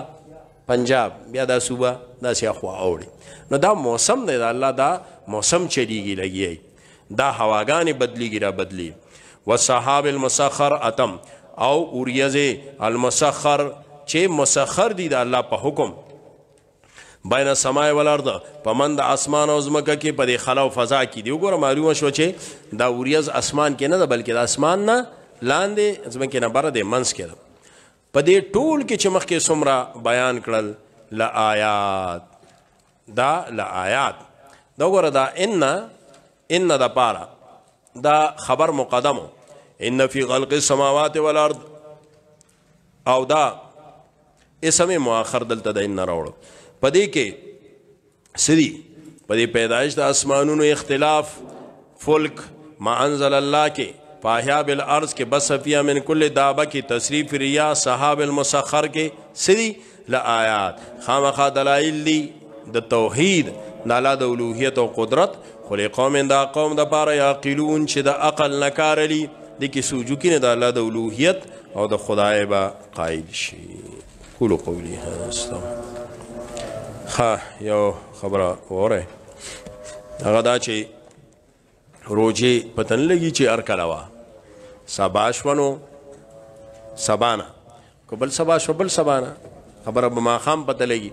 پنجاب بیا دا صوبه دا سیا خوا اوړي نو دا موسم دی دا الله دا موسم چلیږي لګي دا هواګانې بدلیږي را بدلی وسحاب المسخر اتم او اوریزه المسخر چې مسخر دي د الله په حکم بین سمای ولرد پمند اسمان او زمکه کې په دې خلاو فضا کې دی وګوره معلومه شو چې دا اوریز اسمان کې نه ده بلکې د اسمان نه لاندې زمکه نه بره د منس کې ده په دې ټول کې چې مخکې سمره بیان کړل ل آیات دا ل آیات دا وګوره دا ان ان د پاره دا خبر مقدمو ان فی خلق السماوات والارض او دا اسمه مؤخر دلته د ان راوړو پدې کې سری پدې پیدایش د اسمانونو اختلاف فلک ما انزل الله کې پاهیا بالارض کې بسفیا من کل دابه کې تصریف ریا صحاب المسخر کې سری لآیات خامخا دلائل دی د توحید نالا د اولوهیت او قدرت خلی قوم دا قوم د پاره یاقلون چې د عقل نکارلی د کې سوجو کې نه د الله د اولوهیت او د خدای با قائل شي اقول قولي هذا استغفر ها یو خبره وره هغه دا چې روزي پتن لګي چې ار کلا وا سباشونو سبانا قبل سبا شبل سبانا خبره به ما خام پته لګي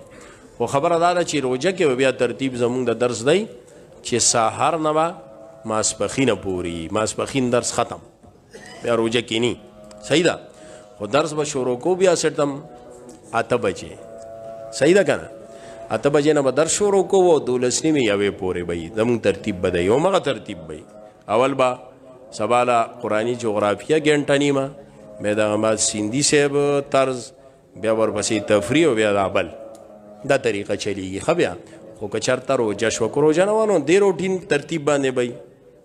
خو خبره دا ده چې روزه کې بیا ترتیب زمونږ د درس دی چې سحر نه ماسپخین پوری ماسپخین درس ختم بیا روزه کې ني صحیح ده خو درس به شروع کو بیا سټم اته بجې صحیح ده کنه اته بجې نه به در شروع کوو دولس نیمې یوې پورې به زموږ ترتیب به دی همغه ترتیب به اول به سبا له قرآني جغرافیه ګنټه نیمه مې د احمد سیندي صاحب طرز بیا ورپسې تفریح او بیا د بل دا طریقه چلیږي خو بیا خو که چرته روجه شوه که روجه نه وه نو دې روټین ترتیب باندې به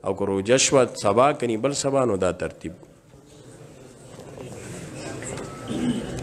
او که روجه شوه سبا کني بل سبا نو دا ترتیب